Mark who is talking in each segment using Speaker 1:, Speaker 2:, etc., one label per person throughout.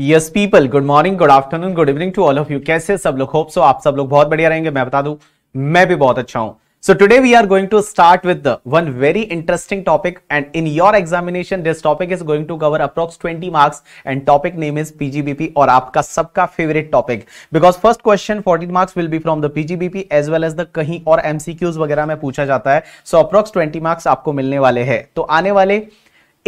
Speaker 1: Yes people good morning good afternoon good evening to all of you कैसे सब लोग hope so आप सब लोग बहुत बढ़िया रहेंगे मैं बता दू मैं भी बहुत अच्छा हूं so today we are going to start with one very interesting topic and in your examination this topic is going to cover approx 20 marks and topic name is PGBP और आपका सबका favourite topic because first question 14 marks will be from the PGBP as well as the कहीं और MCQs वगैरह में पूछा जाता है सो अप्रोक्स 20 मार्क्स आपको मिलने वाले हैं तो आने वाले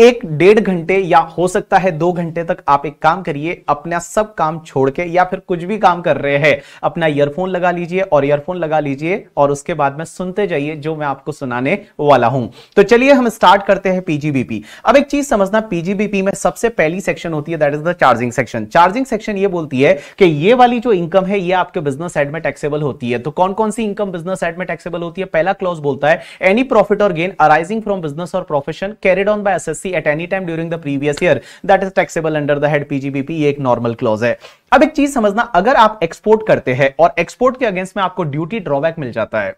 Speaker 1: एक डेढ़ घंटे या हो सकता है दो घंटे तक आप एक काम करिए अपना सब काम छोड़ के या फिर कुछ भी काम कर रहे हैं अपना ईयरफोन लगा लीजिए और ईयरफोन लगा लीजिए और उसके बाद में सुनते जाइए जो मैं आपको सुनाने वाला हूं तो चलिए हम स्टार्ट करते हैं पीजीबीपी अब एक चीज समझना पीजीबीपी में सबसे पहली सेक्शन होती है that is the charging section charging section ये बोलती है कि ये वाली जो इनकम है ये आपके बिजनेस एड में टैक्सेबल होती है तो कौन कौन सी इनकम बिजनेस एड में टैक्सेबल होती है पहला क्लॉज बोलता है एनी प्रॉफिट और गेन अराइजिंग फ्रॉम बिजनेस और profession carried on by assessee सी at any time during the previous year that is taxable under the head PGBP एक नॉर्मल क्लॉज है अब एक चीज समझना अगर आप एक्सपोर्ट करते हैं और एक्सपोर्ट के अगेंस्ट में आपको ड्यूटी ड्रॉबैक मिल जाता है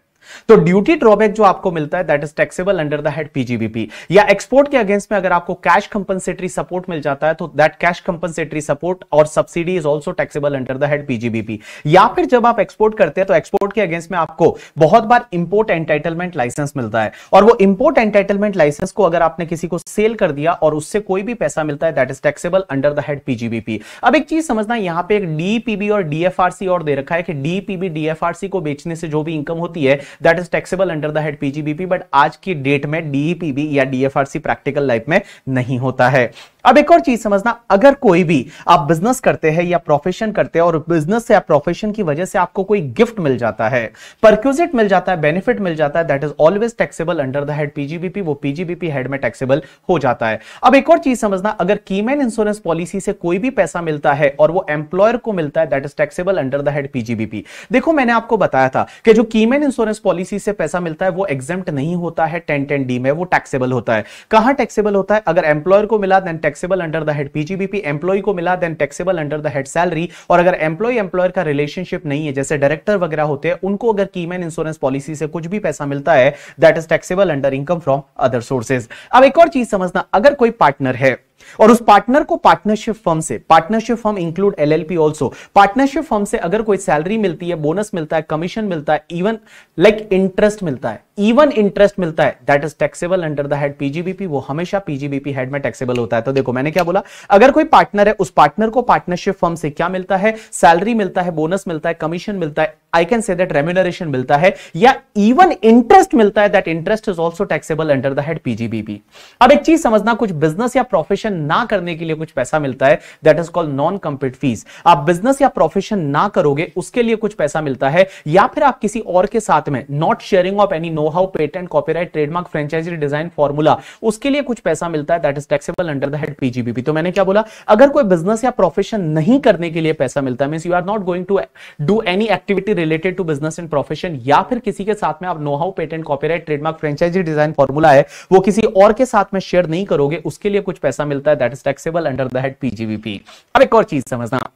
Speaker 1: तो ड्यूटी ड्रॉबैक जो आपको मिलता है that is taxable under the head PGBP या एक्सपोर्ट के अगेंस्ट में अगर आपको कैश कंपनसेटरी सपोर्ट मिल जाता है तो दैट कैश कंपनसेटरी सपोर्ट और subsidy is also taxable under the head PGBP या फिर जब आप एक्सपोर्ट करते हैं तो एक्सपोर्ट के अगेंस्ट में आपको बहुत बार इंपोर्ट एंटाइटलमेंट लाइसेंस मिलता है और वो इंपोर्ट एंटाइटलमेंट लाइसेंस को अगर आपने किसी को सेल कर दिया और उससे कोई भी पैसा मिलता है that is taxable under the head PGBP अब एक चीज समझना यहां पर एक डीपीबी और डीएफआरसी और दे रखा है कि डीपीबी डीएफआरसी को बेचने से जो भी इनकम होती है that is taxable under the head PGBP but आज की डेट में डीईपीबी e या डीएफआरसी प्रैक्टिकल लाइफ में नहीं होता है अब एक और चीज समझना अगर कोई भी आप बिजनेस करते हैं या प्रोफेशन करते हैं और बिजनेस से या प्रोफेशन की वजह से आपको कोई गिफ्ट मिल जाता है परक्यूजिट मिल जाता है बेनिफिट मिल जाता है that is always taxable under the head PGBP वो पीजीबीपी हेड में टैक्सेबल हो जाता है अब एक और चीज समझना अगर कीमेन इंश्योरेंस पॉलिसी से कोई भी पैसा मिलता है और वो एम्प्लॉयर को मिलता है that is taxable under the head PGBP देखो मैंने आपको बताया था कि जो कीमेन इंश्योरेंस पॉलिसी से पैसा मिलता है वो एग्जेम्ट नहीं होता है टेन टेन डी में वो टैक्सेबल होता है कहां टैक्सेबल होता है अगर एम्प्लॉयर को मिला then taxable under the head PGBP employee को मिला then taxable under the head salary और अगर एम्प्लॉय एम्प्लॉयर का रिलेशनशिप नहीं है जैसे डायरेक्टर वगैरह होते हैं उनको अगर कीमैन इंश्योरेंस पॉलिसी से कुछ भी पैसा मिलता है that is taxable under income from other sources अब एक और चीज समझना अगर कोई पार्टनर है और उस पार्टनर को पार्टनरशिप फर्म से partnership firm include LLP also partnership firm से अगर कोई सैलरी मिलती है बोनस मिलता है कमीशन मिलता है इवन लाइक इंटरेस्ट मिलता है इवन इंटरेस्ट मिलता है that is taxable under the head PGBP वो हमेशा पीजीबीपी हेड में टैक्सेबल होता है तो देखो मैंने क्या बोला अगर कोई पार्टनर है उस पार्टनर को पार्टनरशिप फर्म से क्या मिलता है सैलरी मिलता है बोनस मिलता है कमीशन मिलता है I can say that remuneration मिलता है या इवन इंटरेस्ट मिलता है that interest is also taxable under the head PGBP अब एक चीज समझना कुछ बिजनेस या प्रोफेशन ना करने के लिए कुछ पैसा मिलता है that is called non compete fees आप बिजनेस या प्रोफेशन ना करोगे उसके लिए कुछ पैसा मिलता है या फिर आप किसी और के साथ में not sharing of any know how patent copyright trademark franchise design formula उसके लिए कुछ पैसा मिलता है that is taxable under the head PGBP तो मैंने क्या बोला अगर कोई बिजनेस या प्रोफेशन नहीं करने के लिए पैसा मिलता है mean you are not going to do any activity related to business and profession या फिर किसी के साथ में आप know how patent copyright trademark franchise design formula है वो किसी और के साथ में शेयर नहीं करोगे उसके लिए कुछ पैसा मिलता है that is taxable under the head PGBP अब एक और चीज समझना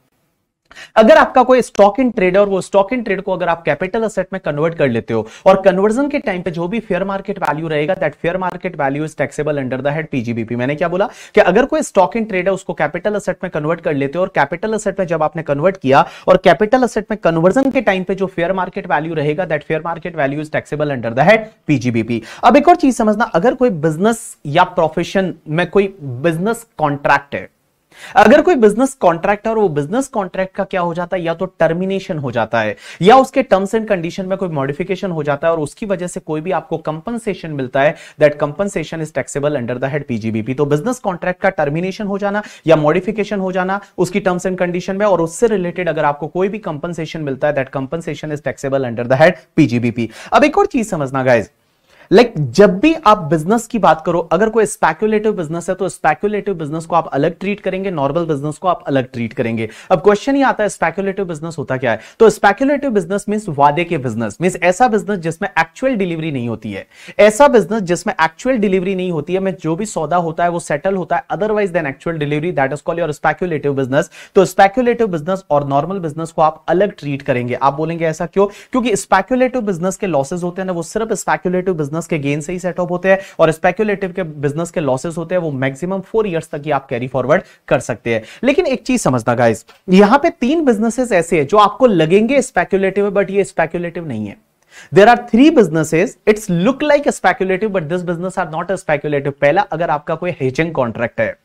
Speaker 1: अगर आपका कोई स्टॉक इन ट्रेड है और वो स्टॉक इन ट्रेड को अगर आप कैपिटल असेट में कन्वर्ट कर लेते हो और कन्वर्जन के टाइम पे जो भी फेयर मार्केट वैल्यू रहेगा that fair market value is taxable under the head PGBP मैंने क्या बोला कि अगर कोई स्टॉक इन ट्रेड है उसको कैपिटल असेट में कन्वर्ट कर लेते हो और कैपिटल असेट में जब आपने कन्वर्ट किया और कैपिटल असेट में कन्वर्जन के टाइम पे जो फेयर मार्केट वैल्यू रहेगा that fair market value is taxable under the head PGBP अब एक और चीज समझना अगर कोई बिजनेस या प्रोफेशन में कोई बिजनेस कॉन्ट्रैक्ट है अगर कोई बिजनेस कॉन्ट्रैक्ट है और वो बिजनेस कॉन्ट्रैक्ट का क्या हो जाता है या तो टर्मिनेशन हो जाता है या उसके टर्म्स एंड कंडीशन में कोई मॉडिफिकेशन हो जाता है और उसकी वजह से कोई भी आपको कंपनसेशन मिलता है that compensation is taxable under the head PGBP तो बिजनेस कॉन्ट्रैक्ट का टर्मिनेशन हो जाना या मॉडिफिकेशन हो जाना उसकी टर्म्स एंड कंडीशन में और उससे रिलेटेड अगर आपको कोई भी कंपनसेशन मिलता है that compensation is taxable under the head PGBP अब एक और चीज समझना गाइज लाइक like, जब भी आप बिजनेस की बात करो अगर कोई स्पेकुलेटिव बिजनेस है तो स्पेकुलेटिव बिजनेस को आप अलग ट्रीट करेंगे नॉर्मल बिजनेस को आप अलग ट्रीट करेंगे अब क्वेश्चन ही आता है स्पेकुलेटिव बिजनेस होता क्या है तो स्पेकुलेटिव बिजनेस मीन्स वादे के बिजनेस मीन्स ऐसा बिजनेस जिसमें एक्चुअल डिलीवरी नहीं होती है ऐसा बिजनेस जिसमें एक्चुअल डिलीवरी नहीं होती है मैं जो भी सौदा होता है वो सेटल होता है otherwise then actual delivery that is call your speculative business तो स्पेकुलेटिव बिजनेस और नॉर्मल बिजनेस को आप अलग ट्रीट करेंगे आप बोलेंगे ऐसा क्यों क्योंकि स्पेकुलेटिव बिजनेस के लॉसेज होते हैं ना वो सिर्फ स्पेकुलेटिव बिजनेस बिजनेस के गेन से ही सेटअप होते हैं और स्पेक्यूलेटिव के बिजनेस के लॉसेस होते हैं वो मैक्सिमम फोर ईयर्स तक ही आप कैरी फॉरवर्ड कर सकते हैं लेकिन एक चीज समझना गाइस यहां पे तीन बिजनेसेस ऐसे हैं जो आपको लगेंगे स्पेक्यूलेटिव बट ये स्पेक्यूलेटिव नहीं है there are three businesses it's look like speculative but this business are not speculative पहला अगर आपका कोई हेजिंग कॉन्ट्रैक्ट है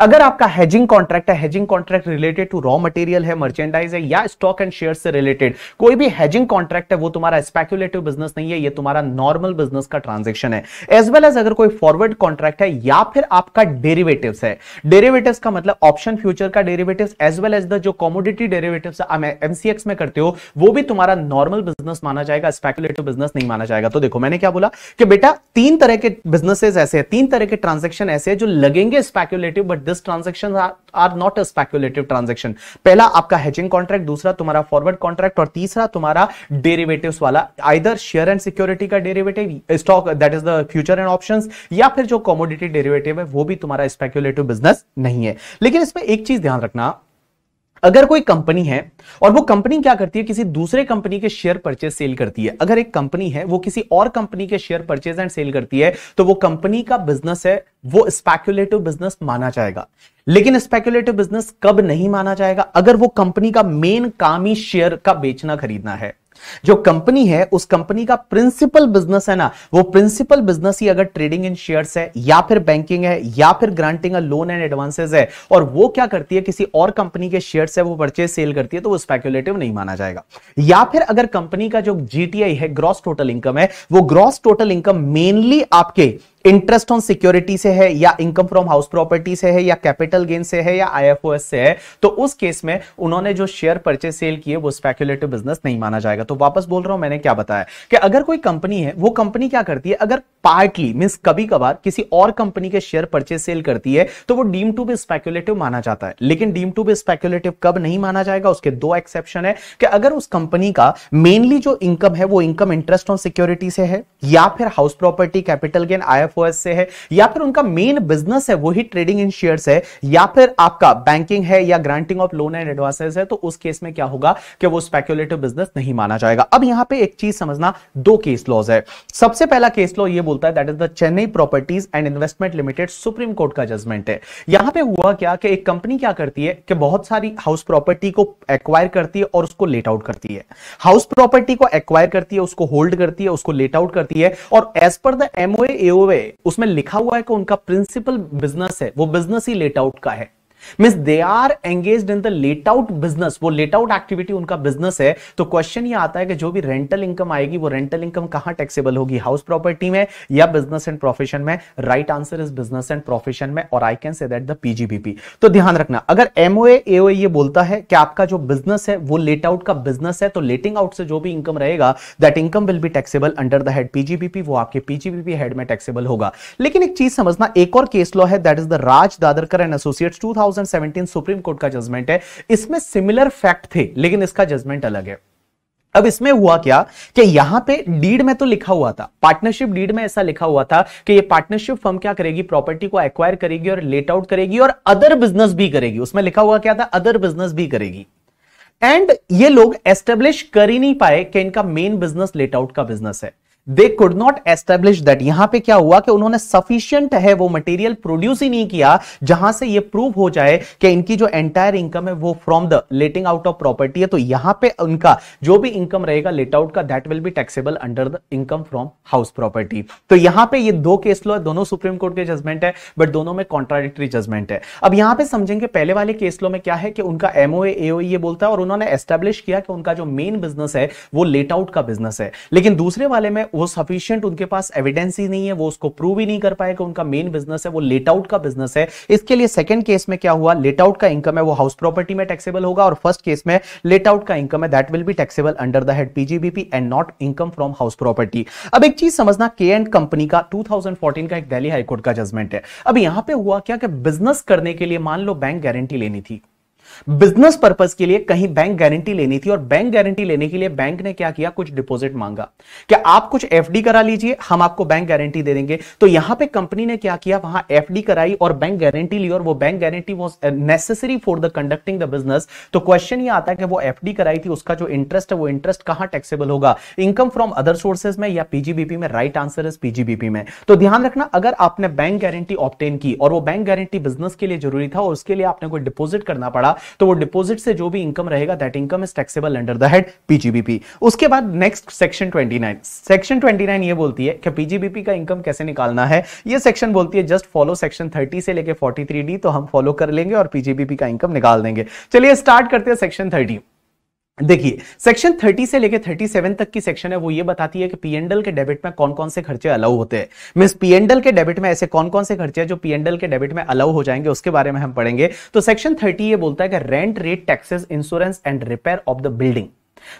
Speaker 1: अगर आपका हेजिंग कॉन्ट्रैक्ट है hedging contract related to raw material है मर्चेंडाइज है या स्टॉक एंड शेयर से रिलेटेड कोई भी हेजिंग कॉन्ट्रैक्ट है वो तुम्हारा स्पेकुलेटिव बिजनेस नहीं है ये तुम्हारा नॉर्मल बिजनेस का ट्रांजेक्शन है एज वेल एज अगर कोई फॉरवर्ड कॉन्ट्रैक्ट है या फिर आपका डेरिवेटिव है डेरिवेटिव का मतलब ऑप्शन फ्यूचर का derivative as well as the जो कॉमोडिटी डेरिवेटिव एमसीएक्स में करते हो वो भी तुम्हारा नॉर्मल बिजनेस माना जाएगा स्पेकुलेटिव बिजनेस नहीं माना जाएगा तो देखो मैंने क्या बोला कि बेटा तीन तरह के बिजनेसेस ऐसे हैं तीन तरह के ट्रांजेक्शन ऐसे हैं जो लगेंगे speculative but this transaction are not a speculative transaction पहला आपका हेजिंग कॉन्ट्रैक्ट दूसरा तुम्हारा फॉरवर्ड कॉन्ट्रैक्ट और तीसरा तुम्हारा डेरिवेटिव वाला आइदर शेयर एंड सिक्योरिटी का derivative stock that is the future and option या फिर जो कॉमोडिटी डेरिवेटिव है वो भी तुम्हारा स्पेक्युलेटिव बिजनेस नहीं है लेकिन इसमें एक चीज ध्यान रखना अगर कोई कंपनी है और वो कंपनी क्या करती है किसी दूसरे कंपनी के शेयर परचेज सेल करती है अगर एक कंपनी है वो किसी और कंपनी के शेयर परचेज एंड सेल करती है तो वो कंपनी का बिजनेस है वो स्पेक्यूलेटिव बिजनेस माना जाएगा लेकिन स्पेक्यूलेटिव बिजनेस कब नहीं माना जाएगा अगर वो कंपनी का मेन काम ही शेयर का बेचना खरीदना है जो कंपनी है उस कंपनी का प्रिंसिपल बिजनेस है ना वो प्रिंसिपल बिजनेस ही अगर ट्रेडिंग इन शेयर्स है या फिर बैंकिंग है या फिर granting a loan and advances है और वो क्या करती है किसी और कंपनी के शेयर्स है वो परचेज सेल करती है तो वो स्पेकुलेटिव नहीं माना जाएगा या फिर अगर कंपनी का जो जीटीआई है ग्रॉस टोटल इनकम है वो ग्रॉस टोटल इनकम मेनली आपके इंटरेस्ट ऑन सिक्योरिटी से है या इनकम फ्रॉम हाउस प्रॉपर्टी से है या कैपिटल गेन से है या आईएफओएस से है तो उस केस में उन्होंने जो शेयर परचेज सेल किए वो स्पेकुलेटिव बिजनेस नहीं माना जाएगा तो वापस बोल रहा हूं मैंने क्या बताया कि अगर कोई कंपनी है वो कंपनी क्या करती है अगर पार्टली मीन कभी कभार किसी और कंपनी के शेयर परचेज सेल करती है तो वो डीम टू बी स्पेक्युलेटिव माना जाता है लेकिन डीम टू बी स्पेक्युलेटिव कब नहीं माना जाएगा उसके दो एक्सेप्शन है कि अगर उस कंपनी का मेनली जो इनकम है वो इनकम इंटरेस्ट ऑन सिक्योरिटी से है या फिर house property capital gain I FOS से है या फिर उनका मेन बिजनेस है वही ट्रेडिंग इन शेयर्स है या फिर आपका बैंकिंग है या granting of loan and advances है तो उस केस में क्या होगा कि वो स्पेक्यूलेटिव बिजनेस नहीं माना जाएगा अब यहां पे एक चीज समझना दो केस लॉज है सबसे पहला केस लॉ ये बोलता है that is the Chennai properties and investment limited supreme court का जजमेंट है यहां पे हुआ क्या कि एक कंपनी क्या करती है कि बहुत सारी हाउस प्रॉपर्टी को एक्वायर करती है और उसको लेट आउट करती है हाउस प्रॉपर्टी को एक्वायर करती है उसको होल्ड करती है उसको लेट आउट करती है और as per the MOA AOA उसमें लिखा हुआ है कि उनका प्रिंसिपल बिजनेस है वो बिजनेस ही लेट आउट का है mean they are engage in the let out business वो लेट आउट एक्टिविटी उनका बिजनेस है तो क्वेश्चन ये आता है कि जो भी रेंटल इनकम आएगी वो रेंटल इनकम कहां टैक्सेबल होगी हाउस प्रॉपर्टी में या बिजनेस एंड प्रोफेशन में right answer is business and profession में और I can say that the PGBP तो ध्यान रखना अगर एमओए एओए ये बोलता है कि आपका जो बिजनेस है वो लेट आउट का बिजनेस है तो लेटिंग आउट से जो भी इनकम रहेगा that income will be taxable under the head PGBP वो आपके पीजीबीपी हेड में टैक्सेबल होगा लेकिन एक चीज समझना एक और केस लॉ है that is the Raj Dadarkar and associates 2000 2017 supreme court का जजमेंट है इसमें सिमिलर फैक्ट थे लेकिन इसका जजमेंट अलग है अब इसमें हुआ क्या कि यहां पे डीड में तो लिखा हुआ था पार्टनरशिप डीड में ऐसा लिखा हुआ था कि ये पार्टनरशिप फर्म क्या करेगी प्रॉपर्टी को एक्वायर करेगी और लेट आउट करेगी और अदर बिजनेस भी करेगी उसमें लिखा हुआ क्या था अदर बिजनेस भी करेगी एंड ये लोग एस्टेब्लिश कर ही नहीं पाए कि इनका मेन बिजनेस लेट आउट का बिजनेस है they could not establish that यहां पे क्या हुआ कि उन्होंने सफिशियंट है वो मटेरियल प्रोड्यूस ही नहीं किया जहां से ये प्रूव हो जाए कि इनकी जो एंटायर इनकम है वो from the letting out of property है तो यहां पे उनका जो भी इनकम रहेगा लेट आउट का that will be taxable under the income from house property तो यहां पे ये दो केस लॉ है दोनों सुप्रीम कोर्ट के जजमेंट है बट दोनों में कॉन्ट्राडिक्टरी जजमेंट है अब यहां पे समझेंगे पहले वाले केस लॉ में क्या है कि उनका एमओए एओ e ये बोलता है और उन्होंने एस्टेब्लिश किया कि उनका जो मेन बिजनेस है वो लेट आउट का बिजनेस है लेकिन दूसरे वाले में वो सफिशियंट उनके पास एविडेंस ही नहीं है वो उसको प्रूव ही नहीं कर पाएगा उनका मेन बिजनेस है वो लेट आउट का बिजनेस है इसके लिए सेकंड केस में क्या हुआ लेट आउट का इनकम है वो हाउस प्रॉपर्टी में टैक्सेबल होगा और फर्स्ट केस में लेट आउट का इनकम है that will be taxable under the head PGBP and not income from house property अब एक चीज समझना के एंड कंपनी का टू का एक दिल्ली हाईकोर्ट का जजमेंट है अब यहां पर हुआ क्या कि बिजनेस करने के लिए मान लो बैंक गारंटी लेनी थी बिजनेस पर्पज के लिए कहीं बैंक गारंटी लेनी थी और बैंक गारंटी लेने के लिए बैंक ने क्या किया कुछ डिपॉजिट मांगा क्या आप कुछ एफडी करा लीजिए हम आपको बैंक गारंटी दे देंगे तो यहां पे कंपनी ने क्या किया वहां एफडी कराई और बैंक गारंटी ली और वो bank guarantee was necessary for the conducting the business तो क्वेश्चन ये आता है कि वो एफडी कराई थी उसका जो इंटरेस्ट है वो इंटरेस्ट कहां टैक्सेबल होगा इनकम फ्रॉम अदर सोर्सेज में या पीजीबीपी में राइट आंसर इज पीजीबीपी में तो ध्यान रखना अगर आपने बैंक गारंटी ऑप्टेन की और वो बैंक गारंटी बिजनेस के लिए जरूरी था और उसके लिए आपने कोई डिपॉजिट करना पड़ा तो वो डिपोजिट से जो भी इनकम रहेगा that income is taxable under the head PGBP उसके बाद नेक्स्ट सेक्शन 29 सेक्शन 29 ये बोलती है कि पीजीबीपी का इनकम कैसे निकालना है ये सेक्शन बोलती है जस्ट फॉलो सेक्शन 30 से लेके 43 डी तो हम फॉलो कर लेंगे और पीजीबीपी का इनकम निकाल देंगे चलिए स्टार्ट करते हैं सेक्शन 30 देखिए सेक्शन 30 से लेकर 37 तक की सेक्शन है वो ये बताती है कि पीएनडल के डेबिट में कौन कौन से खर्चे अलाउ होते हैं मीन पीएनडल के डेबिट में ऐसे कौन कौन से खर्चे जो पीएनडल के डेबिट में अलाउ हो जाएंगे उसके बारे में हम पढ़ेंगे तो सेक्शन 30 ये बोलता है कि rent rate taxes insurance and repair of the building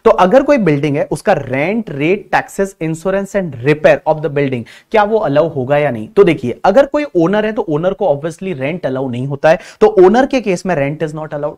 Speaker 1: तो अगर कोई बिल्डिंग है उसका rent rate taxes insurance and repair of the building क्या वो अलाउ होगा या नहीं तो देखिए अगर कोई ओनर है तो ओनर को ऑब्वियसली रेंट अलाउ नहीं होता है तो ओनर के केस में rent is not allowed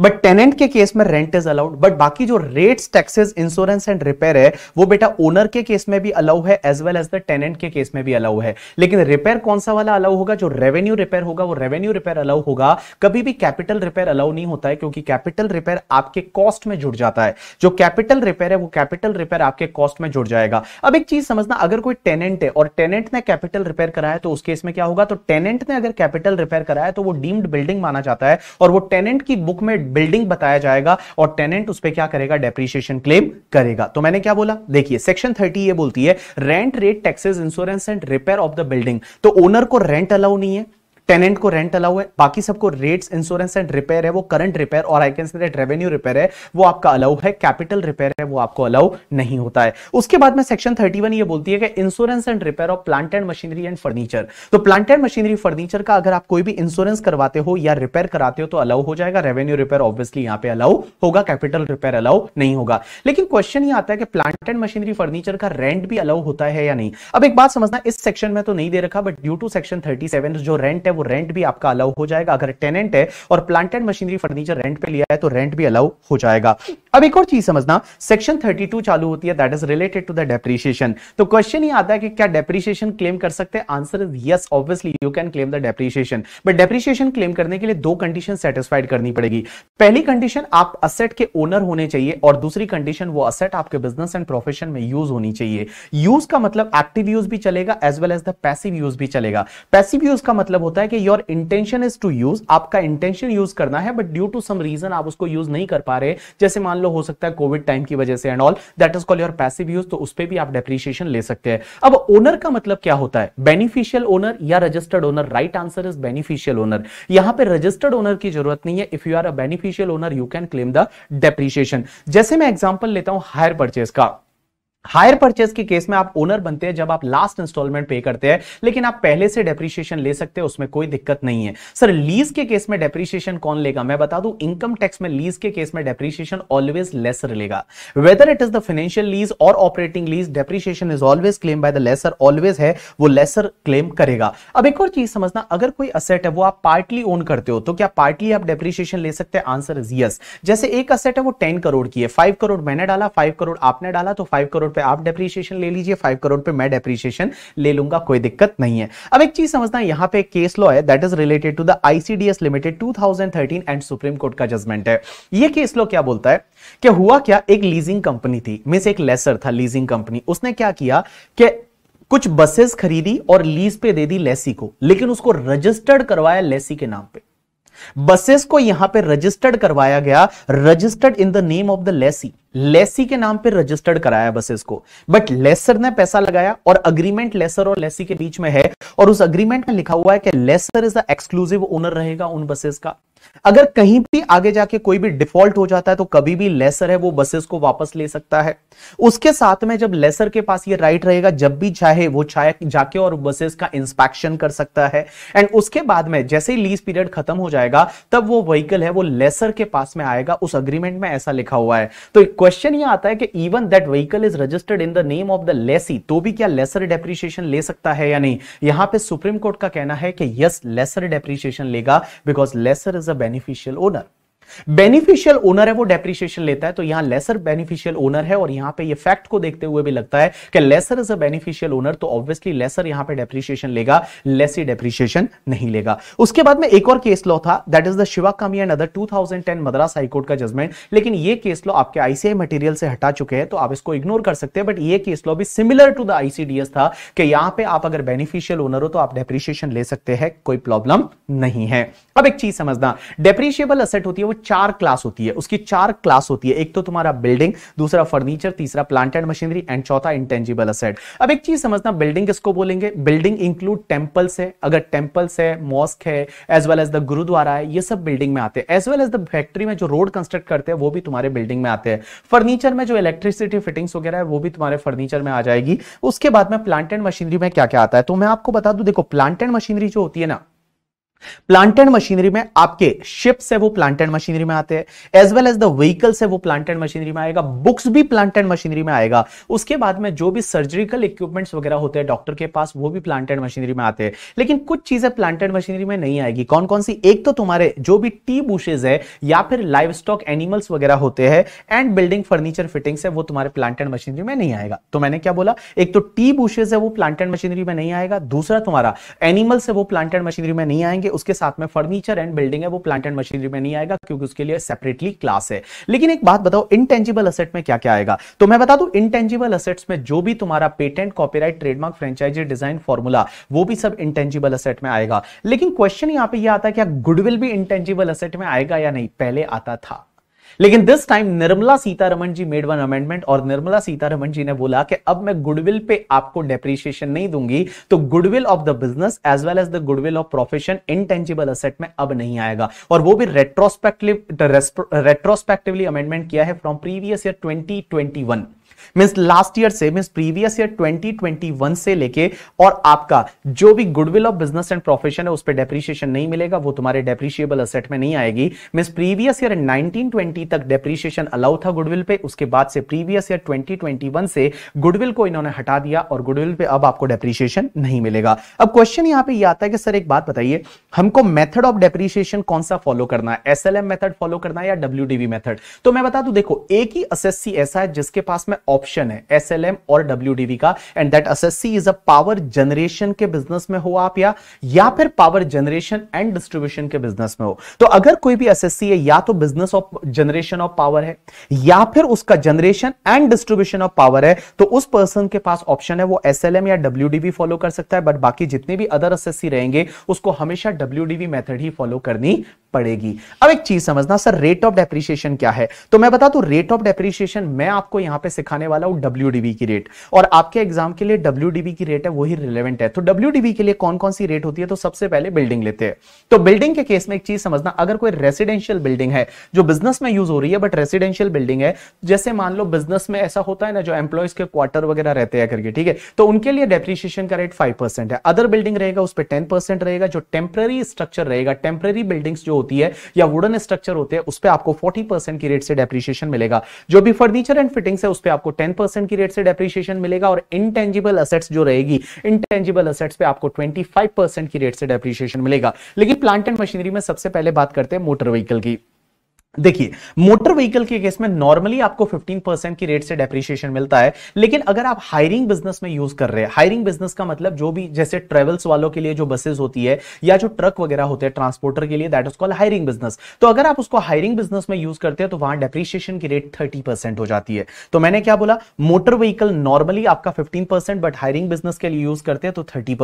Speaker 1: but tenant के केस में रेंट इज अलाउड बट बाकी जो rates taxes insurance and repair है वो बेटा ओनर के केस में भी अलाउ है as well as the tenant के केस में भी अलाउ है लेकिन रिपेयर कौन सा वाला अलाउ होगा जो रेवेन्यू रिपेयर होगा वो रेवेन्यू रिपेयर अलाउ होगा कभी भी कैपिटल रिपेयर अलाउ नहीं होता है क्योंकि कैपिटल रिपेयर आपके कॉस्ट में जुड़ जाता है जो कैपिटल रिपेयर है वो कैपिटल रिपेयर आपके कॉस्ट में जुड़ जाएगा अब एक चीज समझना अगर कोई टेनेंट है और टेनेंट ने कैपिटल रिपेयर कराया तो उस केस में क्या होगा तो टेनेंट ने अगर कैपिटल रिपेयर कराया तो वो डीम्ड बिल्डिंग माना जाता है और वो टेनेंट की बुक में में बिल्डिंग बताया जाएगा और टेनेंट उस पर क्या करेगा डेप्रीशिएशन क्लेम करेगा तो मैंने क्या बोला देखिए सेक्शन थर्टी ये बोलती है rent rate taxes insurance and repair of the building तो ओनर को रेंट अलाउ नहीं है टेनेंट को रेंट अलाउ है बाकी सबको रेट्स इंश्योरेंस एंड रिपेयर है वो करंट रिपेयर और I can say revenue repair है वो आपका अलाउ है कैपिटल रिपेयर है वो आपको अलाउ नहीं होता है उसके बाद में सेक्शन थर्टी वन ये बोलती है कि insurance and repair of plant and machinery and furniture तो प्लांट एंड मशीनरी फर्नीचर का अगर आप कोई भी इंश्योरेंस करवाते हो या रिपेयर कराते हो तो अलाउ हो जाएगा रेवेन्यू रिपेयर ऑब्वियसली यहाँ पे अलाउ होगा कैपिटल रिपेयर अलाउ नहीं होगा लेकिन क्वेश्चन ये आता है कि प्लांट एंड मशीनरी फर्नीचर का रेंट भी अलाउ होता है या नहीं अब एक बात समझना इस सेक्शन में तो नहीं दे रखा but due to section thirty जो रेंट है वो रेंट भी आपका अलाउ हो जाएगा अगर टेनेंट है और plant and machinery furniture rent पे लिया है तो रेंट भी अलाउ हो जाएगा अब एक और चीज समझना सेक्शन 32 चालू होती है that is related to the depreciation तो क्वेश्चन ये आता है कि क्या डेप्रिशिएशन क्लेम कर सकते हैं answer is yes obviously you can claim the depreciation but depreciation claim करने के लिए दो कंडीशन सेटिस्फाइड करनी पड़ेगी पहली कंडीशन आप असेट के ओनर होने चाहिए और दूसरी कंडीशन वो असेट आपके बिजनेस एंड प्रोफेशन में यूज होनी चाहिए यूज का मतलब एक्टिव यूज भी चलेगा as well as the passive use भी चलेगा पैसिव यूज का मतलब होता है है कि your intention is to use आपका इंटेंशन यूज करना है but due to some reason आप उसको यूज नहीं कर पा रहे जैसे मान लो हो सकता है कोविड टाइम की वजह से and all that is call your passive use तो उस पर भी आप डेप्रिशिएशन ले सकते हैं अब ओनर का मतलब क्या होता है बेनिफिशियल ओनर या registered owner right answer is beneficial owner यहां पर रजिस्टर्ड ओनर की जरूरत नहीं है if you are a beneficial owner you can claim the depreciation जैसे मैं एग्जाम्पल लेता हूं हायर परचेज का हायर परचेज के केस में आप ओनर बनते हैं जब आप लास्ट इंस्टॉलमेंट पे करते हैं लेकिन आप पहले से डेप्रिशिएशन ले सकते हैं उसमें कोई दिक्कत नहीं है सर लीज के केस में डेप्रिशिएशन कौन लेगा मैं बता दूं इनकम टैक्स में लीज के केस में डेप्रिशिएशन ऑलवेज लेसर लेगा whether it is the financial lease और operating lease depreciation is always claim by the lessor always है वो लेसर क्लेम करेगा अब एक और चीज समझना अगर कोई असेट है वो आप पार्टली ओन करते हो तो क्या पार्टली आप डेप्रिशिएशन ले सकते हैं आंसर इज यस जैसे एक असेट है वो टेन करोड़ की है फाइव करोड़ मैंने डाला फाइव करोड़ आपने डाला तो फाइव करोड़ करोड़ पे आप डेप्रीशिएशन ले लीजिए फाइव करोड़ पे मैं डेप्रीशिएशन ले लूंगा कोई दिक्कत नहीं है अब एक चीज समझना है यहाँ पे केस लॉ है that is related to the ICDS limited 2013 and supreme court का जजमेंट है ये केस लॉ क्या बोलता है कि हुआ क्या एक लीजिंग कंपनी थी मीन एक लेसर था लीजिंग कंपनी उसने क्या किया कि कुछ बसेस खरीदी और लीज पे दे दी लेसी को लेकिन उसको रजिस्टर्ड करवाया लेसी के नाम पे बसेस को यहां पे रजिस्टर्ड करवाया गया registered in the name of the lessee lessee के नाम पे रजिस्टर्ड कराया बसेस को बट लेसर ने पैसा लगाया और अग्रीमेंट लेसर और लेसी के बीच में है और उस अग्रीमेंट में लिखा हुआ है कि lessor is the exclusive owner रहेगा उन बसेस का अगर कहीं भी आगे जाके कोई भी डिफॉल्ट हो जाता है तो कभी भी लेसर है वो बसेस को वापस ले सकता है उसके साथ में जब लेसर के पास ये राइट रहेगा जब भी चाहे वो चाहे जाके और बसेस का इंस्पेक्शन कर सकता है एंड उसके बाद में जैसे ही लीज पीरियड खत्म हो जाएगा तब वो व्हीकल है वो लेसर के पास में आएगा उस अग्रीमेंट में ऐसा लिखा हुआ है तो क्वेश्चन ये आता है कि even that vehicle is registered in the name of the lessee तो भी क्या लेसर डेप्रिशिएशन ले सकता है या नहीं यहां पर सुप्रीम कोर्ट का कहना है कि यस लेसर डेप्रिशिएशन लेगा because lessor is a beneficial owner. Beneficial owner है वो डेप्रिशिएशन लेता है तो यहां लेसर बेनिफिशियल ओनर है और यहां पे ये फैक्ट को देखते हुए भी लगता है कि lessor is a beneficial owner तो ऑब्वियसली लेसर यहां पे डेप्रिशिएशन लेगा लेसी डेप्रिशिएशन नहीं लेगा उसके बाद में एक और केस लॉ था that is the Shiva Kami and other 2010 Madras high court का जजमेंट लेकिन ये केस लॉ आपके आईसीआई मटेरियल से हटा चुके हैं तो आप इसको इग्नोर कर सकते हैं बट ये केस लॉ भी सिमिलर टू द आईसीडीएस था कि यहां पे आप अगर बेनिफिशियल ओनर हो तो आप डेप्रिशिएशन ले सकते हैं कोई प्रॉब्लम नहीं है अब एक चीज समझना डेप्रिशिएबल असेट होती है वो चार क्लास होती है उसकी चार क्लास होती है एक तो तुम्हारा बिल्डिंग दूसरा फर्नीचर तीसरा प्लांट एंड मशीनरी एंड चौथा इंटेंजिबल असेट अब एक चीज समझना बिल्डिंग किसको बोलेंगे बिल्डिंग इंक्लूड टेम्पल्स है अगर टेम्पल्स है मॉस्क है as well as the gurudwara है ये सब बिल्डिंग में आते हैं as well as the factory में जो रोड कंस्ट्रक्ट करते हैं वो भी तुम्हारे बिल्डिंग में आते हैं फर्नीचर में जो इलेक्ट्रिसिटी फिटिंग्स वगैरह है वो भी तुम्हारे फर्नीचर में आ जाएगी उसके बाद में प्लांट एंड मशीनरी में क्या क्या आता है तो मैं आपको बता दू देखो प्लांट एंड मशीनरी जो होती है ना प्लांटेड मशीनरी में आपके शिप से वो प्लांटेड मशीनरी में आते हैं as well as the vehicle से वो प्लांटेड मशीनरी में आएगा बुक्स भी प्लांटेड मशीनरी में आएगा उसके बाद में जो भी सर्जरिकल इक्विपमेंट्स वगैरह होते हैं डॉक्टर के पास वो भी प्लांटेड मशीनरी में आते हैं लेकिन कुछ चीजें प्लांटेड मशीनरी में नहीं आएगी कौन कौन सी एक तो तुम्हारे जो भी टी बुशेज है या फिर लाइव स्टॉक एनिमल्स वगैरह होते हैं एंड बिल्डिंग फर्नीचर फिटिंग्स है वो तुम्हारे प्लांटेड मशीनरी में नहीं आएगा तो मैंने क्या बोला एक तो टी बुशेज है वो प्लांटेड मशीनरी में नहीं आएगा दूसरा तुम्हारा एनिमल्स है वो प्लांटेड मशीनरी में नहीं आएंगे कि उसके साथ में फर्नीचर एंड बिल्डिंग है वो प्लांट एंड मशीनरी में नहीं आएगा क्योंकि उसके लिए सेपरेटली क्लास है लेकिन एक बात बताओ इंटेंजिबल असेट में क्या क्या आएगा तो मैं बता दू इंटेंजिबल असेट्स में जो भी तुम्हारा patent copyright trademark franchise design formula वो भी सब इंटेंजिबल असेट में आएगा लेकिन क्वेश्चन यहां पे आता है क्या गुडविल भी इंटेंजिबल असेट में आएगा या नहीं पहले आता था लेकिन this time Nirmala Sitharaman ji made one amendment और निर्मला सीतारमन जी ने बोला कि अब मैं गुडविल पे आपको डेप्रिशिएशन नहीं दूंगी तो goodwill of the business as well as the goodwill of profession intangible asset में अब नहीं आएगा और वो भी रेट्रोस्पेक्टिव रेट्रोस्पेक्टिवली अमेंडमेंट किया है from previous year twenty means last year से मीन्स प्रीवियस ईयर 2021 से लेके और आपका जो भी goodwill of business and profession है उस पर डेप्रिशिएशन नहीं मिलेगा वो तुम्हारे डेप्रिशिएबल असेट में नहीं आएगी मीन्स प्रीवियस ईयर 1920 तक डेप्रिशिएशन अलाउ था गुडविल पे उसके बाद से प्रीवियस ईयर 2021 से गुडविल को इन्होंने हटा दिया और गुडविल पे अब आपको डेप्रिशिएशन नहीं मिलेगा अब क्वेश्चन यहाँ पे ये यह आता है कि सर एक बात बताइए हमको मेथड ऑफ डेप्रिशिएशन कौन सा फॉलो करना है एस मेथड फॉलो करना है या डब्ल्यू मेथड तो मैं बता दू देखो एक ही सी ऐसा है जिसके पास में ऑप्शन ऑप्शन है एस और डब्ल्यू का and that SSC is a power generation के बिजनेस में हो आप या या फिर पावर जनरेशन एंड डिस्ट्रीब्यूशन के बिजनेस में हो तो अगर कोई भी एसएससी है या तो business of generation of power है या फिर उसका generation and distribution of power है तो उस पर्सन के पास ऑप्शन है वो एस या डब्ल्यू फॉलो कर सकता है बट बाकी जितने भी अदर एसएससी रहेंगे उसको हमेशा डब्ल्यू मेथड ही फॉलो करनी पड़ेगी अब एक चीज समझना सर रेट ऑफ डेप्रिशिएशन क्या है तो मैं बता दू रेट ऑफ डेप्रिशिएशन मैं आपको यहां पे सिखाने वाला वाला हूं डब्ल्यू की रेट और आपके एग्जाम के लिए डब्ल्यू की रेट है वही रिलेवेंट है तो डब्ल्यू के लिए कौन कौन सी रेट होती है तो सबसे पहले बिल्डिंग लेते हैं तो बिल्डिंग के केस में एक चीज समझना अगर कोई रेसिडेंशियल बिल्डिंग है जो बिजनेस में यूज हो रही है बट रेसिडेंशियल बिल्डिंग है जैसे मान लो बिजनेस में ऐसा होता है ना जो एम्प्लॉयज के क्वार्टर वगैरह रहते हैं करके ठीक है तो उनके लिए डेप्रिशिएशन का रेट फाइव परसेंट है अदर बिल्डिंग रहेगा उस पर टेन परसेंट रहेगा जो टेम्प्ररी स्ट्रक्चर रहेगा टेम्प्ररी बिल्डिंग्स जो होती है या वुडन स्ट्रक्चर होते हैं उस पर आपको फोर्टी परसेंट की रेट से डेप्रिशिएशन मिलेगा जो भी फर्नीचर एंड फिटिंग्स है उस पर आपको 10 टेन परसेंट की रेट से डेप्रिसिएशन मिलेगा और इनटेंजिबल असेट्स जो रहेगी इनटेंजिबल असेट्स पे आपको ट्वेंटी फाइव परसेंट की रेट से डेप्रिसिएशन मिलेगा लेकिन प्लांट एंड मशीनरी में सबसे पहले बात करते हैं मोटर व्हीकल की देखिए मोटर व्हीकल के केस में नॉर्मली आपको 15 परसेंट की रेट से डेप्रिशिएशन मिलता है लेकिन अगर आप हायरिंग बिजनेस में यूज कर रहे हैं हायरिंग बिजनेस का मतलब जो भी जैसे ट्रेवल्स वालों के लिए जो बसेस होती है या जो ट्रक वगैरह होते हैं ट्रांसपोर्टर के लिए that is called hiring business तो अगर आप उसको हायरिंग बिजनेस में यूज करते हैं तो वहां डेप्रिशिएशन की रेट थर्टी हो जाती है तो मैंने क्या बोला मोटर व्हीकल नॉर्मली आपका फिफ्टीन बट हायरिंग बिजनेस के लिए यूज करते हैं तो थर्टी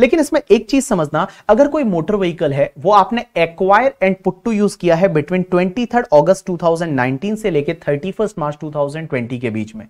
Speaker 1: लेकिन इसमें एक चीज समझना अगर कोई मोटर व्हीकल है वो आपने acquire and put to use किया है बिटवीन ट्वेंटी 23 अगस्त 2019 से लेकर 31 मार्च 2020 के बीच में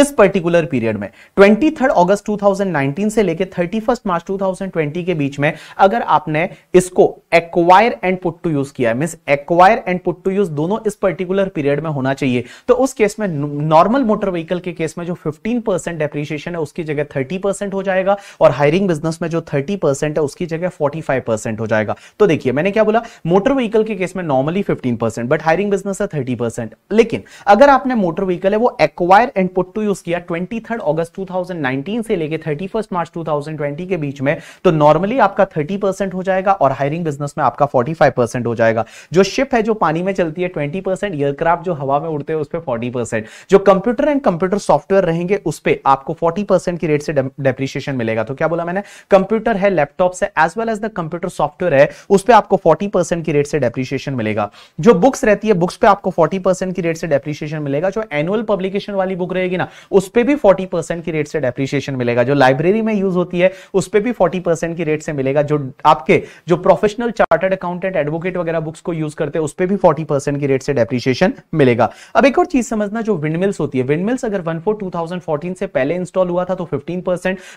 Speaker 1: इस पर्टिकुलर पीरियड में 23 अगस्त 2019 से लेकर 31 मार्च 2020 के बीच में अगर आपने इसको acquire and put to use किया mean acquire and put to use दोनों इस पर्टिकुलर पीरियड में होना चाहिए तो उस केस में नॉर्मल मोटर व्हीकल के केस में जो 15 परसेंट डेप्रीशिएशन है उसकी जगह 30 परसेंट हो जाएगा और हायरिंग बिजनेस में जो 30 परसेंट है उसकी जगह 45 परसेंट हो जाएगा तो देखिए मैंने क्या बोला मोटर व्हीकल के केस में normally 15 percent but hiring business है थर्टी परसेंट लेकिन अगर आपने मोटर व्हीकल है वो acquire and put to use किया twenty third August two thousand nineteen से लेकर thirty first March two thousand twenty के बीच में तो नॉर्मली आपका थर्टी परसेंट हो जाएगा और हायरिंग बिजनेस में आपका फोर्टी फाइव परसेंट हो जाएगा जो शिप है जो पानी में चलती है ट्वेंटी परसेंट एयरक्राफ्ट जो हवा में उड़ते हैं उस पर फोर्टी परसेंट जो कंप्यूटर एंड कंप्यूटर सॉफ्टवेयर रहेंगे उस पर आपको फोर्टी परसेंट की रेट से डेप्रिशिएशन मिलेगा तो क्या बोला मैंने कंप्यूटर है लैपटॉप है as well as the computer software है उस पर आपको फोर्टी परसेंट की रेट से डेप्रिशिएशन मिलेगा जो बुक्स रहती है बुक्स पे आपको 40 की रेट से डेप्रिसिएशन मिलेगा जो एनुअल पब्लिकेशन वाली बुक रहेगी ना उस पर भी 40 की रेट से डेप्रिसिएशन मिलेगा जो लाइब्रेरी में यूज होती है उस पर भी 40 की रेट से मिलेगा जो आपके जो प्रोफेशनल चार्टर्ड अकाउंटेंट एडवोकेट वगैरह बुक्स को यूज करते हैं उस पर भी फोर्टी की रेट से डेप्रिसिएशन मिलेगा अब एक और चीज समझना जो विंडमिल्स होती है विंडमिल्स अगर वन फोर से पहले इंस्टॉल हुआ था तो फिफ्टीन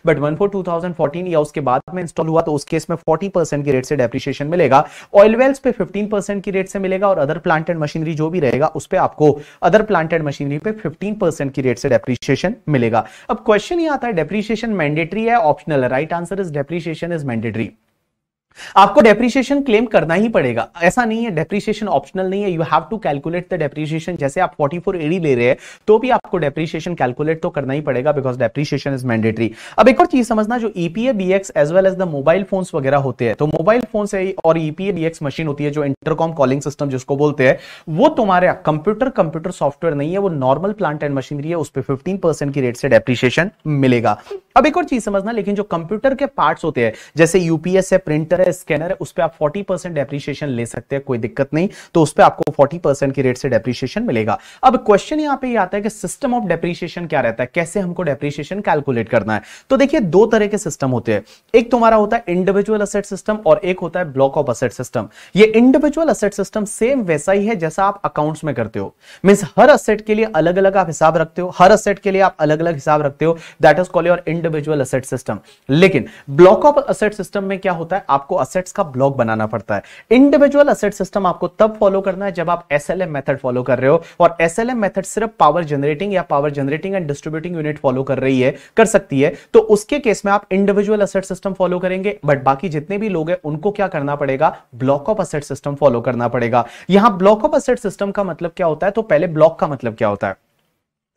Speaker 1: बट वन फोर या उसके बाद में इंस्टॉल हुआ तो उस केस में फोर्टी की रेट से डेप्रिसिएशन मिलेगा ऑयल वेल्स पे फिफ्टीन की रेट से मिलेगा और other plant plant and machinery जो भी रहेगा उस पर आपको अदर प्लांट एंड मशीनरी पे 15 परसेंट की रेट से डेप्रीशिएशन मिलेगा अब क्वेश्चन ये आता है डेप्रीशिएशन मैंडेटरी है ऑप्शनल है right answer is depreciation is mandatory आपको डेप्रिसिएशन क्लेम करना ही पड़ेगा ऐसा नहीं है डेप्रिसिएशन ऑप्शनल नहीं है you have to calculate the depreciation जैसे आप 44 एडी ले रहे हैं तो भी आपको डेप्रिसिएशन कैलकुलेट तो करना ही पड़ेगा बिकॉज डेप्रिसिएशन इज मैंडेटरी अब एक और चीज समझना जो EPABX as well as the mobile phones वगैरह होते हैं तो मोबाइल फोन से और ईपीए बी एक्स मशीन होती है जो इंटरकॉम कॉलिंग सिस्टम जिसको बोलते हैं वो तुम्हारे कंप्यूटर कंप्यूटर सॉफ्टवेयर नहीं है वो नॉर्मल प्लांट एंड मशीनरी है उस पर फिफ्टीन की रेट से डेप्रिसिएशन मिलेगा अब एक और चीज समझना लेकिन जो कंप्यूटर के पार्ट्स होते हैं जैसे यूपीएस है प्रिंटर प्रिंटर है स्कैनर है उस पर आप फोर्टी परसेंट डेप्रीशिएशन ले सकते हैं कोई दिक्कत नहीं तो उस पर आपको फोर्टी परसेंट की रेट से डेप्रीशिएशन मिलेगा अब क्वेश्चन यहाँ पे आता है कि सिस्टम ऑफ डेप्रीशिएशन क्या रहता है कैसे हमको डेप्रीशिएशन कैलकुलेट करना है तो देखिए दो तरह के सिस्टम होते हैं एक तुम्हारा होता है इंडिविजुअल असेट सिस्टम और एक होता है ब्लॉक ऑफ असेट सिस्टम ये इंडिविजुअल असेट सिस्टम सेम वैसा ही है जैसा आप अकाउंट्स में करते हो मीन्स हर असेट के लिए अलग अलग आप हिसाब रखते हो हर असेट के लिए आप अलग अलग हिसाब रखते हो that is call your individual asset system लेकिन ब्लॉक ऑफ असेट सिस्टम में क्या होता है आपको आपको असेट्स का ब्लॉक बनाना पड़ता है इंडिविजुअल असेट सिस्टम आपको तब फॉलो करना है जब आप S L M method follow कर रहे हो और एस एल एम मेथड सिर्फ पावर जनरेटिंग या power generating and distributing unit follow कर रही है कर सकती है तो उसके केस में आप इंडिविजुअल असेट सिस्टम फॉलो करेंगे बट बाकी जितने भी लोग हैं उनको क्या करना पड़ेगा block of asset system follow करना पड़ेगा यहां ब्लॉक ऑफ असेट सिस्टम का मतलब क्या होता है तो पहले ब्लॉक का मतलब क्या होता है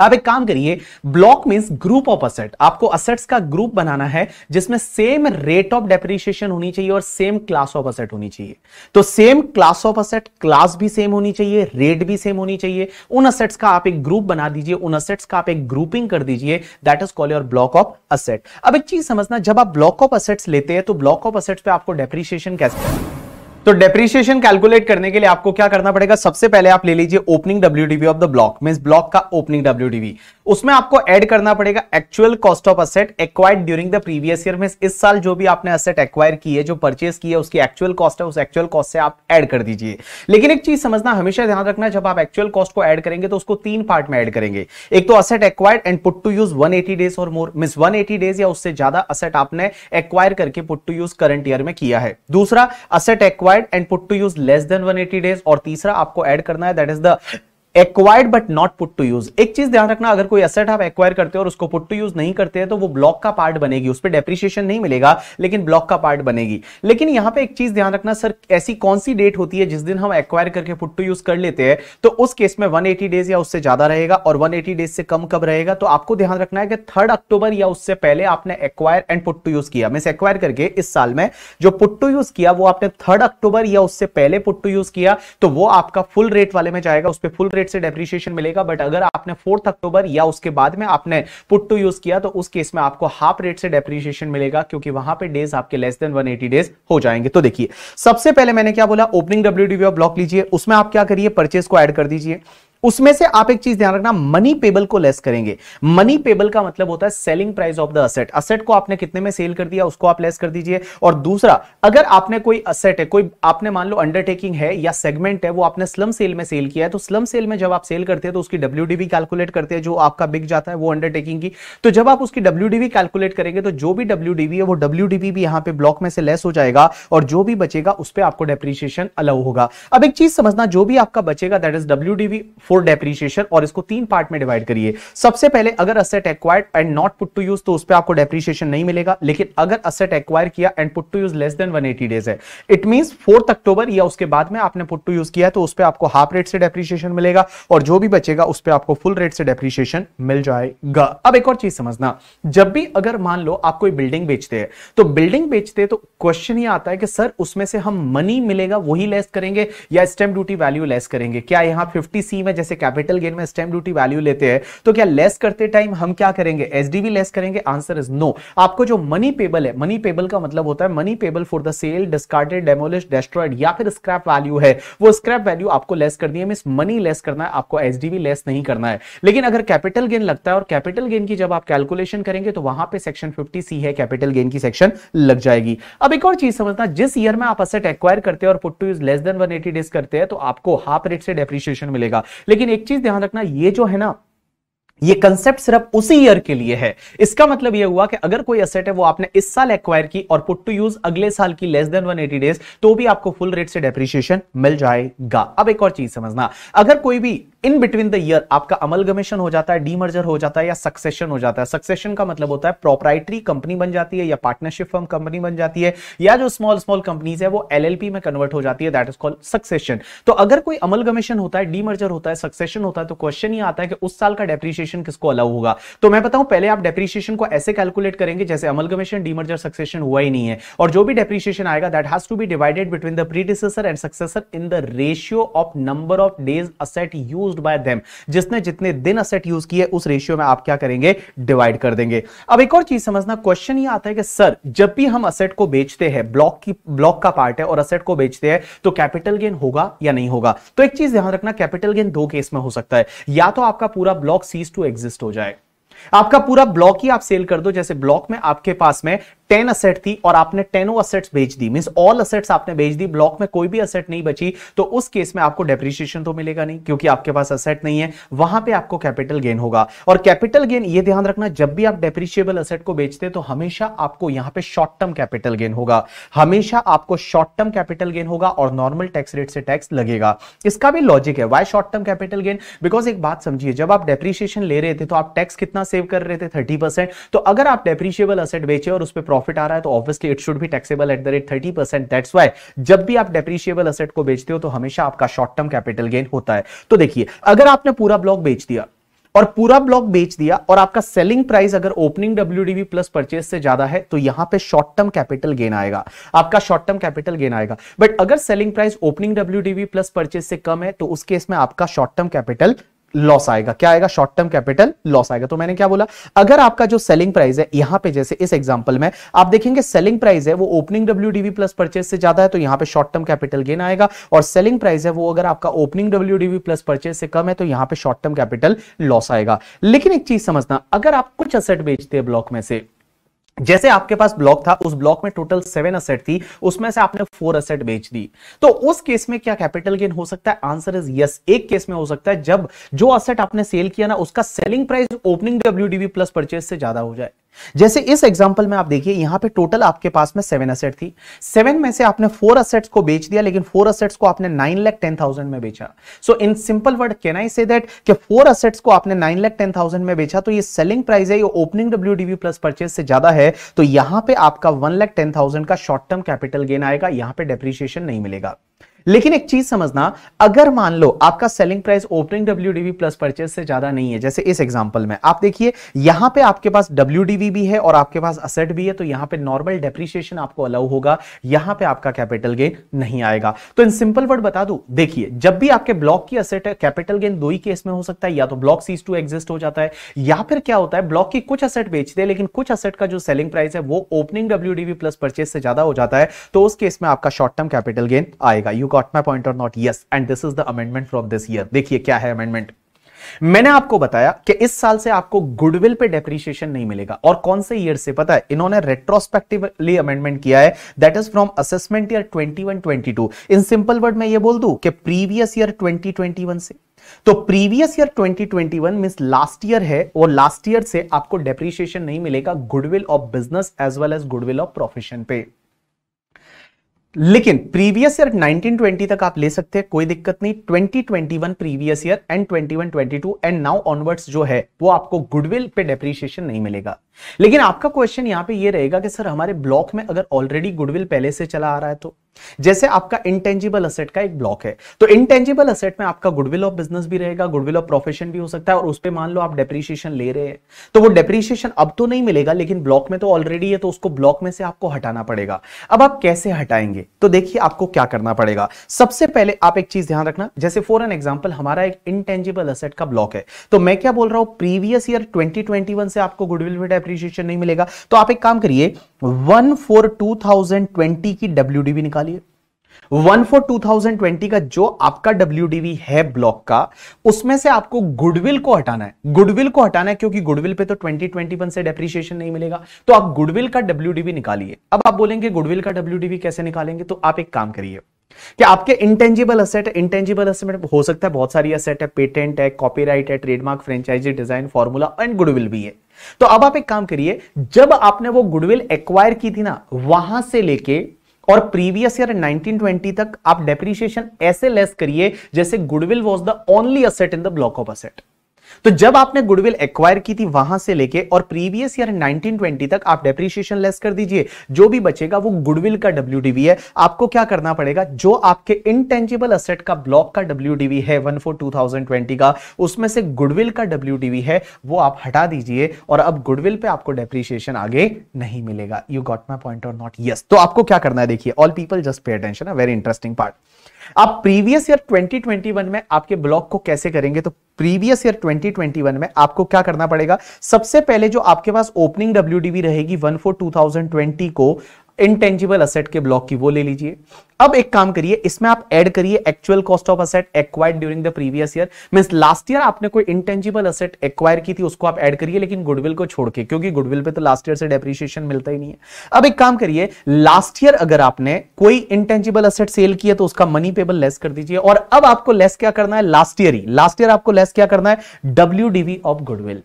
Speaker 1: आप एक काम करिए block means group of asset आपको असेट्स का ग्रुप बनाना है जिसमें सेम रेट ऑफ डेप्रिशिएशन होनी चाहिए और सेम क्लास ऑफ असेट होनी चाहिए तो same class of asset class भी सेम होनी चाहिए रेट भी सेम होनी चाहिए उन असेट्स का आप एक ग्रुप बना दीजिए उन असेट्स का आप एक ग्रुपिंग कर दीजिए that is call your block of asset अब एक चीज समझना जब आप ब्लॉक ऑफ असेट्स लेते हैं तो ब्लॉक ऑफ असेट्स पे आपको डेप्रिशिएशन कैसे तो डेप्रिशिएशन कैलकुलेट करने के लिए आपको क्या करना पड़ेगा सबसे पहले आप ले लीजिए opening W of the block mean block का ओपनिंग डब्ल्यू उसमें आपको ऐड करना पड़ेगा actual cost of asset acquired during the previous year में इस साल जो भी आपने असेट एक्वायर की है जो परचेज की है उसकी एक्चुअल कॉस्ट है उस एक्चुअल कॉस्ट से आप ऐड कर दीजिए लेकिन एक चीज समझना हमेशा ध्यान रखना जब आप एक्चुअल कॉस्ट को ऐड करेंगे तो उसको तीन पार्ट में ऐड करेंगे एक तो asset acquired and put to use one days और मोर मिस वन डेज या उससे ज्यादा असेट आपने एक्वायर करके put to use current year में किया है दूसरा asset acquired and put to use less than one days और तीसरा आपको एड करना है that is the acquired but not put to use एक चीज ध्यान रखना अगर कोई एसेट आप एक्वायर करते हो और उसको पुट टू यूज नहीं करते हैं तो वो ब्लॉक का पार्ट बनेगी उस पर डेप्रिशिएशन नहीं मिलेगा लेकिन ब्लॉक का पार्ट बनेगी लेकिन यहां पे एक चीज ध्यान रखना सर ऐसी कौन सी डेट होती है जिस दिन हम एक्वायर करके पुट टू यूज कर लेते हैं तो उस केस में वन डेज या उससे ज्यादा रहेगा और वन डेज से कम कब रहेगा तो आपको ध्यान रखना है कि थर्ड अक्टूबर या उससे पहले आपने acquire and put to use किया मीन एक्वायर करके इस साल में जो पुट टू यूज किया वो आपने थर्ड अक्टूबर या उससे पहले पुट टू यूज किया तो वो आपका फुल रेट वाले में जाएगा उस पर फुल रेट डेट से डेप्रीशिएशन मिलेगा बट अगर आपने फोर्थ अक्टूबर या उसके बाद में आपने पुट टू यूज किया तो उस केस में आपको हाफ रेट से डेप्रीशिएशन मिलेगा क्योंकि वहां पे डेज आपके लेस देन 180 डेज हो जाएंगे तो देखिए सबसे पहले मैंने क्या बोला ओपनिंग डब्ल्यू डी ब्लॉक लीजिए उसमें आप क्या करिए परचेज को एड कर दीजिए उसमें से आप एक चीज ध्यान रखना मनी पेबल को लेस करेंगे मनी पेबल का मतलब होता है selling price of the asset asset को आपने कितने में सेल कर दिया उसको आप लेस कर दीजिए और दूसरा अगर आपने कोई असेट है कोई आपने मान लो अंडरटेकिंग है या सेगमेंट है वो आपने स्लम सेल में सेल किया है तो स्लम सेल में जब आप सेल करते हैं तो उसकी डब्ल्यू कैलकुलेट करते हैं जो आपका बिक जाता है वो अंडरटेकिंग की तो जब आप उसकी डब्ल्यू कैलकुलेट करेंगे तो जो भी डब्ल्यू है वो डब्ल्यू भी यहां पर ब्लॉक में से लेस हो जाएगा और जो भी बचेगा उस पर आपको डेप्रिशिएशन अलाउ होगा अब एक चीज समझना जो भी आपका बचेगा that is W for depreciation और इसको तीन पार्ट में डिवाइड करिए सबसे पहले अगर asset acquired and not put to use तो उस पर आपको डेप्रीशिएशन नहीं मिलेगा लेकिन अगर असेट एक्वायर किया and put to use less than 180 days है इट मीन फोर्थ अक्टूबर या उसके बाद में आपने पुट टू यूज किया तो उस पर आपको हाफ रेट से डेप्रीशिएशन मिलेगा और जो भी बचेगा उस पर आपको फुल रेट से डेप्रीशिएशन मिल जाएगा अब एक और चीज समझना जब भी अगर मान लो आप कोई बिल्डिंग बेचते हैं तो बिल्डिंग बेचते तो क्वेश्चन ये आता है कि सर उसमें से हम मनी मिलेगा वही लेस करेंगे या स्टैंप ड्यूटी वैल्यू लेस करेंगे क्या यहां फिफ्टी सी में में से कैपिटल गेन में स्टेम ड्यूटी वैल्यू लेते हैं तो क्या लेस करते टाइम हम क्या करेंगे एसडीवी लेस करेंगे आंसर इज नो आपको जो मनी पेबल है मनी पेबल का मतलब होता है money payable for the sale discarded demolish destroyed या फिर स्क्रैप वैल्यू है वो स्क्रैप वैल्यू आपको लेस कर दिए मीन मनी लेस करना है आपको एसडीवी लेस नहीं करना है लेकिन अगर कैपिटल गेन लगता है और कैपिटल गेन की जब आप कैलकुलेशन करेंगे तो वहां पे सेक्शन 50 सी है कैपिटल गेन की सेक्शन लग जाएगी अब एक और चीज समझना जिस ईयर में आप असेट एक्वायर करते हैं और put to use less than 180 days करते हैं तो आपको हाफ रेट से डेप्रिशिएशन मिलेगा लेकिन एक चीज ध्यान रखना ये जो है ना ये कंसेप्ट सिर्फ उसी ईयर के लिए है इसका मतलब ये हुआ कि अगर कोई असेट है वो आपने इस साल एक्वायर की और पुट टू यूज अगले साल की लेस देन 180 डेज तो भी आपको फुल रेट से डेप्रिशिएशन मिल जाएगा अब एक और चीज समझना अगर कोई भी इन बिटवीन द ईयर आपका अमलगमेशन हो जाता है डीमर्जर हो जाता है या सक्सेशन हो जाता है सक्सेशन का मतलब होता है प्रोपराइटरी कंपनी बन जाती है या पार्टनरशिप फर्म कंपनी बन जाती है या जो स्मॉल स्मॉल कंपनीज है वो एलएलपी में कन्वर्ट हो जाती है दैट इज कॉल्ड सक्सेशन तो अगर कोई अमलगमेशन होता है डीमर्जर होता है सक्सेशन होता है तो क्वेश्चन ये आता है कि उस साल का डेप्रिशिएशन डेप्रिसिएशन किसको अलाउ होगा तो मैं बताऊं पहले आप डेप्रिसिएशन को ऐसे कैलकुलेट करेंगे जैसे अमलगमेशन डीमर्जर सक्सेशन हुआ ही नहीं है और जो भी डेप्रिसिएशन आएगा that has to be divided between the predecessor and successor in the ratio of number of days asset use by them जिसने जितने दिन असेट यूज किए उस रेशियो में आप क्या करेंगे डिवाइड कर देंगे अब एक और चीज समझना क्वेश्चन ये आता है कि सर जब भी हम असेट को बेचते हैं ब्लॉक की ब्लॉक का पार्ट है और असेट को बेचते हैं तो कैपिटल गेन होगा या नहीं होगा तो एक चीज ध्यान रखना कैपिटल गेन दो केस में हो सकता है या तो आपका पूरा ब्लॉक सीज टू एग्जिस्ट हो जाए आपका पूरा ब्लॉक ही आप सेल कर दो जैसे ब्लॉक में आपके पास में टेन असेट थी और आपने टेनो असेट्स भेज दी मीन ऑल असेट्स आपने भेज दी ब्लॉक में कोई भी असेट नहीं बची तो उस केस में आपको डेप्रिशिएशन तो मिलेगा नहीं क्योंकि आपके पास असेट नहीं है वहां पे आपको कैपिटल गेन होगा और कैपिटल गेन ये ध्यान रखना जब भी आप डेप्रिशिएबल असेट को बेचते तो हमेशा आपको यहां पर शॉर्ट टर्म कैपिटल गेन होगा हमेशा आपको शॉर्ट टर्म कैपिटल गेन होगा और नॉर्मल टैक्स रेट से टैक्स लगेगा इसका भी लॉजिक है why short term capital gain because एक बात समझिए जब आप डेप्रिशिएशन ले रहे थे तो आप टैक्स कितना सेव कर रहे थे थर्टी तो अगर आप डेप्रिशिएबल असेट बेचे और उस पर प्रॉफिट आ रहा है तो ऑब्वियसली इट शुड भी taxable at the rate thirty percent that's why जब भी आप डेप्रिशिएबल असेट को बेचते हो तो हमेशा आपका शॉर्ट टर्म कैपिटल गेन होता है तो देखिए अगर आपने पूरा ब्लॉक बेच दिया और पूरा ब्लॉक बेच दिया और आपका सेलिंग प्राइस अगर ओपनिंग डब्ल्यू प्लस परचेज से ज्यादा है तो यहां पे शॉर्ट टर्म कैपिटल गेन आएगा आपका शॉर्ट टर्म कैपिटल गेन आएगा बट अगर selling price opening W plus purchase से कम है तो उस केस में आपका शॉर्ट टर्म कैपिटल लॉस आएगा क्या आएगा शॉर्ट टर्म कैपिटल लॉस आएगा तो मैंने क्या बोला अगर आपका जो सेलिंग प्राइस है यहां पे जैसे इस एग्जांपल में आप देखेंगे सेलिंग प्राइस है वो ओपनिंग डब्ल्यू प्लस परचेज से ज्यादा है तो यहां पे शॉर्ट टर्म कैपिटल गेन आएगा और सेलिंग प्राइस है वो अगर आपका ओपनिंग डब्ल्यू प्लस परचेज से कम है तो यहां पर शॉर्ट टर्म कैपिटल लॉस आएगा लेकिन एक चीज समझना अगर आप कुछ असेट बेचते हैं ब्लॉक में से जैसे आपके पास ब्लॉक था उस ब्लॉक में टोटल सेवन असेट थी उसमें से आपने फोर असेट बेच दी तो उस केस में क्या कैपिटल गेन हो सकता है आंसर इज यस एक केस में हो सकता है जब जो असेट आपने सेल किया ना उसका selling price opening W plus purchase से ज्यादा हो जाए जैसे इस एग्जाम्पल में आप देखिए यहां पे टोटल आपके पास में सेवन असेट थी सेवन में से आपने फोर असेट्स को बेच दिया लेकिन फोर असेट्स को आपने नाइन लैख टेन थाउजेंड में बेचा so in simple word can I say that कि फोर असेट्स को आपने नाइन लैख टेन थाउजेंड में बेचा तो ये सेलिंग प्राइस है ये opening W DV plus purchase से ज्यादा है तो यहां पर आपका वन लैख टेन थाउजेंड का शॉर्ट टर्म कैपिटल गेन आएगा यहां पर डेप्रिशिएशन नहीं मिलेगा लेकिन एक चीज समझना अगर मान लो आपका selling price opening W plus purchase से ज्यादा नहीं है जैसे इस एग्जाम्पल में आप देखिए यहां पे आपके पास डब्ल्यू भी है और आपके पास असेट भी है तो यहां पे नॉर्मल डेप्रिशिएशन आपको अलाउ होगा यहां पे आपका कैपिटल गेन नहीं आएगा तो इन सिंपल वर्ड बता दू देखिए जब भी आपके ब्लॉक की असेट है कैपिटल गेन दो ही केस में हो सकता है या तो ब्लॉक सीज टू एग्जिस्ट हो जाता है या फिर क्या होता है ब्लॉक की कुछ असेट बेचते हैं लेकिन कुछ असेट का जो सेलिंग प्राइस है वो ओपनिंग डब्ल्यू प्लस परचेज से ज्यादा हो जाता है तो उस केस में आपका शॉर्ट टर्म कैपिटल गेन आएगा यू गॉट माई पॉइंट और not yes and this is the amendment from this year देखिए क्या है अमेंडमेंट मैंने आपको बताया कि इस साल से आपको गुडविल पे डेप्रिशिएशन नहीं मिलेगा और कौन से ईयर से पता है इन्होंने रेट्रोस्पेक्टिवली अमेंडमेंट किया है that is from assessment year 21 22 in simple word में ये बोल दूं कि प्रीवियस ईयर 2021 से तो previous year 2021 means last year है वो लास्ट ईयर से आपको डेप्रिशिएशन नहीं मिलेगा goodwill of business as well as goodwill of profession पे लेकिन प्रीवियस ईयर 1920 तक आप ले सकते हैं कोई दिक्कत नहीं 2021 previous year and 21 22 and now onwards जो है वो आपको गुडविल पे डेप्रिशिएशन नहीं मिलेगा लेकिन आपका क्वेश्चन यहां पे ये रहेगा कि सर हमारे ब्लॉक में अगर ऑलरेडी गुडविल पहले से चला आ रहा है तो जैसे आपका इंटेंजिबल असेट का एक ब्लॉक है तो इंटेंजिबल असेट में आपका गुडविल ऑफ बिजनेस भी रहेगा गुडविल ऑफ प्रोफेशन भी हो सकता है और उस पर मान लो आप डेप्रीशिएशन ले रहे हैं तो वो डेप्रीशिएशन अब तो नहीं मिलेगा लेकिन ब्लॉक में तो ऑलरेडी है तो उसको ब्लॉक में से आपको हटाना पड़ेगा अब आप कैसे हटाएंगे तो देखिए आपको क्या करना पड़ेगा सबसे पहले आप एक चीज ध्यान रखना जैसे फॉर एन एग्जाम्पल हमारा एक इंटेंजिबल असेट का ब्लॉक है तो मैं क्या बोल रहा हूं प्रीवियस ईयर 2021 से आपको गुडविल विद एप्रिशिएशन नहीं मिलेगा तो आप एक काम करिए one four two thousand twenty की डब्ल्यू निकालिए one four two thousand twenty का जो आपका डब्ल्यू है ब्लॉक का उसमें से आपको गुडविल को हटाना है गुडविल को हटाना है क्योंकि गुडविल पे तो ट्वेंटी ट्वेंटी वन से डेप्रिशिएशन नहीं मिलेगा तो आप गुडविल का डब्ल्यू निकालिए अब आप बोलेंगे गुडविल का डब्ल्यू कैसे निकालेंगे तो आप एक काम करिए कि आपके इंटेंजिबल असेट इंटेंजिबल असेट हो सकता है बहुत सारी असेट है पेटेंट है कॉपीराइट है trademark franchise design formula and goodwill भी है तो अब आप एक काम करिए जब आपने वो गुडविल एक्वायर की थी ना वहां से लेके और प्रीवियस ईयर 1920 तक आप डेप्रीशिएशन ऐसे लेस करिए जैसे goodwill was the only asset in the block of asset तो जब आपने गुडविल एक्वायर की थी वहां से लेके और प्रीवियस ईयर 1920 तक आप डेप्रीशिएशन लेस कर दीजिए जो भी बचेगा वो गुडविल का डब्ल्यू है आपको क्या करना पड़ेगा जो आपके इनटेंजिबल असेट का ब्लॉक का डब्ल्यू है वन फोर टू का उसमें से गुडविल का डब्ल्यू है वो आप हटा दीजिए और अब गुडविल पे आपको डेप्रीशिएशन आगे नहीं मिलेगा यू गॉट माई पॉइंट और नॉट यस तो आपको क्या करना है देखिए all people just pay attention very interesting part आप प्रीवियस ईयर 2021 में आपके ब्लॉक को कैसे करेंगे तो प्रीवियस ईयर 2021 में आपको क्या करना पड़ेगा सबसे पहले जो आपके पास ओपनिंग डब्ल्यू रहेगी वन फोर टू को इनटेंजिबल असेट के ब्लॉक की वो ले लीजिए अब एक काम करिए इसमें आप ऐड करिए actual cost of asset acquired during the previous year mean last year आपने कोई इंटेंजिबल असेट एक्वायर की थी उसको आप ऐड करिए लेकिन गुडविल को छोड़ के क्योंकि गुडविल पे तो लास्ट ईयर से डेप्रिशिएशन मिलता ही नहीं है अब एक काम करिए लास्ट ईयर अगर आपने कोई इंटेंजिबल असेट सेल किया तो उसका मनी पेबल लेस कर दीजिए और अब आपको लेस क्या करना है लास्ट ईयर ही लास्ट ईयर आपको लेस क्या करना है डब्ल्यू ऑफ गुडविल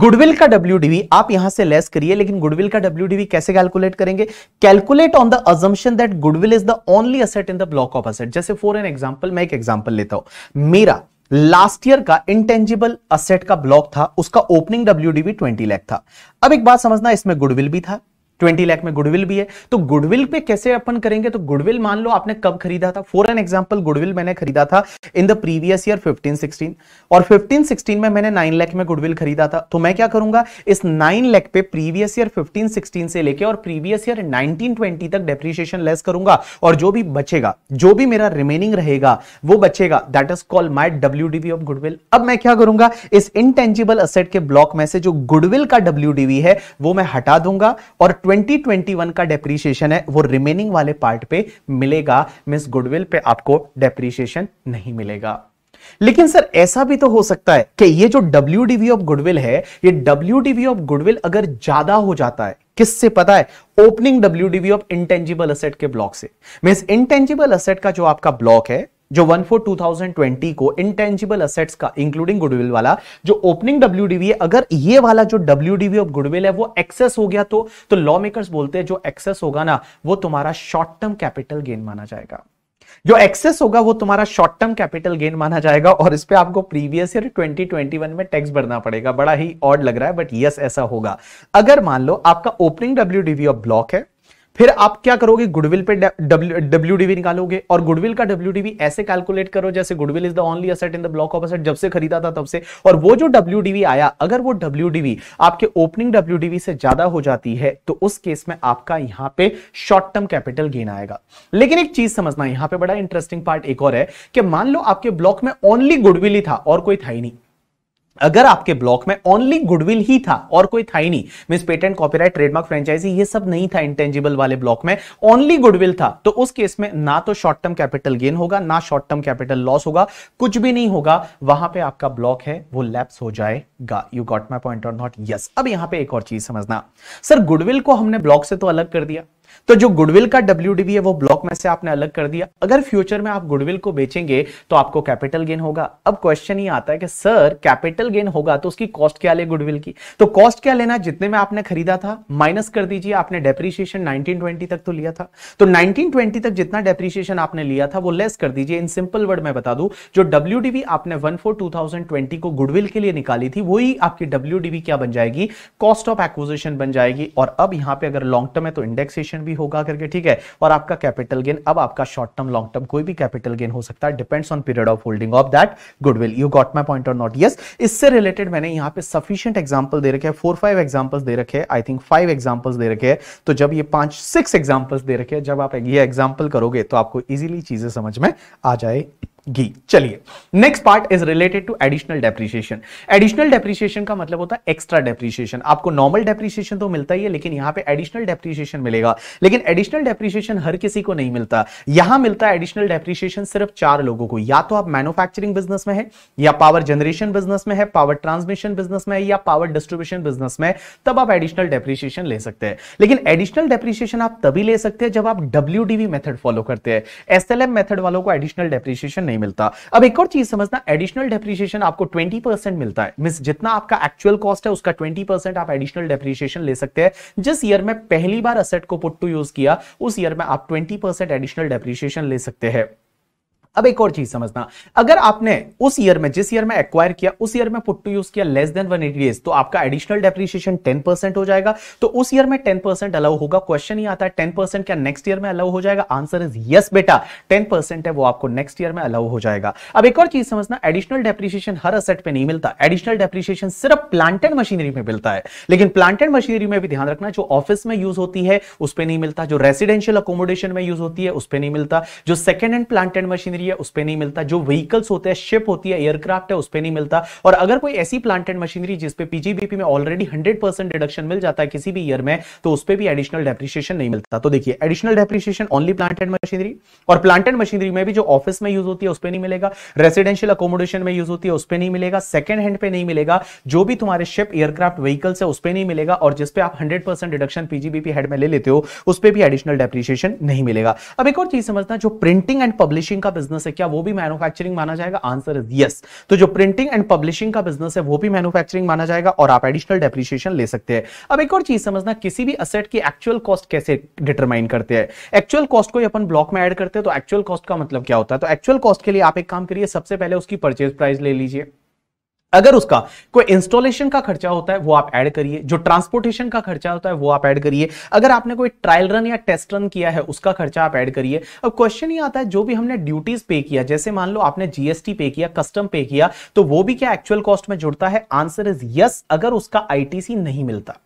Speaker 1: गुडविल का डब्ल्यू आप यहां से लेस करिए लेकिन गुडविल का डब्ल्यू कैसे कैलकुलेट करेंगे calculate on the assumption that goodwill is the only asset in the block of asset जैसे फॉर एन एग्जाम्पल मैं एक एग्जाम्पल लेता हूं मेरा लास्ट ईयर का इंटेंजिबल असेट का ब्लॉक था उसका opening W DV twenty lakh था अब एक बात समझना इसमें गुडविल भी था ट्वेंटी लाख में गुडविल भी है तो गुडविल पे कैसे अपन करेंगे तो गुडविल मान लो आपने कब खरीदा था फॉर एन एग्जाम्पल गुडविल मैंने खरीदा था in the previous year fifteen sixteen और फिफ्टीन सिक्सटीन में मैंने नाइन लाख में गुडविल खरीदा था तो मैं क्या करूंगा इस नाइन लाख पे प्रीवियस ईयर फिफ्टीन सिक्सटीन से लेकर और प्रीवियस ईयर नाइनटीन ट्वेंटी तक डेप्रिशिएशन लेस करूंगा और जो भी बचेगा जो भी मेरा रिमेनिंग रहेगा वो बचेगा that is call my W of goodwill अब मैं क्या करूंगा इस इनटेंजिबल असेट के ब्लॉक में से जो गुडविल का डब्ल्यू है वो मैं हटा दूंगा और 20 2021 का डेप्रीशिएशन है वो रिमेनिंग वाले पार्ट पे मिलेगा मिस गुडविल पे आपको डेप्रीशिएशन नहीं मिलेगा लेकिन सर ऐसा भी तो हो सकता है कि ये जो डब्ल्यू ऑफ गुडविल है ये डब्ल्यू ऑफ गुडविल अगर ज्यादा हो जाता है किससे पता है opening W of intangible asset के ब्लॉक से मीन इंटेंजिबल असेट का जो आपका ब्लॉक है जो one four two thousand twenty को इंटेंजिबल असेट्स का इंक्लूडिंग गुडविल वाला जो ओपनिंग डब्ल्यूडीवी है अगर ये वाला जो डब्ल्यूडीवी ऑफ गुडविल है वो एक्सेस हो गया तो तो लॉ मेकर्स बोलते हैं जो एक्सेस होगा ना वो तुम्हारा शॉर्ट टर्म कैपिटल गेन माना जाएगा जो एक्सेस होगा वो तुम्हारा शॉर्ट टर्म कैपिटल गेन माना जाएगा और इस पे आपको प्रीवियस ईयर 2021 में टैक्स भरना पड़ेगा बड़ा ही ऑड लग रहा है बट यस ऐसा होगा अगर मान लो आपका ओपनिंग डब्ल्यू ऑफ ब्लॉक है फिर आप क्या करोगे गुडविल पे डब्ल्यू डीवी निकालोगे और गुडविल का डब्ल्यू डीवी ऐसे कैलकुलेट करो जैसे goodwill is the only asset in the block of asset जब से खरीदा था तब से और वो जो डब्ल्यू डीवी आया अगर वो डब्ल्यू डीवी आपके ओपनिंग डब्ल्यू डीवी से ज्यादा हो जाती है तो उस केस में आपका यहां पे शॉर्ट टर्म कैपिटल गेन आएगा लेकिन एक चीज समझना यहां पे बड़ा इंटरेस्टिंग पार्ट एक और है कि मान लो आपके ब्लॉक में ओनली गुडविल ही था और कोई था ही नहीं अगर आपके ब्लॉक में ओनली गुडविल ही था और कोई था ही नहीं mean patent copyright trademark franchisee ये सब नहीं था इंटेंजिबल वाले ब्लॉक में ओनली गुडविल था तो उस केस में ना तो शॉर्ट टर्म कैपिटल गेन होगा ना शॉर्ट टर्म कैपिटल लॉस होगा कुछ भी नहीं होगा वहां पे आपका ब्लॉक है वो लैप्स हो जाएगा यू गॉट माई पॉइंट और नॉट यस अब यहां पर एक और चीज समझना सर गुडविल को हमने ब्लॉक से तो अलग कर दिया तो जो गुडविल का डब्ल्यू है वो ब्लॉक में से आपने अलग कर दिया अगर फ्यूचर में आप गुडविल को बेचेंगे तो आपको कैपिटल गेन होगा अब क्वेश्चन ये आता है कि सर कैपिटल गेन होगा तो उसकी कॉस्ट क्या ले गुडविल की तो कॉस्ट क्या लेना जितने में आपने खरीदा था माइनस कर दीजिए आपने डेप्रिसिएशन नाइनटीन तक तो लिया था तो नाइनटीन तक जितना डेप्रिसिएशन आपने लिया था वो लेस कर दीजिए इन सिंपल वर्ड में बता दू जो डब्ल्यू आपने one four two thousand twenty को गुडविल के लिए निकाली थी वही आपकी डब्ल्यू क्या बन जाएगी कॉस्ट ऑफ एक्विजिशन बन जाएगी और अब यहां पर अगर लॉन्ग टर्म है तो इंडेक्सेशन भी होगा करके ठीक है और आपका कैपिटल गेन अब आपका शॉर्ट टर्म लॉन्ग टर्म कोई भी कैपिटल गेन हो सकता है depends on period of holding of that goodwill you got my point और नॉट यस इससे रिलेटेड मैंने यहाँ पे सफिशियंट एग्जाम्पल दे रखे हैं फोर फाइव एग्जाम्पल दे रखे हैं आई थिंक फाइव एग्जाम्पल्स दे रखे हैं तो जब ये पांच सिक्स एग्जाम्पल्स दे रखे हैं जब आप ये एग्जाम्पल करोगे तो आपको इजिली चीजें समझ में आ जाए घी चलिए next part is related to additional depreciation additional depreciation का मतलब होता है एक्स्ट्रा डेप्रिसिएशन आपको नॉर्मल डेप्रिसिएशन तो मिलता ही है लेकिन यहां पे एडिशनल डेप्रिसिएशन मिलेगा लेकिन एडिशनल डेप्रिसिएशन हर किसी को नहीं मिलता यहां मिलता है एडिशनल डेप्रिसिएशन सिर्फ चार लोगों को या तो आप मैन्युफैक्चरिंग बिजनेस में है या पावर जनरेशन बिजनेस में है पावर ट्रांसमिशन बिजनेस में है या पावर डिस्ट्रीब्यूशन बिजनेस में तब आप एडिशनल डेप्रिसिएशन ले सकते हैं लेकिन एडिशनल डेप्रिसिएशन आप तभी ले सकते हैं जब आप डब्ल्यू मेथड फॉलो करते हैं एस मेथड वालों को एडिशनल डेप्रिसिएशन नहीं मिलता अब एक और चीज समझना एडिशनल डेप्रीशिएशन आपको 20 मिलता है मिस जितना आपका एक्चुअल कॉस्ट है उसका 20 आप एडिशनल डेप्रीशिएशन ले सकते हैं जिस ईयर में पहली बार असेट को पुट टू यूज किया उस ईयर में आप 20 एडिशनल डेप्रीशिएशन ले सकते हैं अब एक और चीज समझना अगर आपने उस ईयर में जिस ईयर में एक्वायर किया उस ईयर में पुट टू यूज किया लेस देन वन एटी तो आपका एडिशनल डेप्रिसिएशन टेन परसेंट हो जाएगा तो उस ईयर में टेन परसेंट अलाउ होगा क्वेश्चन ही आता है टेन परसेंट क्या नेक्स्ट ईयर में अलाउ हो जाएगा आंसर इज यस बेटा टेन परसेंट है वो आपको नेक्स्ट ईयर में अलाउ हो जाएगा अब एक और चीज समझना एडिशनल डेप्रिसिएशन हर असेट पे नहीं मिलता एडिशनल डेप्रिसिएशन सिर्फ प्लांटेड मशीनरी में मिलता है लेकिन प्लांटेड मशीनरी में भी ध्यान रखना जो ऑफिस में यूज होती है उस पर नहीं मिलता जो रेसिडेंशियल अकोमोडेशन में यूज होती है उस पर नहीं मिलता जो second hand plant and machinery machinery है उस पर नहीं मिलता जो व्हीकल्स होते हैं शिप होती है एयरक्राफ्ट है उस पर नहीं मिलता और अगर कोई ऐसी प्लांट एंड मशीनरी जिसपे पीजीबीपी में ऑलरेडी हंड्रेड परसेंट डिडक्शन मिल जाता है किसी भी ईयर में तो उस पर भी एडिशनल डेप्रिशिएशन नहीं मिलता तो देखिए additional depreciation only plant and machinery और प्लांट एंड मशीनरी में भी जो ऑफिस में यूज होती है उस पर नहीं मिलेगा रेसिडेंशियल अकोमोडेशन में यूज होती है उस पर नहीं मिलेगा सेकंड हैंड पे नहीं मिलेगा जो भी तुम्हारे शिप एयरक्राफ्ट व्हीकल्स है उस पर नहीं मिलेगा और जिसपे आप hundred percent deduction PGBP head में ले लेते हो उस पर भी एडिशनल डेप्रिशिएशन नहीं मिलेगा अब एक और चीज समझना जो प्रिंटिंग एंड पब्लिशिंग का बिजनेस बिजनेस है क्या वो भी मैन्युफैक्चरिंग माना जाएगा आंसर इज यस तो जो प्रिंटिंग एंड पब्लिशिंग का बिजनेस है वो भी मैन्युफैक्चरिंग माना जाएगा और आप एडिशनल डेप्रिशिएशन ले सकते हैं अब एक और चीज समझना किसी भी असेट की एक्चुअल कॉस्ट कैसे डिटरमाइन करते हैं एक्चुअल कॉस्ट को अपन ब्लॉक में एड करते हैं तो एक्चुअल कॉस्ट का मतलब क्या होता है तो एक्चुअल कॉस्ट के लिए आप एक काम करिए सबसे पहले उसकी परचेज प्राइस ले लीजिए अगर उसका कोई इंस्टॉलेशन का खर्चा होता है वो आप ऐड करिए जो ट्रांसपोर्टेशन का खर्चा होता है वो आप ऐड करिए अगर आपने कोई ट्रायल रन या टेस्ट रन किया है उसका खर्चा आप ऐड करिए अब क्वेश्चन ये आता है जो भी हमने ड्यूटीज पे किया जैसे मान लो आपने जीएसटी पे किया कस्टम पे किया तो वो भी क्या एक्चुअल कॉस्ट में जुड़ता है आंसर इज यस अगर उसका आईटीसी नहीं मिलता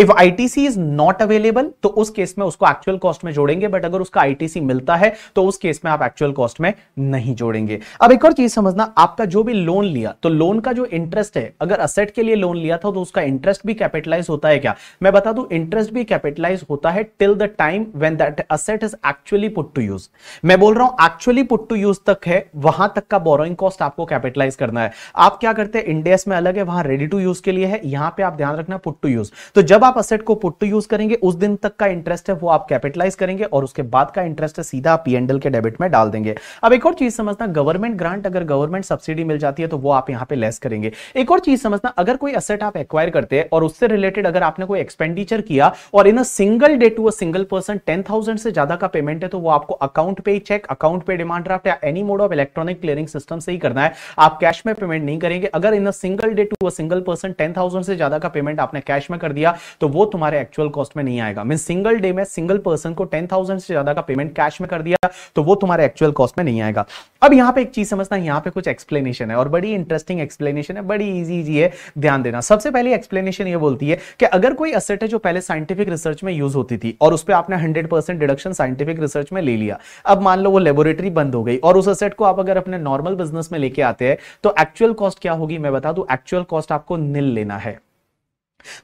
Speaker 1: if ITC is not available तो उस केस में उसको एक्चुअल कॉस्ट में जोड़ेंगे बट अगर उसका आईटीसी मिलता है तो उस केस में आप एक्चुअल कॉस्ट में नहीं जोड़ेंगे अब एक और चीज समझना आपका जो भी लोन लिया तो लोन का जो इंटरेस्ट है अगर असेट के लिए लोन लिया था तो उसका इंटरेस्ट भी कैपिटलाइज होता है क्या मैं बता दू इंटरेस्ट भी कैपिटलाइज होता है till the time when that asset is actually put to use मैं बोल रहा हूं एक्चुअली पुट टू यूज तक है वहां तक का बोरोइंग कॉस्ट आपको कैपिटलाइज करना है आप क्या करते हैं इंडिया में अलग है वहां रेडी टू यूज के लिए है यहां पर आप ध्यान रखना पुट टू यूज तो तो जब आप असेट को पुट टू यूज करेंगे उस दिन तक का इंटरेस्ट है वो आप कैपिटलाइज करेंगे और उसके बाद का इंटरेस्ट है सीधा पी एंडल के डेबिट में डाल देंगे अब एक और चीज समझना गवर्नमेंट ग्रांट अगर गवर्नमेंट सब्सिडी मिल जाती है तो वो आप यहाँ पे लेस करेंगे एक और चीज समझना अगर कोई असेट आप एक्वायर करते हैं और उससे रिलेटेड अगर आपने कोई एक्सपेंडिचर किया और in a single day to a single person ten thousand से ज्यादा का पेमेंट है तो वो आपको अकाउंट पे ही चेक अकाउंट पे डिमांड ड्राफ्ट या any mode of electronic clearing system से ही करना है आप कैश में पेमेंट नहीं करेंगे अगर in a single day to a single person ten thousand से ज्यादा का पेमेंट आपने कैश में कर दिया जाएगा तो वो तुम्हारे एक्चुअल कॉस्ट में नहीं आएगा मीन सिंगल डे में सिंगल पर्सन को टेन थाउजेंड से ज्यादा का पेमेंट कैश में कर दिया तो वो तुम्हारे एक्चुअल कॉस्ट में नहीं आएगा अब यहां पे एक चीज समझना है यहां पे कुछ एक्सप्लेनेशन है और बड़ी इंटरेस्टिंग एक्सप्लेनेशन है बड़ी इजी इजी है ध्यान देना सबसे पहले एक्सप्लेनेशन ये बोलती है कि अगर कोई असेट है जो पहले साइंटिफिक रिसर्च में यूज होती थी और उस पर आपने hundred percent deduction scientific research में ले लिया अब मान लो वो लेबोरेटरी बंद हो गई और उस असेट को आप अगर अपने नॉर्मल बिजनेस में लेके आते हैं तो एक्चुअल कॉस्ट क्या होगी मैं बता दू एक्चुअल कॉस्ट आपको निल लेना है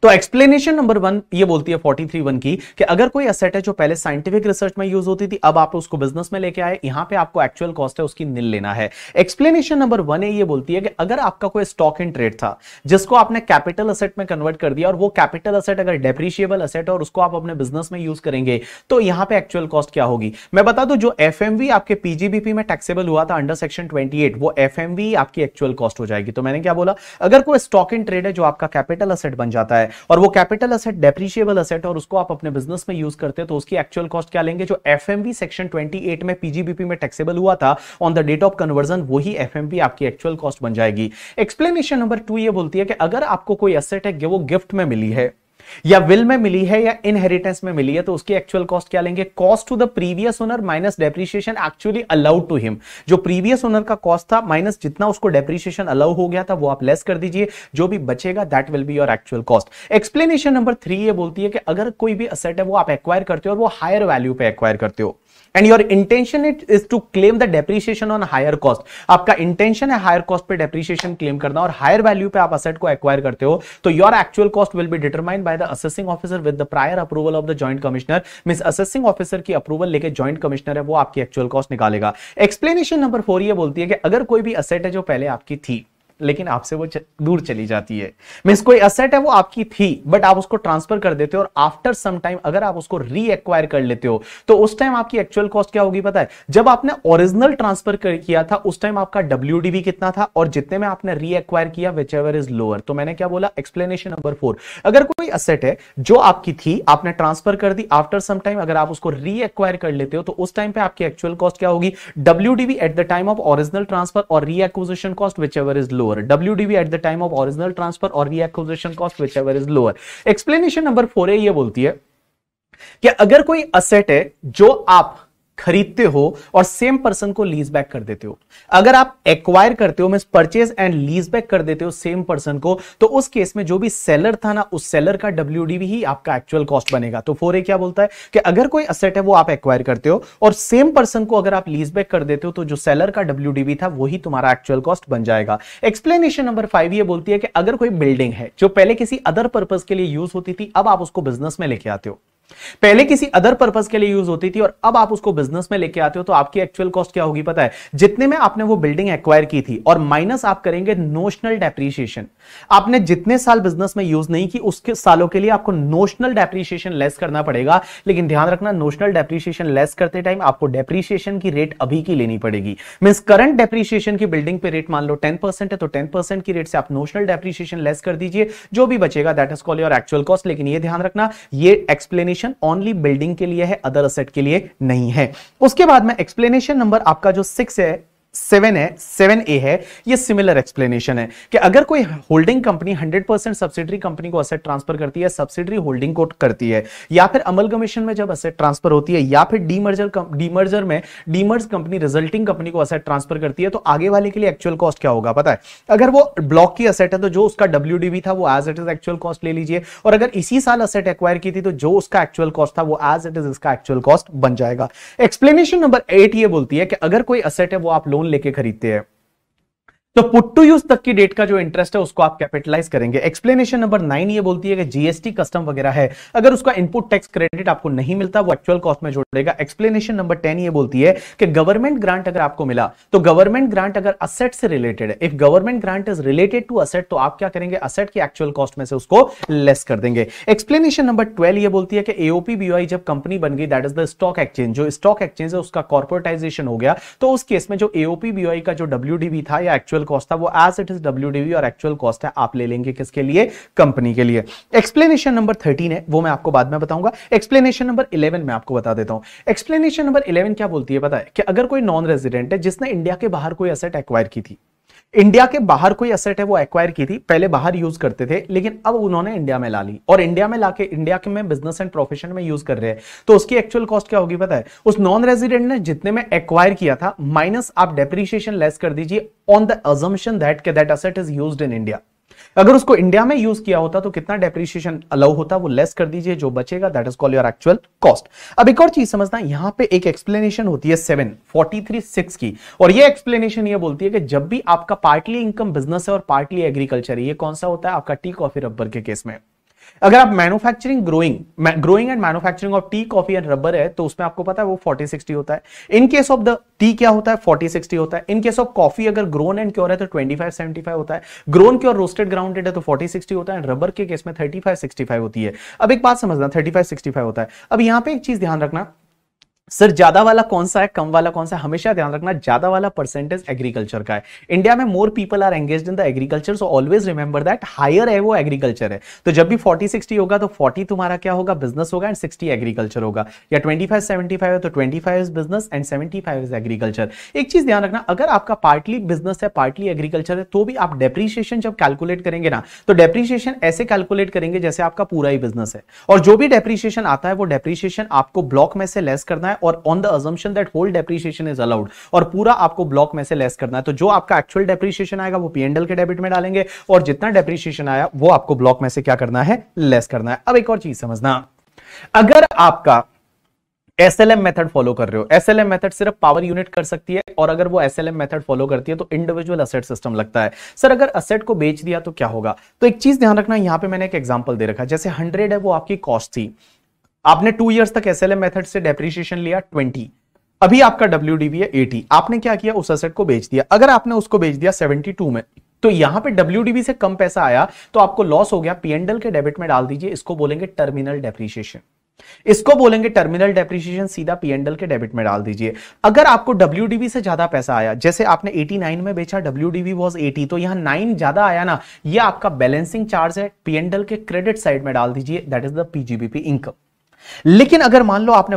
Speaker 1: तो एक्सप्लेनेशन नंबर वन ये बोलती है फोर्टी थ्री वन की कि अगर कोई असेट है जो पहले साइंटिफिक रिसर्च में यूज होती थी अब आप उसको बिजनेस में लेके आए यहां पे आपको एक्चुअल कॉस्ट है उसकी निल लेना है एक्सप्लेनेशन नंबर वन है ये बोलती है कि अगर आपका कोई स्टॉक इन ट्रेड था जिसको आपने कैपिटल असेट में कन्वर्ट कर दिया और वो कैपिटल असेट अगर डेप्रिशिएबल असेट और उसको आप अपने बिजनेस में यूज करेंगे तो यहां पर एक्चुअल कॉस्ट क्या होगी मैं बता दू जो एफ आपके पीजीबीपी में टैक्सेबल हुआ था अंडर सेक्शन ट्वेंटी वो एफ आपकी एक्चुअल कॉस्ट हो जाएगी तो मैंने क्या बोला अगर कोई स्टॉक इन ट्रेड है जो आपका कैपिटल असेट बन जाता जाता है और वो कैपिटल असेट डेप्रिशिएबल असेट और उसको आप अपने बिजनेस में यूज करते हैं तो उसकी एक्चुअल कॉस्ट क्या लेंगे जो एफ सेक्शन 28 में पीजीबीपी में टैक्सेबल हुआ था on the date of conversion वही एफ आपकी एक्चुअल कॉस्ट बन जाएगी एक्सप्लेनेशन नंबर टू ये बोलती है कि अगर आपको कोई असेट है वो गिफ्ट में मिली है या विल में मिली है या इनहेरिटेंस में मिली है तो उसकी एक्चुअल कॉस्ट क्या लेंगे cost to the previous owner minus depreciation actually allowed to him जो प्रीवियस ओनर का कॉस्ट था माइनस जितना उसको डेप्रीशिएशन अलाउ हो गया था वो आप लेस कर दीजिए जो भी बचेगा that will be your actual cost explanation number three ये बोलती है कि अगर कोई भी असेट है वो आप एक्वायर करते हो और वो हायर वैल्यू पे एक्वायर करते हो and your intention it is to claim the depreciation on higher cost आपका इंटेंशन है हायर कॉस्ट पे डेप्रीशिएशन क्लेम करना और हायर वैल्यू पे आप असेट को एक्वायर करते हो तो your actual cost will be determined by the assessing officer with the prior approval of the joint commissioner mean assessing officer की अप्रूवल लेके ज्वाइंट कमिश्नर है वो आपकी एक्चुअल कॉस्ट निकालेगा एक्सप्लेनेशन नंबर फोर ये बोलती है कि अगर कोई भी असेट है जो पहले आपकी थी लेकिन आपसे वो दूर चली जाती है मीन्स कोई असेट है वो आपकी थी बट आप उसको ट्रांसफर कर देते हो और आफ्टर सम टाइम अगर आप उसको रीएक्वायर कर लेते हो तो उस टाइम आपकी एक्चुअल कॉस्ट क्या होगी पता है जब आपने ओरिजिनल ट्रांसफर किया था उस टाइम आपका डब्ल्यू कितना था और जितने में आपने रीएक्वायर किया विच एवर इज लोअर तो मैंने क्या बोला एक्सप्लेनेशन नंबर फोर अगर कोई असेट है जो आपकी थी आपने ट्रांसफर कर दी आफ्टर सम टाइम अगर आप उसको रीएक्वायर कर लेते हो तो उस टाइम पे आपकी एक्चुअल कॉस्ट क्या होगी W at the time of original transfer और reacquisition cost which ever is lower lower wdv at the time of original transfer or reacquisition cost whichever is lower explanation number 4a ye bolti hai कि अगर कोई asset है जो आप खरीदते हो और सेम पर्सन को लीज बैक कर देते हो अगर आप एक्वायर करते हो mean purchase and lease back कर देते हो सेम पर्सन को तो उस केस में जो भी सेलर था ना उस सेलर का डब्ल्यू ही आपका एक्चुअल कॉस्ट बनेगा तो फोर क्या बोलता है कि अगर कोई असेट है वो आप एक्वायर करते हो और सेम पर्सन को अगर आप लीज बैक कर देते हो तो जो सेलर का डब्ल्यू था वही तुम्हारा एक्चुअल कॉस्ट बन जाएगा एक्सप्लेनेशन नंबर फाइव ये बोलती है कि अगर कोई बिल्डिंग है जो पहले किसी अदर पर्पज के लिए यूज होती थी अब आप उसको बिजनेस में लेके आते हो पहले किसी अदर पर्पज के लिए यूज होती थी और अब आप उसको बिजनेस में लेके आते हो तो आपकी एक्चुअल कॉस्ट क्या होगी पता है जितने में आपने वो बिल्डिंग एक्वायर की थी और माइनस आप करेंगे नोशनल डेप्रीशिएशन आपने जितने साल बिजनेस में यूज नहीं की उसके सालों के लिए आपको नोशनल डेप्रीशिएशन लेस करना पड़ेगा लेकिन ध्यान रखना नोशनल डेप्रीशिएशन लेस करते टाइम आपको डेप्रीशिएशन की रेट अभी की लेनी पड़ेगी मीन्स करंट डेप्रीशिएशन की बिल्डिंग पे रेट मान लो टेन है तो टेन की रेट से आप नोशनल डेप्रीशिएशन लेस कर दीजिए जो भी बचेगा that is call your actual cost लेकिन यह ध्यान रखना यह एक्सप्लेनेशन एक्सप्लेनेशन ओनली बिल्डिंग के लिए है अदर असेट के लिए नहीं है उसके बाद में एक्सप्लेनेशन नंबर आपका जो सिक्स है सेवन है सेवन ए है ये सिमिलर एक्सप्लेनेशन है कि अगर कोई holding company hundred percent subsidiary company को असेट ट्रांसफर करती है सब्सिडरी होल्डिंग को करती है या फिर कमीशन में जब असेट ट्रांसफर होती है या फिर डीमर्जर डीमर्जर में डीमर्ज कंपनी रिजल्टिंग कंपनी को असेट ट्रांसफर करती है तो आगे वाले के लिए एक्चुअल कॉस्ट क्या होगा पता है अगर वो ब्लॉक की असेट है तो जो उसका डब्ल्यू था वो as it is actual cost ले लीजिए और अगर इसी साल असेट एक्वायर की थी तो जो उसका एक्चुअल कॉस्ट था वो एज इट इज इसका एक्चुअल कॉस्ट बन जाएगा एक्सप्लेनेशन नंबर एट ये बोलती है कि अगर कोई असेट है वो आप लोन लेके खरीदते हैं तो पुट टू यूज तक की डेट का जो इंटरेस्ट है उसको आप कैपिटलाइज करेंगे एक्सप्लेनेशन नंबर नाइन ये बोलती है कि जीएसटी कस्टम वगैरह है अगर उसका इनपुट टैक्स क्रेडिट आपको नहीं मिलता वो एक्चुअल कॉस्ट में जोड़ेगा एक्सप्लेनेशन नंबर टेन ये बोलती है कि गवर्नमेंट ग्रांट अगर आपको मिला तो गवर्नमेंट ग्रांट अगर असेट से रिलेटेड है if government grant is related to asset तो आप क्या करेंगे असेट की एक्चुअल कॉस्ट में से उसको लेस कर देंगे एक्सप्लेनेशन नंबर ट्वेल्व ये बोलती है कि एओपी बीओआई जब कंपनी बन गई that is the stock exchange जो स्टॉक एक्सचेंज है उसका कॉर्पोरेटाइजेशन हो गया तो उस केस में जो एओपी बीओआई का जो डब्ल्यू था या एक्चुअल कॉस्ट था वो एज इट इज डब्ल्यू और एक्चुअल कॉस्ट है आप ले लेंगे किसके लिए कंपनी के लिए एक्सप्लेनेशन नंबर थर्टीन है वो मैं आपको बाद में बताऊंगा एक्सप्लेनेशन नंबर इलेवन में आपको बता देता हूं एक्सप्लेनेशन नंबर इलेवन क्या बोलती है पता है कि अगर कोई नॉन रेजिडेंट है जिसने इंडिया के बाहर कोई असेट एक्वायर की थी इंडिया के बाहर कोई असेट है वो एक्वायर की थी पहले बाहर यूज करते थे लेकिन अब उन्होंने इंडिया में ला ली और इंडिया में लाके इंडिया के में बिजनेस एंड प्रोफेशन में यूज कर रहे हैं तो उसकी एक्चुअल कॉस्ट क्या होगी पता है उस नॉन रेजिडेंट ने जितने में एक्वायर किया था माइनस आप डेप्रिशिएशन लेस कर दीजिए ऑन द अजम्पन दैट के that asset is use in India अगर उसको इंडिया में यूज किया होता तो कितना डेप्रिशिएशन अलाउ होता वो लेस कर दीजिए जो बचेगा that is call your actual cost अब एक और चीज समझना यहां पे एक एक्सप्लेनेशन होती है सेवन फोर्टी थ्री सिक्स की और ये एक्सप्लेनेशन ये बोलती है कि जब भी आपका पार्टली इनकम बिजनेस है और पार्टली एग्रीकल्चर है ये कौन सा होता है आपका टी कॉफी रबर के केस में अगर आप manufacturing growing growing and manufacturing of tea coffee and rubber है तो उसमें आपको पता है वो 40 60 होता है in case of the tea क्या होता है 40 60 होता है इन केस ऑफ कॉफी अगर ग्रोन एंड क्योर है तो 25 75 होता है ग्रोन क्योर रोस्टेड ग्राउंडेड है तो 40 60 होता है एंड रबर के केस में 35 65 होती है अब एक बात समझना 35 65 होता है अब यहां पे एक चीज ध्यान रखना सर ज्यादा वाला कौन सा है कम वाला कौन सा है हमेशा ध्यान रखना ज्यादा वाला परसेंटेज एग्रीकल्चर का है इंडिया में more people are engage in the agriculture so always remember that higher है वो एग्रीकल्चर है तो जब भी 40 60 होगा तो 40 तुम्हारा क्या होगा बिजनेस होगा एंड 60 एग्रीकल्चर होगा या ट्वेंटी सेवेंटी फाइव है तो twenty five is business and seventy five is agriculture एक चीज ध्यान रखना अगर आपका पार्टली बिजनेस है पार्टली एग्रीकल्चर है तो भी आप डेप्रीशिएशन जब कैलकुलेट करेंगे ना तो डेप्रीशिएशन ऐसे कैलकुलेट करेंगे जैसे आपका पूरा ही बिजनेस है और जो भी डेप्रीशिएशन आता है वो डेप्रीशिएशन आपको ब्लॉक में से लेस करना है और on the assumption that whole depreciation is allowed और पूरा आपको ब्लॉक में से लेस करना है तो जो आपका एक्चुअल डेप्रीशिएशन आएगा वो पीएनडल के डेबिट में डालेंगे और जितना डेप्रीशिएशन आया वो आपको ब्लॉक में से क्या करना है लेस करना है अब एक और चीज समझना अगर आपका एसएलएम मेथड फॉलो कर रहे हो एसएलएम मेथड सिर्फ पावर यूनिट कर सकती है और अगर वो एसएलएम मेथड फॉलो करती है तो इंडिविजुअल असेट सिस्टम लगता है सर अगर असेट को बेच दिया तो क्या होगा तो एक चीज ध्यान रखना यहां पे मैंने एक एग्जांपल दे रखा जैसे हंड्रेड है वो आपकी कॉस्ट थी आपने टू ईयर्स तक एस एल एम मेथड से डेप्रीशिएशन लिया ट्वेंटी अभी आपका डब्ल्यू डीवी है एटी आपने क्या किया उस असेट को बेच दिया अगर आपने उसको बेच दिया सेवेंटी टू में तो यहां पे डब्ल्यू से कम पैसा आया तो आपको लॉस हो गया पीएनडल के डेबिट में डाल दीजिए इसको बोलेंगे टर्मिनल डेप्रिशिएशन इसको बोलेंगे टर्मिनल डेप्रिशिएशन सीधा पीएनडल के डेबिट में डाल दीजिए अगर आपको डब्ल्यू से ज्यादा पैसा आया जैसे आपने 89 में बेचा डब्ल्यू डीवी वॉज एटी तो यहां नाइन ज्यादा आया ना ये आपका बैलेंसिंग चार्ज है पीएनडल के क्रेडिट साइड में डाल दीजिए that is the PGBP income लेकिन अगर मान लो आपने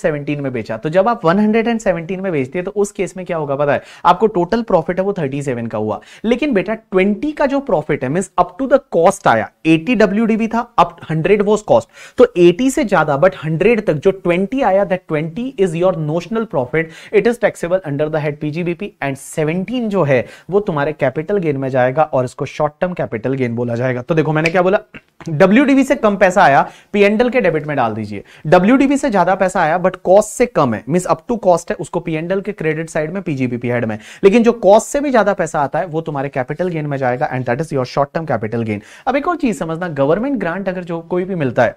Speaker 1: 117 में बेचा तो जब आप 117 में बेचते हैं तो उस केस में क्या होगा पता है आपको टोटल प्रॉफिट है वो 37 का हुआ लेकिन बेटा 20 का जो प्रॉफिट है mean up to the cost आया 80 डब्ल्यू था अप 100 वॉज कॉस्ट तो 80 से ज्यादा बट 100 तक जो 20 आया दैट 20 इज your notional profit it is taxable under the head PGBP and 17 जो है वो तुम्हारे कैपिटल गेन में जाएगा और इसको शॉर्ट टर्म कैपिटल गेन बोला जाएगा तो देखो मैंने क्या बोला डब्ल्यू से कम पैसा आया पीएनडल के डेबिट में डाल दिया दीजिए डब्ल्यू से ज्यादा पैसा आया बट कॉस्ट से कम है मिस अप टू कॉस्ट है उसको पीएनडल के क्रेडिट साइड में पीजीबीपी हेड में लेकिन जो कॉस्ट से भी ज्यादा पैसा आता है वो तुम्हारे कैपिटल गेन में जाएगा and that is your short term capital gain अब एक और चीज समझना गवर्नमेंट ग्रांट अगर जो कोई भी मिलता है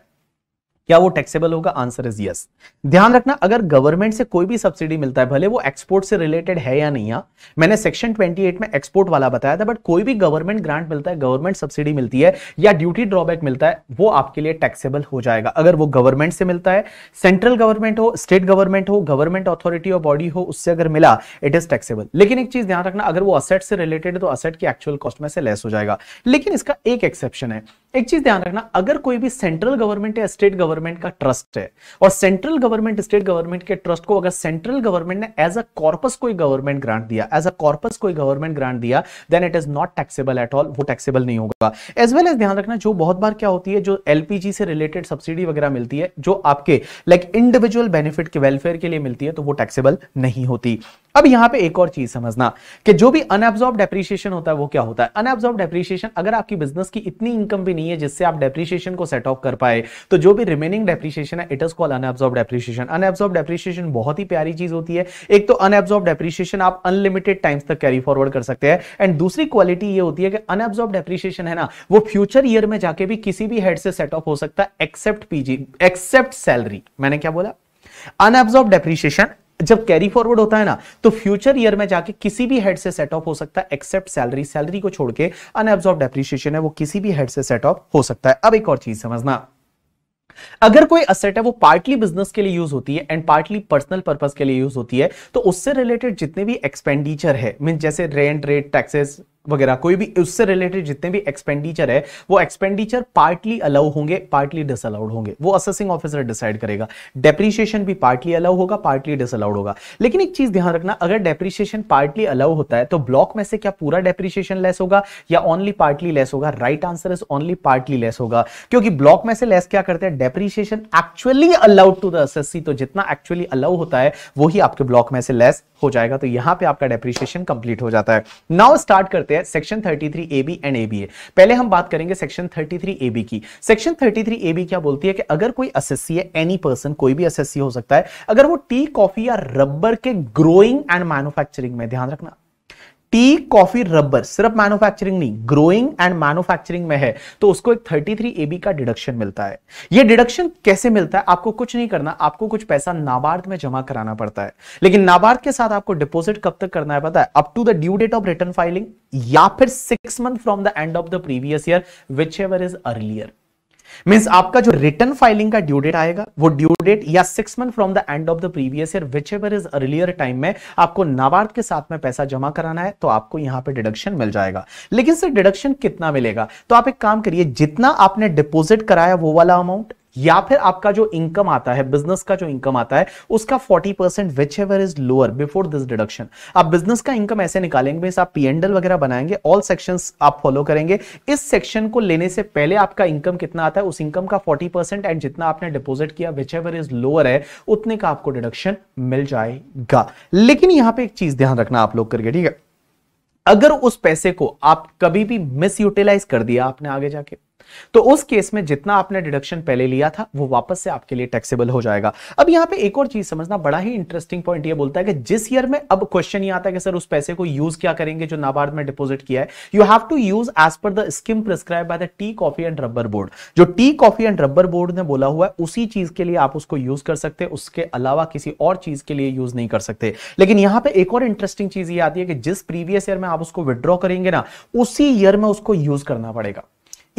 Speaker 1: क्या वो टैक्सेबल होगा आंसर इज यस ध्यान रखना अगर गवर्नमेंट से कोई भी सब्सिडी मिलता है भले वो एक्सपोर्ट से रिलेटेड है या नहीं है हाँ, मैंने सेक्शन 28 में एक्सपोर्ट वाला बताया था बट कोई भी गवर्नमेंट ग्रांट मिलता है गवर्नमेंट सब्सिडी मिलती है या ड्यूटी ड्रॉबैक मिलता है वो आपके लिए टैक्सेबल हो जाएगा अगर वो गवर्नमेंट से मिलता है सेंट्रल गवर्नमेंट हो स्टेट गवर्नमेंट हो गवर्नमेंट अथॉरिटी और बॉडी हो उससे अगर मिला इट इज टैक्सेबल लेकिन एक चीज ध्यान रखना अगर वो असेट से रिलेटेड है तो असेट की एक्चुअल कॉस्ट में से लेस हो जाएगा लेकिन इसका एक एक्सेप्शन है एक चीज ध्यान रखना अगर कोई भी सेंट्रल गवर्नमेंट या स्टेट गवर्नमेंट का ट्रस्ट है और सेंट्रल गवर्नमेंट स्टेट गवर्नमेंट के ट्रस्ट को अगर सेंट्रल गवर्नमेंट ने एज अ कॉर्पस कोई गवर्नमेंट ग्रांट दिया एज अ कॉर्पस कोई गवर्नमेंट ग्रांट दिया then it is not taxable at all वो टैक्सेबल नहीं होगा एज वेल एज ध्यान रखना जो बहुत बार क्या होती है जो एलपीजी से रिलेटेड सब्सिडी वगैरह मिलती है जो आपके लाइक इंडिविजुअल बेनिफिट के वेलफेयर के लिए मिलती है तो वो टैक्सेबल नहीं होती अब यहां पे एक और चीज समझना कि जो भी अनएब्जॉर्ब डेप्रिशिएशन होता है वो क्या होता है अनएब्जॉर्ब डेप्रिशिएशन अगर आपकी बिजनेस की इतनी इनकम भी नहीं नहीं है जिससे आप डेप्रिशिएशन को सेट ऑफ कर पाए तो जो भी रिमेनिंग डेप्रिशिएशन है it is call unabsorb depreciation unabsorb depreciation बहुत ही प्यारी चीज होती है एक तो अनएब्जॉर्ब डेप्रिशिएशन आप अनलिमिटेड टाइम्स तक कैरी फॉरवर्ड कर सकते हैं एंड दूसरी क्वालिटी ये होती है कि अनएब्जॉर्ब डेप्रिशिएशन है ना वो फ्यूचर ईयर में जाके भी किसी भी हेड से सेट ऑफ हो सकता है एक्सेप्ट पीजी एक्सेप्ट सैलरी मैंने क्या बोला अनएब्जॉर्ब डेप्रिशिएशन जब कैरी फॉरवर्ड होता है ना तो फ्यूचर ईयर में जाके किसी भी हेड से सेट ऑफ हो सकता है एक्सेप्ट सैलरी सैलरी को छोड़ के अनएब्सॉर्ब डेप्रिशिएशन है वो किसी भी हेड से सेट ऑफ हो सकता है अब एक और चीज समझना अगर कोई असेट है वो पार्टली बिजनेस के लिए यूज होती है एंड पार्टली पर्सनल पर्पस के लिए यूज होती है तो उससे रिलेटेड जितने भी एक्सपेंडिचर है मीन जैसे रेंट रेट टैक्सेस वगैरह कोई भी उससे रिलेटेड जितने भी एक्सपेंडिचर है वो एक्सपेंडिचर पार्टली अलाउ होंगे पार्टली डिसअलाउड होंगे वो असेसिंग ऑफिसर डिसाइड करेगा डेप्रिशिएशन भी पार्टली अलाउ होगा पार्टली डिसअलाउड होगा लेकिन एक चीज ध्यान रखना अगर डेप्रिशिएशन पार्टली अलाउ होता है तो ब्लॉक में से क्या पूरा डेप्रिशिएशन लेस होगा या ओनली पार्टली लेस होगा right answer is only partly less होगा क्योंकि ब्लॉक में से लेस क्या करते हैं depreciation actually allowed to the तो जितना एक्चुअली अलाउ होता है वही आपके ब्लॉक में से लेस हो जाएगा तो यहां पे आपका डेप्रिशिएशन कंप्लीट हो जाता है नाउ स्टार्ट करते हैं section 33 A B and A B A पहले हम बात करेंगे सेक्शन 33 ए बी की सेक्शन 33 ए बी क्या बोलती है कि अगर कोई असेसी है एनी पर्सन कोई भी असेसी हो सकता है अगर वो टी कॉफी या रबर के ग्रोइंग एंड मैन्युफैक्चरिंग में ध्यान रखना टी कॉफी रबर सिर्फ मैन्युफैक्चरिंग नहीं ग्रोइंग एंड मैन्युफैक्चरिंग में है तो उसको एक 33 एबी का डिडक्शन मिलता है ये डिडक्शन कैसे मिलता है आपको कुछ नहीं करना आपको कुछ पैसा नाबार्ड में जमा कराना पड़ता है लेकिन नाबार्ड के साथ आपको डिपोजिट कब तक करना है पता है up to the due date of return filing या फिर six month from the end of the previous year which ever is earlier means आपका जो रिटर्न फाइलिंग का ड्यू डेट आएगा वो ड्यू डेट या six month from the end of the previous year which ever is earlier time में आपको नाबार्ड के साथ में पैसा जमा कराना है तो आपको यहां पे डिडक्शन मिल जाएगा लेकिन सर डिडक्शन कितना मिलेगा तो आप एक काम करिए जितना आपने डिपोजिट कराया वो वाला अमाउंट या फिर आपका जो इनकम आता है बिजनेस का जो इनकम आता है उसका 40 percent which ever is lower before this deduction आप बिजनेस का इनकम ऐसे निकालेंगे आप पी एंडल वगैरह बनाएंगे ऑल सेक्शन आप फॉलो करेंगे इस सेक्शन को लेने से पहले आपका इनकम कितना आता है उस इनकम का फोर्टी परसेंट एंड जितना आपने डिपोजिट किया विच एवर इज लोअर है उतने का आपको डिडक्शन मिल जाएगा लेकिन यहां पर एक चीज ध्यान रखना आप लोग करके ठीक है अगर उस पैसे को आप कभी भी मिस यूटिलाइज कर दिया आपने आगे जाके तो उस केस में जितना आपने डिडक्शन पहले लिया था वो वापस से आपके लिए टैक्सेबल हो जाएगा अब यहां पे एक और चीज समझना बड़ा ही इंटरेस्टिंग पॉइंट ये बोलता है कि जिस ईयर में अब क्वेश्चन ये आता है कि सर उस पैसे को यूज क्या करेंगे जो नाबार्ड में डिपोजिट किया है you have to use as per the scheme prescribe by the tea coffee and rubber board जो tea coffee and rubber board ने बोला हुआ है उसी चीज के लिए आप उसको यूज कर सकते हैं उसके अलावा किसी और चीज के लिए यूज नहीं कर सकते लेकिन यहां पे एक और इंटरेस्टिंग चीज ये आती है कि जिस प्रीवियस ईयर में आप उसको विड्रॉ करेंगे ना उसी ईयर में उसको यूज करना पड़ेगा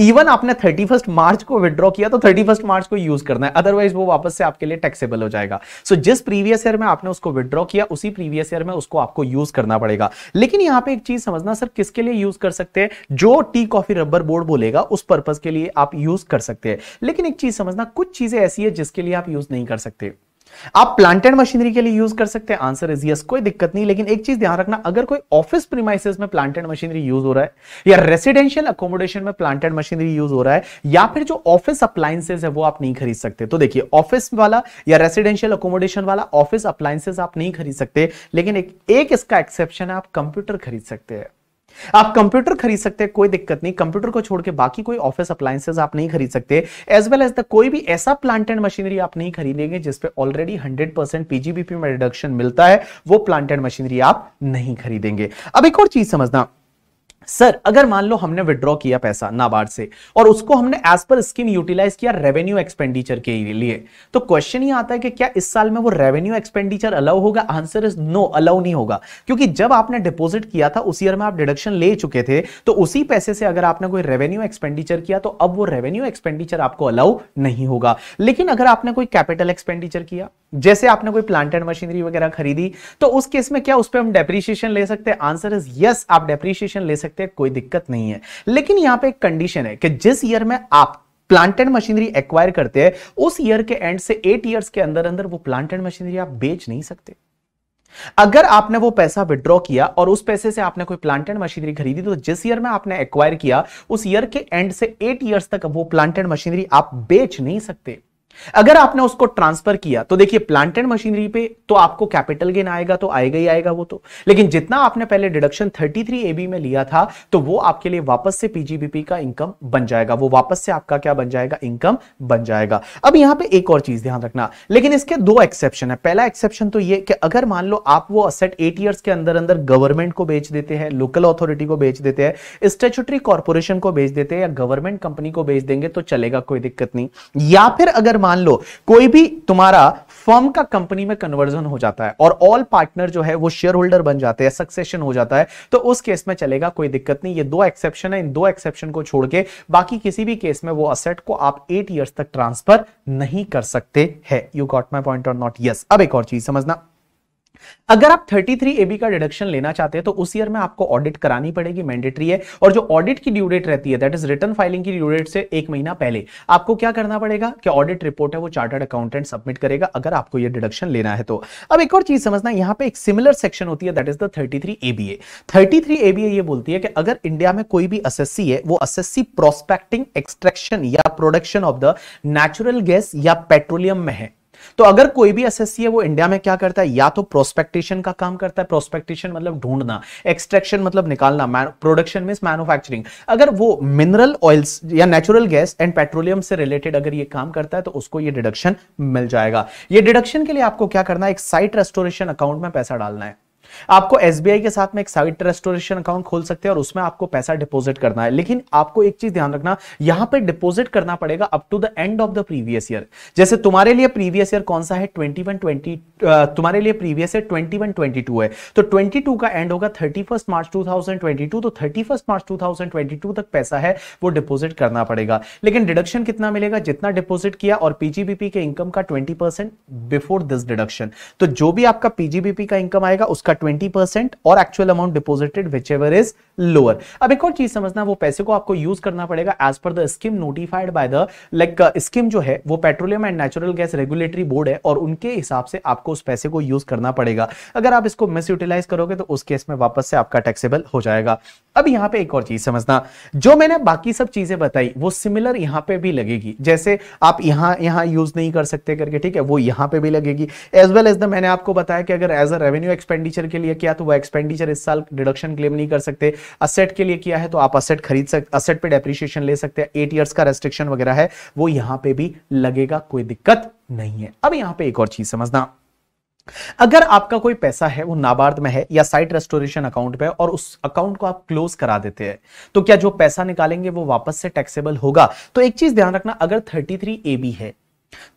Speaker 1: इवन आपने थर्टी फर्स्ट मार्च को विड्रॉ किया तो थर्टी फर्स्ट मार्च को यूज करना है अदरवाइज वो वापस से आपके लिए टैक्सेबल हो जाएगा सो so, जिस प्रीवियस ईयर में आपने उसको विड्रॉ किया उसी प्रीवियस ईयर में उसको आपको यूज करना पड़ेगा लेकिन यहां पे एक चीज समझना सर किसके लिए यूज कर सकते हैं जो टी कॉफी रबर बोर्ड बोलेगा उस पर्पज के लिए आप यूज कर सकते हैं लेकिन एक चीज समझना कुछ चीजें ऐसी है जिसके लिए आप यूज नहीं कर सकते आप प्लांटेड मशीनरी के लिए यूज कर सकते हैं आंसर इज यस कोई दिक्कत नहीं लेकिन एक चीज ध्यान रखना अगर कोई ऑफिस प्रीमाइसिस में प्लांटेड मशीनरी यूज हो रहा है या रेसिडेंशियल अकोमोडेशन में प्लांटेड मशीनरी यूज हो रहा है या फिर जो ऑफिस अप्लायंसेज है वो आप नहीं खरीद सकते तो देखिए ऑफिस वाला या रेसिडेंशियल अकोमोडेशन वाला ऑफिस अप्लायंसेज आप नहीं खरीद सकते लेकिन एक, एक इसका एक्सेप्शन है आप कंप्यूटर खरीद सकते हैं आप कंप्यूटर खरीद सकते हैं कोई दिक्कत नहीं कंप्यूटर को छोड़ के बाकी कोई ऑफिस अप्लायंसेज आप नहीं खरीद सकते एज वेल एज द कोई भी ऐसा प्लांट एंड मशीनरी आप नहीं खरीदेंगे जिसपे ऑलरेडी हंड्रेड परसेंट पीजीबीपी में रिडक्शन मिलता है वो प्लांट एंड मशीनरी आप नहीं खरीदेंगे अब एक और चीज समझना सर अगर मान लो हमने विड्रॉ किया पैसा नाबार्ड से और उसको हमने एज पर स्कीम यूटिलाइज किया रेवेन्यू एक्सपेंडिचर के लिए तो क्वेश्चन ये आता है कि क्या इस साल में वो रेवेन्यू एक्सपेंडिचर अलाउ होगा आंसर इज नो अलाउ नहीं होगा क्योंकि जब आपने डिपॉजिट किया था उसी ईयर में आप डिडक्शन ले चुके थे तो उसी पैसे से अगर आपने कोई रेवेन्यू एक्सपेंडिचर किया तो अब वो रेवेन्यू एक्सपेंडिचर आपको अलाउ नहीं होगा लेकिन अगर आपने कोई कैपिटल एक्सपेंडिचर किया जैसे आपने कोई प्लांट एंड मशीनरी वगैरह खरीदी तो उस केस में क्या उस पर हम डेप्रिशिएशन ले सकते हैं आंसर इज यस आप डेप्रिशिएशन ले सकते सकते हैं कोई दिक्कत नहीं है लेकिन यहां पे एक कंडीशन है कि जिस ईयर में आप प्लांटेड मशीनरी एक्वायर करते हैं उस ईयर के एंड से एट ईयर्स के अंदर अंदर वो प्लांटेड मशीनरी आप बेच नहीं सकते अगर आपने वो पैसा विड्रॉ किया और उस पैसे से आपने कोई प्लांटेड मशीनरी खरीदी तो जिस ईयर में आपने एक्वायर किया उस ईयर के एंड से एट ईयर्स तक वो प्लांटेड मशीनरी आप बेच नहीं सकते अगर आपने उसको ट्रांसफर किया तो देखिए प्लांट एंड मशीनरी पे तो आपको कैपिटल गेन आएगा तो आएगा ही आएगा वो तो लेकिन जितना आपने पहले डिडक्शन 33 एबी में लिया था तो वो आपके लिए वापस से पीजीबीपी का इनकम बन जाएगा वो वापस से आपका क्या बन जाएगा इनकम बन जाएगा अब यहां पे एक और चीज ध्यान रखना लेकिन इसके दो एक्सेप्शन है पहला एक्सेप्शन तो ये कि अगर मान लो आप वो असेट एट ईयर्स के अंदर अंदर गवर्नमेंट को बेच देते हैं लोकल अथॉरिटी को बेच देते हैं स्टेचुटरी कॉर्पोरेशन को बेच देते हैं या गवर्नमेंट कंपनी को बेच देंगे तो चलेगा कोई दिक्कत नहीं या फिर अगर मान लो कोई भी तुम्हारा फर्म का कंपनी में कन्वर्जन हो जाता है और ऑल पार्टनर जो है वो शेयर होल्डर बन जाते हैं सक्सेशन हो जाता है तो उस केस में चलेगा कोई दिक्कत नहीं ये दो एक्सेप्शन है इन दो एक्सेप्शन को छोड़ के बाकी किसी भी केस में वो असेट को आप एट ईयर्स तक ट्रांसफर नहीं कर सकते हैं यू गॉट माई पॉइंट और नॉट यस अब एक और चीज समझना अगर आप 33 एबी का डिडक्शन लेना चाहते हैं तो उस ईयर में आपको ऑडिट करानी पड़ेगी मैंडेटरी है और जो ऑडिट की ड्यू डेट रहती है दैट इज रिटर्न फाइलिंग की ड्यू डेट से एक महीना पहले आपको क्या करना पड़ेगा कि ऑडिट रिपोर्ट है वो चार्टर्ड अकाउंटेंट सबमिट करेगा अगर आपको ये डिडक्शन लेना है तो अब एक और चीज समझना यहाँ पे एक सिमिलर सेक्शन होती है that is the three ABA three ABA ये बोलती है कि अगर इंडिया में कोई भी असेसी है वो असेसी प्रोस्पेक्टिंग एक्सट्रैक्शन या production of the natural gas या पेट्रोलियम में है तो अगर कोई भी एसएससी है वो इंडिया में क्या करता है या तो प्रोस्पेक्टेशन का काम करता है प्रोस्पेक्टेशन मतलब ढूंढना एक्सट्रैक्शन मतलब निकालना प्रोडक्शन मीन मैन्युफैक्चरिंग अगर वो मिनरल ऑयल्स या नेचुरल गैस एंड पेट्रोलियम से रिलेटेड अगर ये काम करता है तो उसको ये डिडक्शन मिल जाएगा ये डिडक्शन के लिए आपको क्या करना है एक साइट रेस्टोरेशन अकाउंट में पैसा डालना है आपको एस के साथ में एक साइट रेस्टोरेशन अकाउंट खोल सकते हैं और उसमें आपको पैसा डिपॉजिट करना है लेकिन आपको एक चीज ध्यान रखना यहां पर डिपॉजिट करना पड़ेगा up to the end of the previous year जैसे तुम्हारे लिए प्रीवियस ईयर कौन सा है ट्वेंटी वन ट्वेंटी तुम्हारे लिए previous year twenty one twenty two है तो ट्वेंटी टू का एंड होगा thirty first March two thousand twenty two तो thirty first March two thousand twenty two तक पैसा है वो डिपॉजिट करना पड़ेगा लेकिन डिडक्शन कितना मिलेगा जितना डिपॉजिट किया और पीजीबीपी के इनकम का twenty percent before this deduction तो जो भी आपका पीजीबीपी का इनकम आएगा उसका उसका 20% और actual amount deposited which ever is lower अब एक और चीज समझना वो पैसे को आपको यूज करना पड़ेगा as per the scheme notified by the like scheme जो है वो petroleum and natural gas regulatory board है और उनके हिसाब से आपको उस पैसे को यूज करना पड़ेगा अगर आप इसको मिस यूटिलाइज करोगे तो उस केस में वापस से आपका टैक्सेबल हो जाएगा अब यहां पे एक और चीज समझना जो मैंने बाकी सब चीजें बताई वो सिमिलर यहां पे भी लगेगी जैसे आप यहां यहां यूज नहीं कर सकते करके ठीक है वो यहां पे भी लगेगी एज वेल एज द मैंने आपको बताया कि अगर as a revenue expenditure expenditure के लिए किया तो वो एक्सपेंडिचर इस साल डिडक्शन क्लेम नहीं कर सकते असेट के लिए किया है तो आप असेट खरीद सकते असेट पे डेप्रिशिएशन ले सकते हैं एट ईयर्स का रेस्ट्रिक्शन वगैरह है वो यहां पे भी लगेगा कोई दिक्कत नहीं है अब यहां पे एक और चीज समझना अगर आपका कोई पैसा है वो नाबार्ड में है या साइट रेस्टोरेशन अकाउंट पे और उस अकाउंट को आप क्लोज करा देते हैं तो क्या जो पैसा निकालेंगे वो वापस से टैक्सेबल होगा तो एक चीज ध्यान रखना अगर थर्टी थ्री ए बी है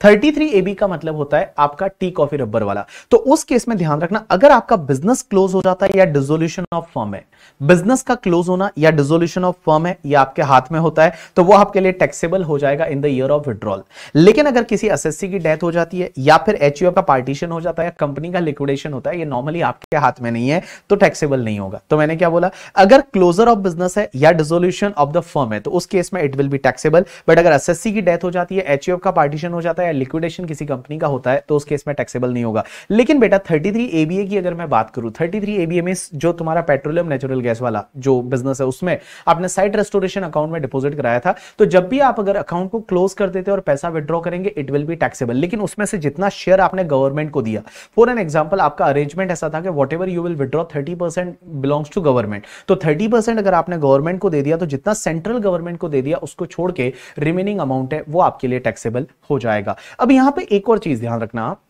Speaker 1: थर्टी थ्री ए बी का मतलब होता है आपका टी कॉफी रबर वाला तो उस केस में ध्यान रखना अगर आपका बिजनेस क्लोज हो जाता है या डिजोल्यूशन ऑफ फर्म है बिजनेस का क्लोज होना या डिजोल्यूशन ऑफ फर्म है या आपके हाथ में होता है तो वो आपके लिए टैक्सेबल हो जाएगा in the year of withdrawal लेकिन अगर किसी एसएससी की डेथ हो जाती है या फिर एच का पार्टीशन हो जाता है या कंपनी का लिक्विडेशन होता है ये नॉर्मली आपके हाथ में नहीं है तो टैक्सेबल नहीं होगा तो मैंने क्या बोला अगर क्लोजर ऑफ बिजनेस है या डिजोल्यूशन ऑफ द फर्म है तो उस केस में it will be taxable but अगर एसएससी की डेथ हो जाती है एच का पार्टीशन हो जाता है या लिक्विडेशन किसी कंपनी का होता है तो उस केस में टैक्सेबल नहीं होगा लेकिन बेटा थर्टी थ्री एबीए की अगर मैं बात करूं थर्टी थ्री एबीए में जो तुम्हारा पेट्रोलियम नेचुरल गैस वाला जो बिजनेस है उसमें आपने साइट रेस्टोरेशन अकाउंट में डिपोजिट कराया था तो जब भी आप अगर अकाउंट को क्लोज कर देते और पैसा विद्रॉ करेंगे इट विल बी टैक्सेबल लेकिन उसमें से जितना शेयर आपने गवर्नमेंट को दिया फॉर एन एग्जाम्पल आपका अरेंजमेंट ऐसा था कि whatever you will withdraw thirty percent belongs to government तो थर्टी परसेंट अगर आपने गवर्नमेंट को दे दिया तो जितना सेंट्रल गवर्नमेंट को दे दिया उसको छोड़ के रिमेनिंग अमाउंट है वो आपके लिए टैक्सेबल हो जाए जाएगा अब यहां पे एक और चीज ध्यान रखना आप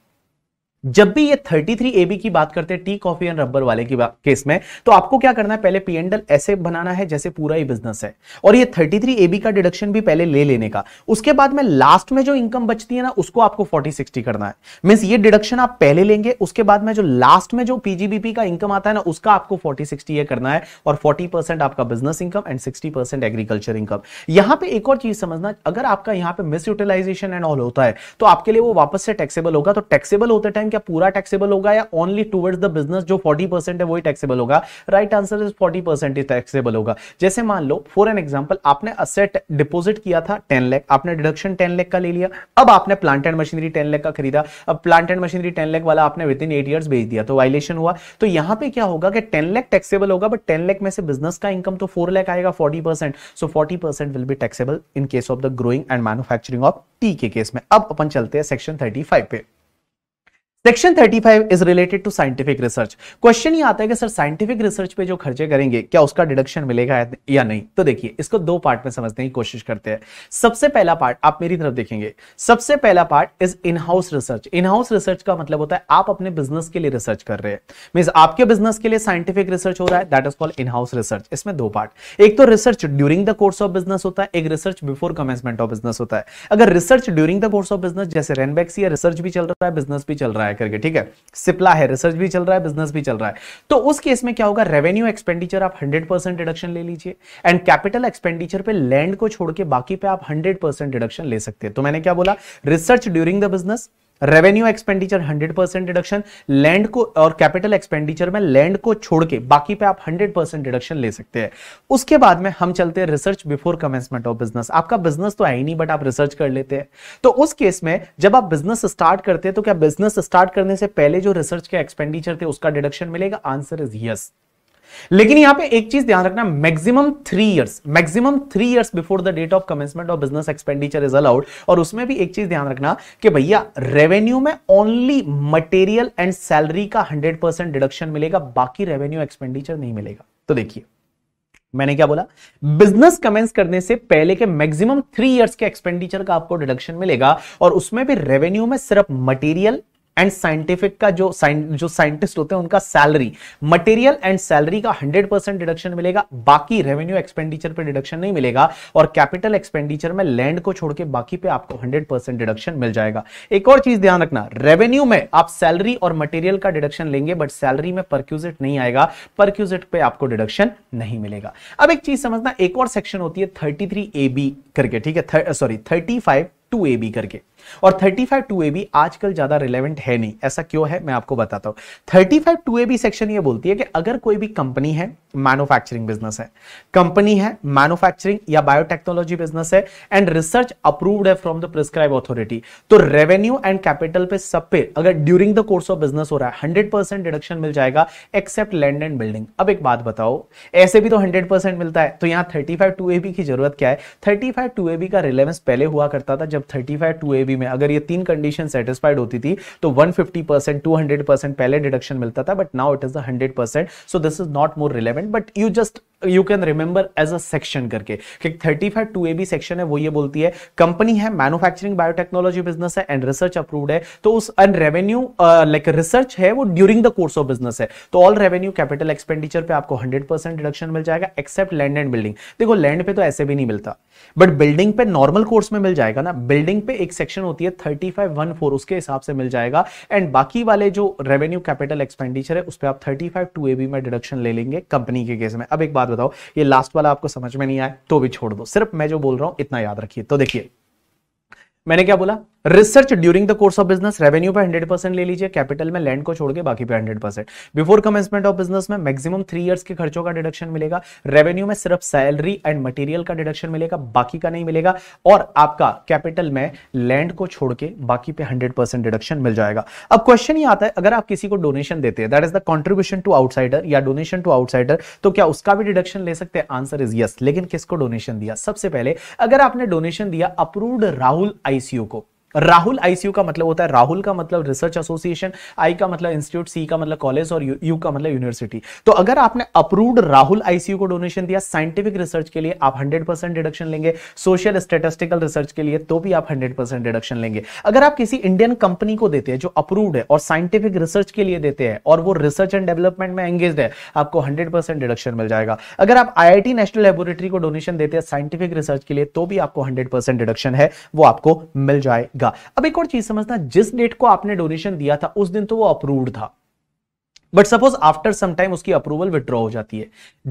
Speaker 1: जब भी ये 33 एबी की बात करते हैं टी कॉफी एंड रबर वाले की केस में तो आपको क्या करना है पहले पी ऐसे बनाना है जैसे पूरा ही बिजनेस है और ये 33 एबी का डिडक्शन भी पहले ले लेने का उसके बाद में लास्ट में जो इनकम बचती है ना उसको आपको 40 60 करना है मीन्स ये डिडक्शन आप पहले लेंगे उसके बाद में जो लास्ट में जो पीजीबीपी का इनकम आता है ना उसका आपको फोर्टी सिक्सटी ये करना है और फोर्टी आपका business income and sixty agriculture income यहां पर एक और चीज समझना अगर आपका यहां पर मिस यूटिलाइजेशन एंड ऑल होता है तो आपके लिए वो वापस से टैक्सेबल होगा तो टैक्सेबल होते टाइम परसेंट क्या पूरा टैक्सेबल होगा या ओनली टूवर्ड्स द बिजनेस जो फोर्टी परसेंट है वही टैक्सेबल होगा right answer is forty percent is taxable होगा जैसे मान लो फॉर एन एग्जाम्पल आपने असेट डिपोजिट किया था टेन लैख आपने डिडक्शन टेन लैख का ले लिया अब आपने plant and machinery ten lakh का खरीदा अब plant and machinery ten lakh वाला आपने विद इन एट ईयर्स भेज दिया तो वायलेशन हुआ तो यहाँ पे क्या होगा कि टेन लैख टैक्सेबल होगा बट टेन लैख में से बिजनेस का इनकम तो फोर लैख आएगा forty percent so forty percent will be taxable in case of the growing and manufacturing of tea के केस में अब अपन चलते हैं सेक्शन थर्टी फाइव पे section 35 is related to scientific research question ये आता है कि सर साइंटिफिक रिसर्च पे जो खर्चे करेंगे क्या उसका डिडक्शन मिलेगा या नहीं तो देखिए इसको दो पार्ट में समझने की कोशिश करते हैं सबसे पहला पार्ट आप मेरी तरफ देखेंगे सबसे पहला part is in house research in house research का मतलब होता है आप अपने बिजनेस के लिए रिसर्च कर रहे हैं मीन आपके बिजनेस के लिए साइंटिफिक रिसर्च हो रहा है that is called in house research इसमें दो पार्ट एक तो research during the course of business होता है एक research before commencement of business होता है अगर research during the course of business जैसे रेनबैक्स या रिसर्च भी चल रहा है बिजनेस भी चल रहा है करके ठीक है सिप्ला है रिसर्च भी चल रहा है बिजनेस भी चल रहा है तो उस केस में क्या होगा रेवेन्यू एक्सपेंडिचर आप हंड्रेड परसेंट डिडक्शन ले लीजिए एंड कैपिटल एक्सपेंडिचर पे लैंड को छोड़ के बाकी पे आप हंड्रेड परसेंट डिडक्शन ले सकते हैं तो मैंने क्या बोला research during the business revenue expenditure 100 percent deduction land को और कैपिटल एक्सपेंडिचर में लैंड को छोड़ के बाकी पे आप 100 परसेंट डिडक्शन ले सकते हैं उसके बाद में हम चलते हैं research before commencement of business आपका बिजनेस तो है ही नहीं बट आप रिसर्च कर लेते हैं तो उस केस में जब आप बिजनेस स्टार्ट करते हैं तो क्या बिजनेस स्टार्ट करने से पहले जो रिसर्च के एक्सपेंडिचर थे उसका डिडक्शन मिलेगा आंसर इज यस लेकिन यहां पे एक चीज ध्यान रखना maximum three years maximum three years before the date of commencement of business expenditure is allowed और उसमें भी एक चीज ध्यान रखना कि भैया रेवेन्यू में ओनली मटेरियल एंड सैलरी का हंड्रेड परसेंट डिडक्शन मिलेगा बाकी रेवेन्यू एक्सपेंडिचर नहीं मिलेगा तो देखिए मैंने क्या बोला बिजनेस कमेंस करने से पहले के मैक्सिमम थ्री इयर्स के एक्सपेंडिचर का आपको डिडक्शन मिलेगा और उसमें भी रेवेन्यू में सिर्फ मटेरियल एंड साइंटिफिक का जो जो साइंटिस्ट होते हैं उनका सैलरी मटेरियल एंड सैलरी का 100 परसेंट डिडक्शन मिलेगा बाकी रेवेन्यू एक्सपेंडिचर पे डिडक्शन नहीं मिलेगा और कैपिटल एक्सपेंडिचर में लैंड को छोड़ के बाकी पे आपको 100 परसेंट डिडक्शन मिल जाएगा एक और चीज ध्यान रखना रेवेन्यू में आप सैलरी और मटेरियल का डिडक्शन लेंगे बट सैलरी में परक्यूजिट नहीं आएगा परक्यूजिट पे आपको डिडक्शन नहीं मिलेगा अब एक चीज समझना एक और सेक्शन होती है थर्टी थ्री ए बी करके ठीक है sorry thirty five two A B करके और ए बी आजकल ज्यादा रिलेवेंट है नहीं ऐसा क्यों है मैं आपको बताता टू ए बी सेक्शन ये बोलती है कि अगर कोई भी कंपनी है मैन्युफैक्चरिंग बिजनेस है कंपनी है मैन्युफैक्चरिंग या बायोटेक्नोलॉजी बिजनेस है एंड रिसर्च अप्रूव्ड है फ्रॉम द प्रिस्क्राइब अथॉरिटी तो रेवेन्यू एंड कैपिटल पे सब पे अगर during the course of business हो रहा है हंड्रेड परसेंट डिडक्शन मिल जाएगा एक्सेप्ट लैंड एंड बिल्डिंग अब एक बात बताओ ऐसे भी तो हंड्रेड परसेंट मिलता है तो यहाँ thirty five two A B की जरूरत क्या है thirty five two A B का रिलेवेंस पहले हुआ करता था जब thirty five two A B में अगर ये तीन कंडीशन सेटिस्फाइड होती थी तो 150 परसेंट टू परसेंट पहले डिडक्शन मिलता था but now it is the hundred so this is not more relevant but you just you can remember as a section करके thirty five two A B section है वो ये बोलती है company है मैन्युफैक्चरिंग बायोटेक्नोलॉजी बिजनेस है and research approved है तो उस एंड रेवेन्यू लाइक रिसर्च है वो during the course of business है तो ऑल रेवेन्यू कैपिटल एक्सपेंडिचर पे आपको हंड्रेड परसेंट डिडक्शन मिल जाएगा एक्सेप्ट लैंड एंड बिल्डिंग देखो लैंड पे तो ऐसे भी नहीं मिलता बट बिल्डिंग पे नॉर्मल कोर्स में मिल जाएगा ना बिल्डिंग पे एक सेक्शन होती है थर्टी फाइव वन फोर उसके हिसाब से मिल जाएगा एंड बाकी वाले जो रेवेन्यू कैपिटल एक्सपेंडिचर है उस पर आप thirty five two A B में डिडक्शन ले लेंगे कंपनी के केस में अब एक बात बात बताओ ये लास्ट वाला आपको समझ में नहीं आया तो भी छोड़ दो सिर्फ मैं जो बोल रहा हूं इतना याद रखिए तो देखिए मैंने क्या बोला research during the course of business revenue पे 100 परसेंट ले लीजिए कैपिटल में लैंड को छोड़ के बाकी पे 100 percent before commencement of business में मैक्सिमम थ्री इयर्स के खर्चों का डिडक्शन मिलेगा रेवेन्यू में सिर्फ सैलरी एंड मटेरियल का डिडक्शन मिलेगा बाकी का नहीं मिलेगा और आपका कैपिटल में लैंड को छोड़ के बाकी पे हंड्रेड डिडक्शन मिल जाएगा अब क्वेश्चन ये आता है अगर आप किसी को डोनेशन देते हैं that is the contribution to outsider या डोनेशन टू आउटसाइडर तो क्या उसका भी डिडक्शन ले सकते हैं आंसर इज यस लेकिन किसको डोनेशन दिया सबसे पहले अगर आपने डोनेशन दिया अप्रूव्ड राहुल आईसीयू को राहुल आईसीयू का मतलब होता है राहुल का मतलब रिसर्च एसोसिएशन आई का मतलब इंस्टीट्यूट सी का मतलब कॉलेज और यू का मतलब यूनिवर्सिटी तो अगर आपने अप्रूव्ड राहुल आईसीयू को डोनेशन दिया साइंटिफिक रिसर्च के लिए आप 100% डिडक्शन लेंगे सोशल स्टेटिस्टिकल रिसर्च के लिए तो भी आप हंड्रेड परसेंट डिडक्शन लेंगे अगर आप किसी इंडियन कंपनी को देते हैं जो अप्रूव्ड है और साइंटिफिक रिसर्च के लिए देते हैं और वो रिसर्च एंड डेवलपमेंट में एंगेज है आपको हंड्रेड परसेंट डिडक्शन मिल जाएगा अगर आप आई नेशनल लेबोरेटरी को डोनेशन देते हैं साइंटिफिक रिसर्च के लिए तो भी आपको हंड्रेड डिडक्शन है वो आपको मिल जाएगा जाएगा अब एक और चीज समझना जिस डेट को आपने डोनेशन दिया था उस दिन तो वो अप्रूव्ड था but suppose after some time उसकी अप्रूवल विड्रॉ हो जाती है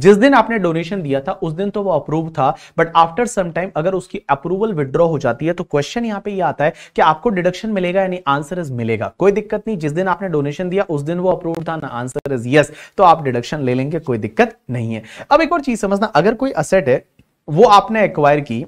Speaker 1: जिस दिन आपने डोनेशन दिया था उस दिन तो वो अप्रूव था बट आफ्टर सम टाइम अगर उसकी अप्रूवल विड्रॉ हो जाती है तो क्वेश्चन यहां पे ये यह आता है कि आपको डिडक्शन मिलेगा यानी आंसर इज मिलेगा कोई दिक्कत नहीं जिस दिन आपने डोनेशन दिया उस दिन वो अप्रूव था ना आंसर इज यस तो आप डिडक्शन ले लेंगे कोई दिक्कत नहीं है अब एक और चीज समझना अगर कोई असेट है वो आपने एक्वायर की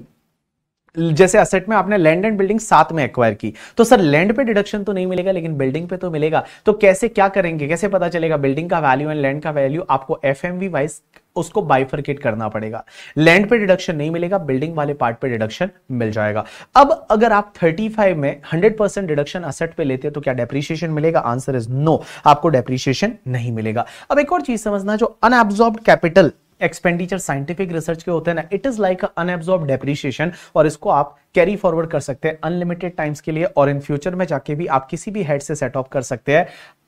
Speaker 1: जैसे असेट में आपने लैंड एंड बिल्डिंग साथ में एक्वायर की तो सर लैंड पे डिडक्शन तो नहीं मिलेगा लेकिन बिल्डिंग पे तो मिलेगा तो कैसे क्या करेंगे कैसे पता चलेगा बिल्डिंग का वैल्यू एंड लैंड का वैल्यू आपको एफ वाइज उसको बाइफर्केट करना पड़ेगा लैंड पे डिडक्शन नहीं मिलेगा बिल्डिंग वाले पार्ट पे डिडक्शन मिल जाएगा अब अगर आप 35 में 100 परसेंट डिडक्शन असेट पे लेते हैं तो क्या डेप्रिशिएशन मिलेगा आंसर इज नो आपको डेप्रिशिएशन नहीं मिलेगा अब एक और चीज समझना जो unabsorb capital expenditure scientific research के होते हैं ना it is like unabsorb depreciation और इसको आप कैरी फॉरवर्ड कर सकते हैं अनलिमिटेड टाइम्स के लिए और इन फ्यूचर में जाके भी आप किसी भी हेड से सेटअप कर सकते हैं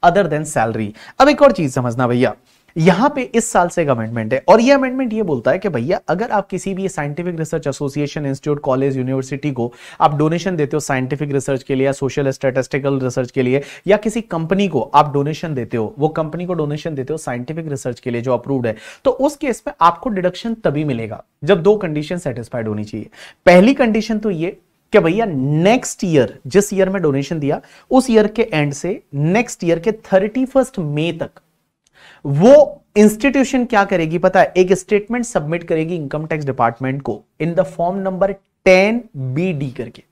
Speaker 1: अदर देन सैलरी अब एक और चीज समझना भैया यहां पे इस साल से एक अमेंडमेंट है और ये अमेंडमेंट ये बोलता है कि भैया अगर आप किसी भी scientific research association institute college university को आप डोनेशन देते हो साइंटिफिक रिसर्च के लिए या सोशल स्टेटिस्टिकल रिसर्च के लिए या किसी कंपनी को आप डोनेशन देते हो वो कंपनी को डोनेशन देते हो साइंटिफिक रिसर्च के लिए जो अप्रूव्ड है तो उस केस में आपको डिडक्शन तभी मिलेगा जब दो कंडीशन सेटिस्फाइड होनी चाहिए पहली कंडीशन तो ये कि भैया नेक्स्ट ईयर जिस ईयर में डोनेशन दिया उस ईयर के एंड से नेक्स्ट ईयर के थर्टी फर्स्ट मई तक वो इंस्टीट्यूशन क्या करेगी पता है एक स्टेटमेंट सबमिट करेगी इनकम टैक्स डिपार्टमेंट को in the form number ten B D करके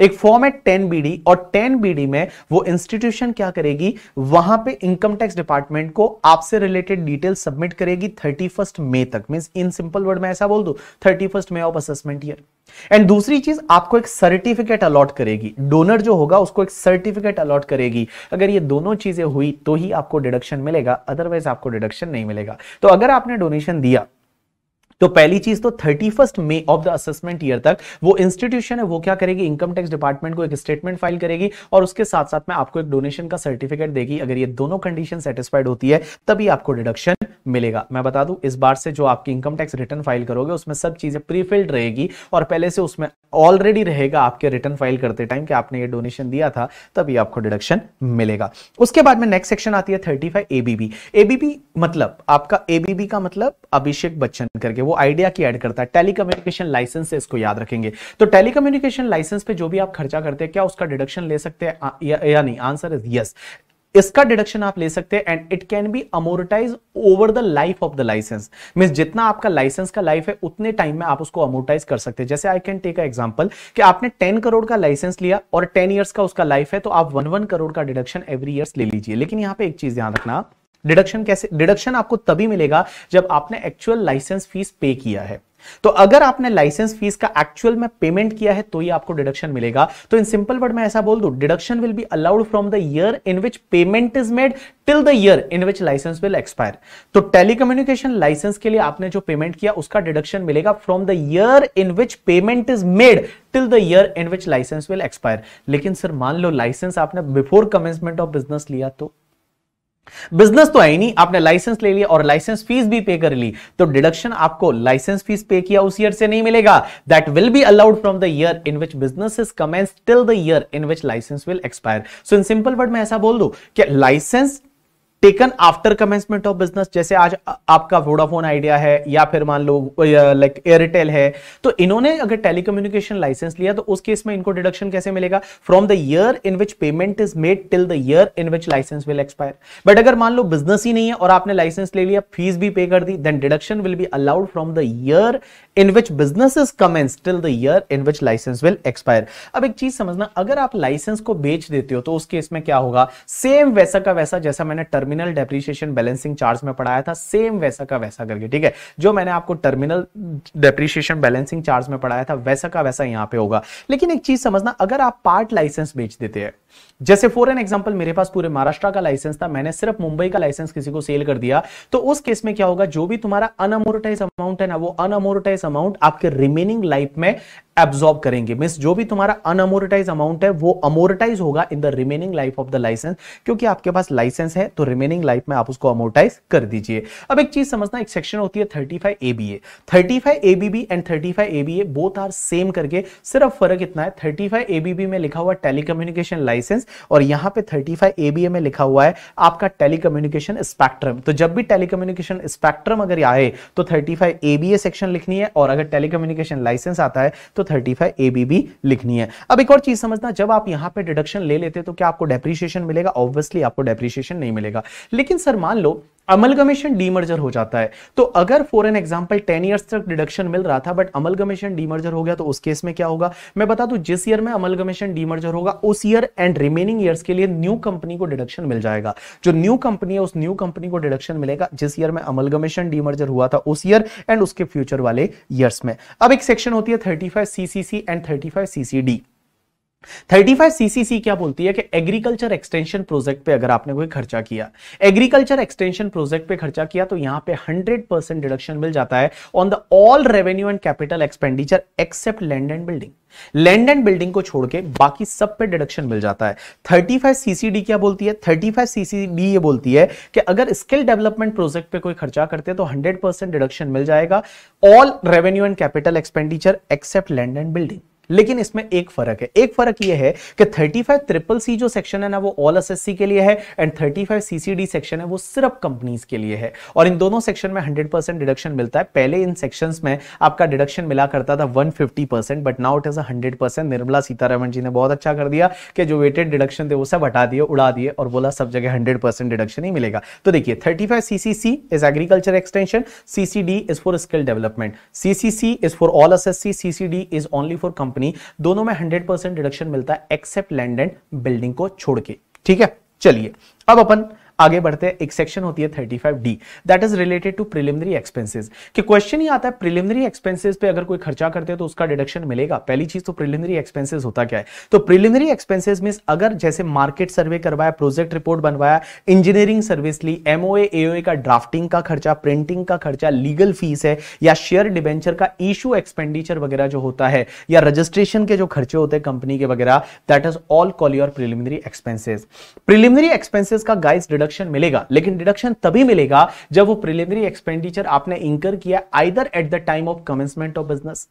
Speaker 1: एक फॉर्म है टेन बीडी और टेन बीडी में वो इंस्टीट्यूशन क्या करेगी वहां पे इनकम टैक्स डिपार्टमेंट को आपसे रिलेटेड डिटेल सबमिट करेगी थर्टी फर्स्ट मे तक मीन इन सिंपल वर्ड में ऐसा बोल दू thirty first May of assessment year and दूसरी चीज आपको एक सर्टिफिकेट अलॉट करेगी डोनर जो होगा उसको एक सर्टिफिकेट अलॉट करेगी अगर ये दोनों चीजें हुई तो ही आपको डिडक्शन मिलेगा अदरवाइज आपको डिडक्शन नहीं मिलेगा तो अगर आपने डोनेशन दिया तो पहली चीज तो thirty first May of the assessment year तक वो इंस्टीट्यूशन है वो क्या करेगी इनकम टैक्स डिपार्टमेंट को एक स्टेटमेंट फाइल करेगी और उसके साथ साथ में आपको एक डोनेशन का सर्टिफिकेट देगी अगर ये दोनों कंडीशन सेटिस्फाइड होती है तभी आपको डिडक्शन मिलेगा मैं बता दूं इस बार से जो आपकी इनकम टैक्स रिटर्न फाइल करोगे उसमें सब चीजें प्रीफिल्ड रहेगी और पहले से उसमें ऑलरेडी रहेगा आपके रिटर्न फाइल करते टाइम कि आपने ये डोनेशन दिया था तभी आपको डिडक्शन मिलेगा उसके बाद में नेक्स्ट सेक्शन आती है थर्टी फाइव एबीबी एबीबी मतलब आपका एबीबी का मतलब अभिषेक बच्चन करके वो आइडिया की ऐड करता है टेलीकम्युनिकेशन लाइसेंस से इसको याद रखेंगे तो टेलीकम्युनिकेशन लाइसेंस पे जो भी आप खर्चा करते हैं क्या उसका डिडक्शन ले सकते हैं या, या नहीं आंसर इज यस इसका डिडक्शन आप ले सकते हैं and it can be amortize over the life of the license mean जितना आपका लाइसेंस का लाइफ है उतने टाइम में आप उसको अमोरटाइज कर सकते हैं जैसे आई कैन टेक एग्जाम्पल कि आपने टेन करोड़ का लाइसेंस लिया और टेन ईयर्स का उसका लाइफ है तो आप वन वन करोड़ का डिडक्शन एवरी ईयर ले लीजिए लेकिन यहां पर एक चीज ध्यान रखना डिडक्शन कैसे डिडक्शन आपको तभी मिलेगा जब आपने एक्चुअल लाइसेंस फीस पे किया है तो अगर आपने लाइसेंस फीस का एक्चुअल में पेमेंट किया है तो ही आपको डिडक्शन मिलेगा तो इन सिंपल वर्ड में ऐसा बोल दू deduction will be allowed from the year in which payment is made till the year in which license will expire तो टेलीकम्युनिकेशन लाइसेंस के लिए आपने जो पेमेंट किया उसका डिडक्शन मिलेगा from the year in which payment is made till the year in which license will expire लेकिन sir मान लो लाइसेंस आपने बिफोर कमेंसमेंट ऑफ बिजनेस लिया तो बिजनेस तो है नहीं आपने लाइसेंस ले लिया और लाइसेंस फीस भी पे कर ली तो डिडक्शन आपको लाइसेंस फीस पे किया उस ईयर से नहीं मिलेगा that will be allowed from the year in which business is commence till the year in which license will expire so in simple word में ऐसा बोल दू कि license taken after commencement of business जैसे आज आपका वोडाफोन आइडिया है या फिर मान लो लाइक एयरटेल है तो इन्होंने अगर टेलीकम्युनिकेशन लाइसेंस लिया तो उस केस में इनको डिडक्शन कैसे मिलेगा from the year in which payment is made till the year in which license will expire but अगर मान लो बिजनेस ही नहीं है और आपने लाइसेंस ले लिया फीस भी पे कर दी then deduction will be allowed from the year in which business is commence till the year in which license will expire अब एक चीज समझना अगर आप लाइसेंस को बेच देते हो तो उस केस में क्या होगा सेम वैसा का वैसा जैसा मैंने term terminal depreciation balancing charge में पढ़ाया था सेम वैसा का वैसा करके ठीक है जो मैंने आपको टर्मिनल डेप्रीशिएशन बैलेंसिंग चार्ज में पढ़ाया था वैसा का वैसा यहाँ पे होगा लेकिन एक चीज समझना अगर आप पार्ट लाइसेंस बेच देते हैं जैसे फॉर एन एग्जाम्पल मेरे पास पूरे महाराष्ट्र का लाइसेंस था मैंने सिर्फ मुंबई का लाइसेंस किसी को सेल कर दिया तो उस केस में क्या होगा जो भी तुम्हारा अनअमोरटाइज अमाउंट है ना वो अनअमोरटाइज अमाउंट आपके रिमेनिंग लाइफ में एब्जॉर्ब करेंगे मीन्स जो भी तुम्हारा अनअमोरटाइज अमाउंट है वो अमोरटाइज होगा in the remaining life of the license क्योंकि आपके पास लाइसेंस है तो रिमेनिंग लाइफ में आप उसको अमोरटाइज कर दीजिए अब एक चीज समझना एक सेक्शन होती है thirty five A B A thirty five A B B and thirty five A B A both are same करके सिर्फ फर्क इतना है thirty five A B B में लिखा हुआ टेलीकम्युनिकेशन लाइसेंस लाइसेंस और यहां पे 35 एबीए में लिखा हुआ है आपका टेलीकम्युनिकेशन स्पेक्ट्रम तो जब भी टेलीकम्युनिकेशन स्पेक्ट्रम अगर आए तो 35 एबीए सेक्शन लिखनी है और अगर टेलीकम्युनिकेशन लाइसेंस आता है तो 35 एबीबी लिखनी है अब एक और चीज समझना जब आप यहां पे डिडक्शन ले लेते तो क्या आपको डेप्रिशिएशन मिलेगा ऑब्वियसली आपको डेप्रिशिएशन नहीं मिलेगा लेकिन सर मान लो अमलगमेशन डीमर्जर हो जाता है तो अगर for an example ten years तक डिडक्शन मिल रहा था बट अमलगमेशन डीमर्जर हो गया तो उस केस में क्या होगा मैं बता दू जिस ईयर में अमलगमेशन डीमर्जर होगा उस ईयर एंड रिमेनिंग ईयर्स के लिए न्यू कंपनी को डिडक्शन मिल जाएगा जो न्यू कंपनी है उस न्यू कंपनी को डिडक्शन मिलेगा जिस ईयर में अमलगमेशन डीमर्जर हुआ था उस ईयर एंड उसके फ्यूचर वाले ईयर्स में अब एक सेक्शन होती है thirty five CCC and thirty five CCD thirty five CCC क्या बोलती है कि एग्रीकल्चर एक्सटेंशन प्रोजेक्ट पे अगर आपने कोई खर्चा किया एग्रीकल्चर एक्सटेंशन प्रोजेक्ट पे खर्चा किया तो यहां पे हंड्रेड परसेंट डिडक्शन मिल जाता है on the all revenue and capital expenditure except land and building land and building को छोड़ के बाकी सब पे डिडक्शन मिल जाता है 35 सीसीडी क्या बोलती है 35 सीसीडी ये बोलती है कि अगर स्किल डेवलपमेंट प्रोजेक्ट पे कोई खर्चा करते हैं तो 100 परसेंट डिडक्शन मिल जाएगा all revenue and capital expenditure except land and building लेकिन इसमें एक फर्क है एक फर्क यह है कि 35 ट्रिपल सी जो सेक्शन है ना वो ऑल एसएससी के लिए है एंड 35 सीसीडी सेक्शन है वो सिर्फ कंपनीज के लिए है और इन दोनों सेक्शन में 100 परसेंट डिडक्शन मिलता है पहले इन सेक्शंस में आपका डिडक्शन मिला करता था 150 percent but now it is hundred percent Nirmala Sitharaman ji ने बहुत अच्छा कर दिया कि जो वेटेड डिडक्शन थे वो सब हटा दिए उड़ा दिए और बोला सब जगह हंड्रेड डिडक्शन ही मिलेगा तो देखिए thirty five CCC is agriculture extension CCD is for skill development CCC is for all assessee CCD is only for company company दोनों में हंड्रेड परसेंट डिडक्शन मिलता है एक्सेप्ट लैंड एंड बिल्डिंग को छोड़ के ठीक है चलिए अब अपन आगे बढ़ते हैं एक सेक्शन होती है thirty five D that is related to preliminary expenses कि क्वेश्चन ही आता है प्रिलिमिनरी एक्सपेंसेस पे अगर कोई खर्चा करते हैं तो उसका डिडक्शन मिलेगा पहली चीज तो प्रिलिमिनरी एक्सपेंसेस होता क्या है तो प्रिलिमिनरी एक्सपेंसेस मीन अगर जैसे मार्केट सर्वे करवाया प्रोजेक्ट रिपोर्ट बनवाया इंजीनियरिंग सर्विस ली एमओए एओए का ड्राफ्टिंग का खर्चा प्रिंटिंग का खर्चा लीगल फीस है या शेयर डिबेंचर का इशू एक्सपेंडिचर वगैरह जो होता है या रजिस्ट्रेशन के जो खर्चे होते हैं कंपनी के वगैरह that is all call your preliminary expenses preliminary expenses का गाइस डिडक्शन डिडक्शन मिलेगा लेकिन डिडक्शन तभी मिलेगा जब वो प्रिलिमिनरी एक्सपेंडिचर आपने इंकर किया either at the time of commencement of business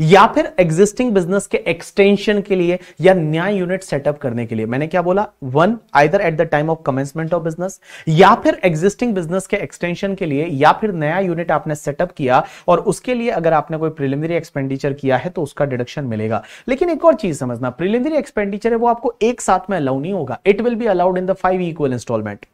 Speaker 1: या फिर एग्जिस्टिंग बिजनेस के एक्सटेंशन के लिए या न्याय यूनिट सेटअप करने के लिए मैंने क्या बोला one either at the time of commencement of business या फिर एग्जिस्टिंग बिजनेस के एक्सटेंशन के लिए या फिर नया यूनिट आपने सेटअप किया और उसके लिए अगर आपने कोई प्रिलिमिनरी एक्सपेंडिचर किया है तो उसका डिडक्शन मिलेगा लेकिन एक और चीज समझना प्रिलिमिनरी एक्सपेंडिचर है वो आपको एक साथ में अलाउ नहीं होगा it will be allowed in the five equal instalment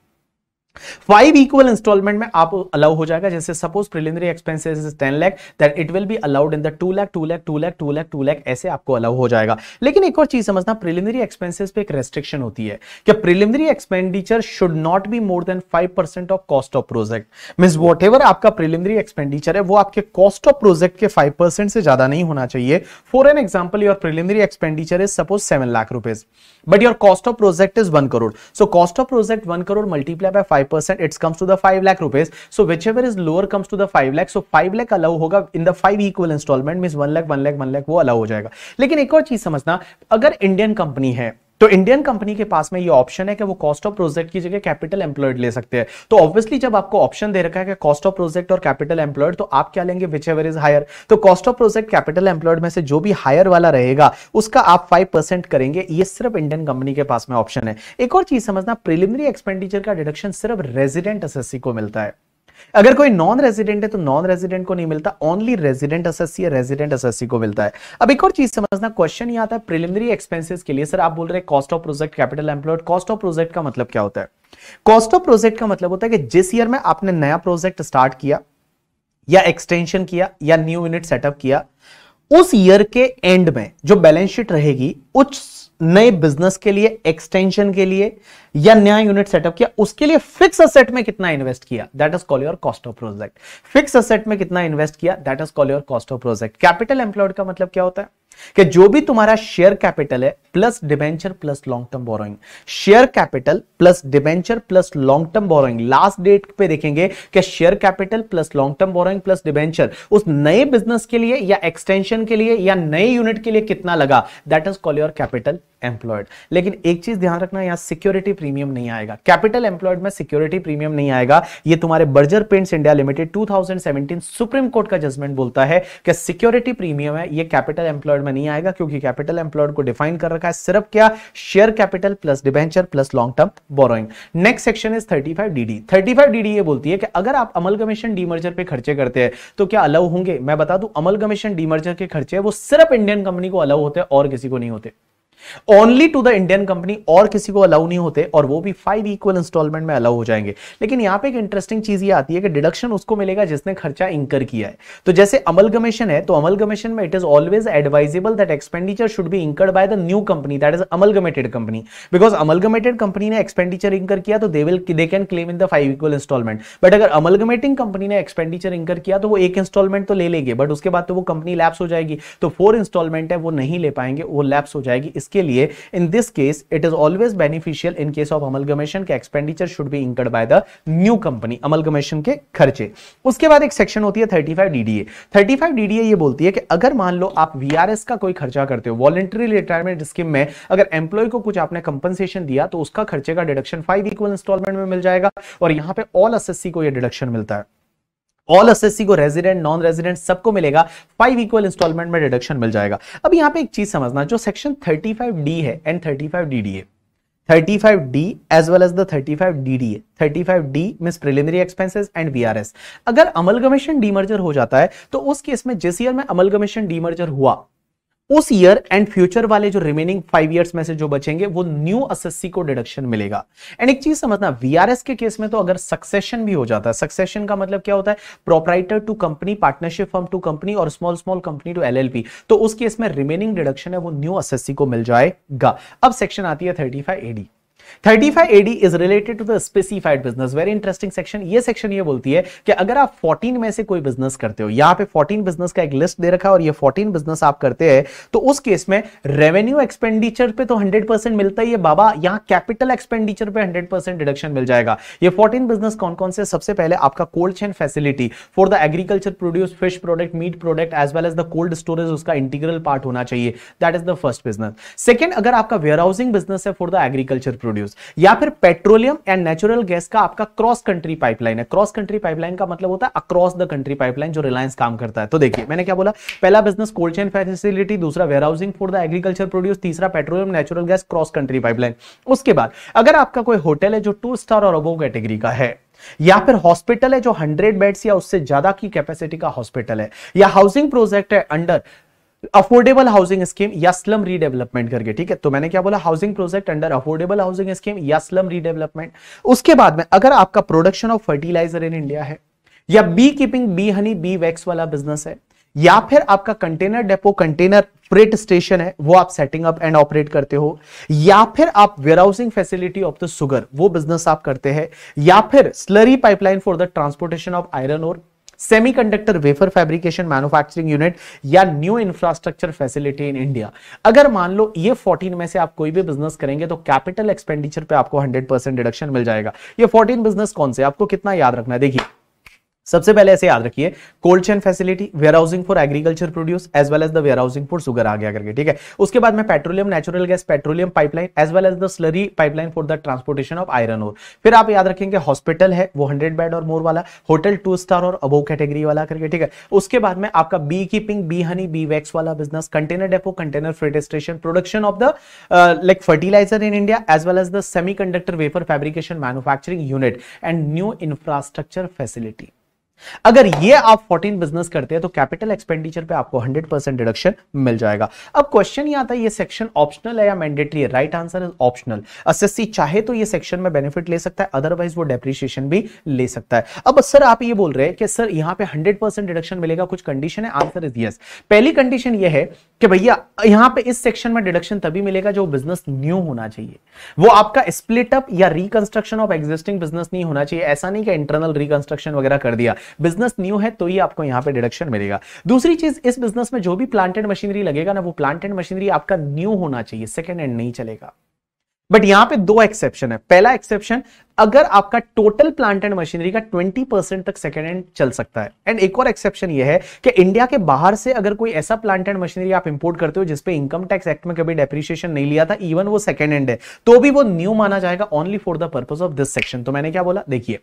Speaker 1: five equal instalment में आप अलाउ हो जाएगा जैसे suppose preliminary expenses is ten lakh that it will be allowed in the two lakh two lakh two lakh two lakh two lakh ऐसे आपको allow हो जाएगा लेकिन एक और चीज समझना प्रिलिमिनरी एक्सपेंसेस पे एक रेस्ट्रिक्शन होती है कि preliminary expenditure should not be more than five percent of cost of project means whatever आपका प्रिलिमिनरी एक्सपेंडिचर है वो आपके कॉस्ट ऑफ प्रोजेक्ट के फाइव परसेंट से ज्यादा नहीं होना चाहिए for an example your preliminary expenditure is suppose seven lakh rupees but your cost of project is one crore so cost of project one crore multiply by 5%, it comes to the 5 lakh rupees. So whichever is lower comes to the 5 lakh. So 5 lakh allow होगा in the 5 equal installment means 1 lakh, 1 lakh, 1 lakh वो allow हो जाएगा लेकिन एक और चीज समझना अगर इंडियन कंपनी है तो इंडियन कंपनी के पास में ये ऑप्शन है कि वो कॉस्ट ऑफ प्रोजेक्ट की जगह कैपिटल एम्प्लॉयड ले सकते हैं तो ऑब्वियसली जब आपको ऑप्शन दे रखा है कि कॉस्ट ऑफ प्रोजेक्ट और कैपिटल एम्प्लॉयड तो आप क्या लेंगे विच एवर इज हायर तो cost of project capital employed में से जो भी हायर वाला रहेगा उसका आप फाइव करेंगे ये सिर्फ इंडियन कंपनी के पास में ऑप्शन है एक और चीज समझना प्रिलिमिनरी एक्सपेंडिचर का डिडक्शन सिर्फ रेजिडेंट एस को मिलता है अगर कोई नॉन रेजिडेंट है तो नॉन रेजिडेंट को नहीं मिलता ओनली रेजिडेंट एसएससी या रेजिडेंट एसएससी को मिलता है अब एक और चीज समझना क्वेश्चन ये आता है प्रिलिमिनरी एक्सपेंसेस के लिए सर आप बोल रहे हैं cost of project capital employed cost of project का मतलब क्या होता है कॉस्ट ऑफ प्रोजेक्ट का मतलब होता है कि जिस ईयर में आपने नया प्रोजेक्ट स्टार्ट किया या एक्सटेंशन किया या न्यू यूनिट सेटअप किया उस ईयर के एंड में जो बैलेंस शीट रहेगी उस नए बिजनेस के लिए एक्सटेंशन के लिए या नया यूनिट सेटअप किया उसके लिए फिक्स असेट में कितना इन्वेस्ट किया that is call your cost of project fix asset में कितना इन्वेस्ट किया that is call your cost of project capital employed का मतलब क्या होता है कि जो भी तुम्हारा शेयर कैपिटल है plus debenture plus long term borrowing share capital plus debenture plus long term borrowing last date पे देखेंगे कि share capital plus long term borrowing plus debenture उस नए बिजनेस के लिए या एक्सटेंशन के लिए या नए यूनिट के लिए कितना लगा that is call your capital employed लेकिन एक चीज ध्यान रखना यहां सिक्योरिटी प्रीमियम नहीं आएगा कैपिटल एम्प्लॉयड में सिक्योरिटी प्रीमियम नहीं आएगा ये तुम्हारे Berger Paints India Limited 2017 supreme court का जजमेंट बोलता है कि सिक्योरिटी प्रीमियम है ये कैपिटल एम्प्लॉयड में नहीं आएगा क्योंकि कैपिटल एम्प्लॉयड को डिफाइन कर रखा है सिर्फ क्या share capital plus debenture plus long term borrowing next section is thirty 35 DD 35 DD ये बोलती है कि अगर आप अमल अमलगमेशन डीमर्जर पे खर्चे करते हैं तो क्या अलाउ होंगे मैं बता दू दूं अमलगमेशन डीमर्जर के खर्चे वो सिर्फ इंडियन कंपनी को अलाउ होते हैं और किसी को नहीं होते only to the Indian company और किसी को अलाउ नहीं होते और वो भी फाइव इक्वल इंस्टॉलमेंट में अलाउ हो जाएंगे लेकिन यहां पे एक इंटरेस्टिंग चीज ये आती है कि डिडक्शन उसको मिलेगा जिसने खर्चा इंकर किया है तो जैसे अमलगमेशन है तो अमलगमेशन में it is always advisable that expenditure should be incurred by the new company that is gamated company because amalgamated company ने एक्सपेंडिचर इंकर किया तो they will they can claim in the five equal instalment but अगर अमल गमेटिंग company ने expenditure incur किया तो वो एक instalment तो ले लेंगे बट उसके बाद तो वो कंपनी लैप्स हो जाएगी तो फोर इंस्टॉलमेंट है वो नहीं ले पाएंगे वो लैप्स हो जाएगी इस इसके लिए in this case it is always beneficial in case of amalgamation के expenditure should be incurred by the new company amalgamation के खर्चे उसके बाद एक सेक्शन होती है thirty five DDA thirty five DDA ये बोलती है कि अगर मान लो आप वीआरएस का कोई खर्चा करते हो वॉलेंट्री रिटायरमेंट स्कीम में अगर एम्प्लॉय को कुछ आपने कंपनसेशन दिया तो उसका खर्चे का डिडक्शन फाइव इक्वल इंस्टॉलमेंट में मिल जाएगा और यहां पे ऑल एसएससी को यह डिडक्शन मिलता है ऑल एसएससी को रेजिडेंट नॉन रेजिडेंट सबको मिलेगा फाइव इक्वल इंस्टॉलमेंट में डिडक्शन मिल जाएगा अब यहां पे एक चीज समझना जो सेक्शन डी है एंड फाइव डी 35DD है D as thirty five D 35DDA. Preliminary expenses and B R S अगर अमलगमेशन डीमर्जर हो जाता है तो उस केस में जिस ईयर में अमलगमेशन डीमर्जर हुआ उस ईयर एंड फ्यूचर वाले जो रिमेनिंग फाइव ईयर्स में से जो बचेंगे वो न्यू असेसी को डिडक्शन मिलेगा एंड एक चीज समझना वीआरएस के केस में तो अगर सक्सेशन भी हो जाता है सक्सेशन का मतलब क्या होता है proprietor to company partnership firm to company और small small company to LLP तो उस केस में रिमेनिंग डिडक्शन है वो न्यू असेसी को मिल जाएगा अब सेक्शन आती है thirty five AD thirty five AD is related to the specified business very interesting section ये सेक्शन ये बोलती है कि अगर आप फोर्टीन में से कोई बिजनेस करते हो यहां पे फोर्टीन बिजनेस का एक लिस्ट दे रखा है और ये फोर्टीन बिजनेस आप करते हैं तो उस केस में रेवेन्यू एक्सपेंडिचर पे तो हंड्रेड परसेंट मिलता ही है बाबा यहां कैपिटल एक्सपेंडिचर पे परसेंट डिडक्शन मिल जाएगा ये फोर्टीन बिजनेस कौन कौन से सबसे पहले आपका cold chain facility for the agriculture produce fish product meat product as well as the cold storage उसका इंटीग्रल पार्ट होना चाहिए that is the first business second अगर आपका वेयर हाउसिंग बिजनेस है for the agriculture produce produce या फिर petroleum and natural gas का आपका क्रॉस कंट्री पाइपलाइन है क्रॉस कंट्री पाइपलाइन का मतलब होता है अक्रॉस द कंट्री पाइपलाइन जो रिलायंस काम करता है तो देखिए मैंने क्या बोला पहला बिजनेस कोल्ड चेन फैसिलिटी दूसरा warehousing for the agriculture produce तीसरा petroleum natural gas cross country pipeline उसके बाद अगर आपका कोई होटल है जो टू स्टार और अबो कैटेगरी का है या फिर हॉस्पिटल है जो हंड्रेड बेड्स या उससे ज्यादा की कैपेसिटी का हॉस्पिटल है या हाउसिंग प्रोजेक्ट है अंडर अफोर्डेबल हाउसिंग स्कीम या स्लम रीडेवलपमेंट करके ठीक है तो मैंने क्या बोला housing project under affordable housing scheme या स्लम रीडेवलपमेंट उसके बाद में अगर आपका production of fertiliser in India है या bee keeping bee honey bee wax वाला बिजनेस है या फिर आपका container depot container freight station है वो आप सेटिंग अप एंड ऑपरेट करते हो या फिर आप warehousing facility of the sugar वो बिजनेस आप करते हैं या फिर slurry pipeline for the transportation of iron और semiconductor wafer fabrication manufacturing unit या new infrastructure facility in India अगर मान लो ये 14 में से आप कोई भी बिजनेस करेंगे तो कैपिटल एक्सपेंडिचर पे आपको 100 परसेंट डिडक्शन मिल जाएगा ये 14 बिजनेस कौन से आपको कितना याद रखना है देखिए सबसे पहले ऐसे याद रखिए cold chain facility warehousing for agriculture produce as well as the warehousing for sugar आ गया करके ठीक है उसके बाद में petroleum natural gas petroleum pipeline as well as the slurry pipeline for the transportation of iron और फिर आप याद रखेंगे हॉस्पिटल है वो हंड्रेड बेड और मोर वाला होटल टू स्टार और अबो कैटेगरी वाला करके ठीक है उसके बाद में आपका bee keeping bee honey bee wax वाला business container depot container freight station production of the like fertiliser in India as well as the semiconductor wafer fabrication manufacturing unit and new infrastructure facility अगर ये आप 14 business करते हैं तो capital expenditure पे आपको 100 percent deduction मिल जाएगा अब क्वेश्चन ये आता है ये सेक्शन ऑप्शनल है या मैंडेटरी है right answer is optional assessee चाहे तो ये सेक्शन में बेनिफिट ले सकता है अदरवाइज वो डेप्रिशिएशन भी ले सकता है अब सर आप ये बोल रहे हैं कि सर यहां पर हंड्रेड डिडक्शन मिलेगा कुछ कंडीशन है आंसर इज यस पहली कंडीशन यह है कि भैया यहां पर इस सेक्शन में डिडक्शन तभी मिलेगा जो बिजनेस न्यू होना चाहिए वो आपका स्प्लिटअप या रिकंस्ट्रक्शन ऑफ एग्जिस्टिंग बिजनेस नहीं होना चाहिए ऐसा नहीं कि इंटरनल रिकंस्ट्रक्शन वगैरह कर दिया बिजनेस न्यू है तो ही आपको यहां पे डिडक्शन मिलेगा दूसरी चीज इस बिजनेस में जो भी प्लांट एंड मशीनरी लगेगा ना वो प्लांट एंड मशीनरी आपका न्यू होना चाहिए सेकेंड एंड नहीं चलेगा बट यहां पे दो एक्सेप्शन है पहला एक्सेप्शन अगर आपका टोटल प्लांट एंड मशीनरी का 20 परसेंट तक सेकेंड हैंड चल सकता है एंड एक और एक्सेप्शन यह है कि इंडिया के बाहर से अगर कोई ऐसा प्लांट एंड मशीनरी आप इंपोर्ट करते हो जिसपे इनकम टैक्स एक्ट में कभी डेप्रिशिएशन नहीं लिया था इवन वो सेकेंड हैंड है तो भी वो न्यू माना जाएगा only for the purpose of this section तो मैंने क्या बोला देखिए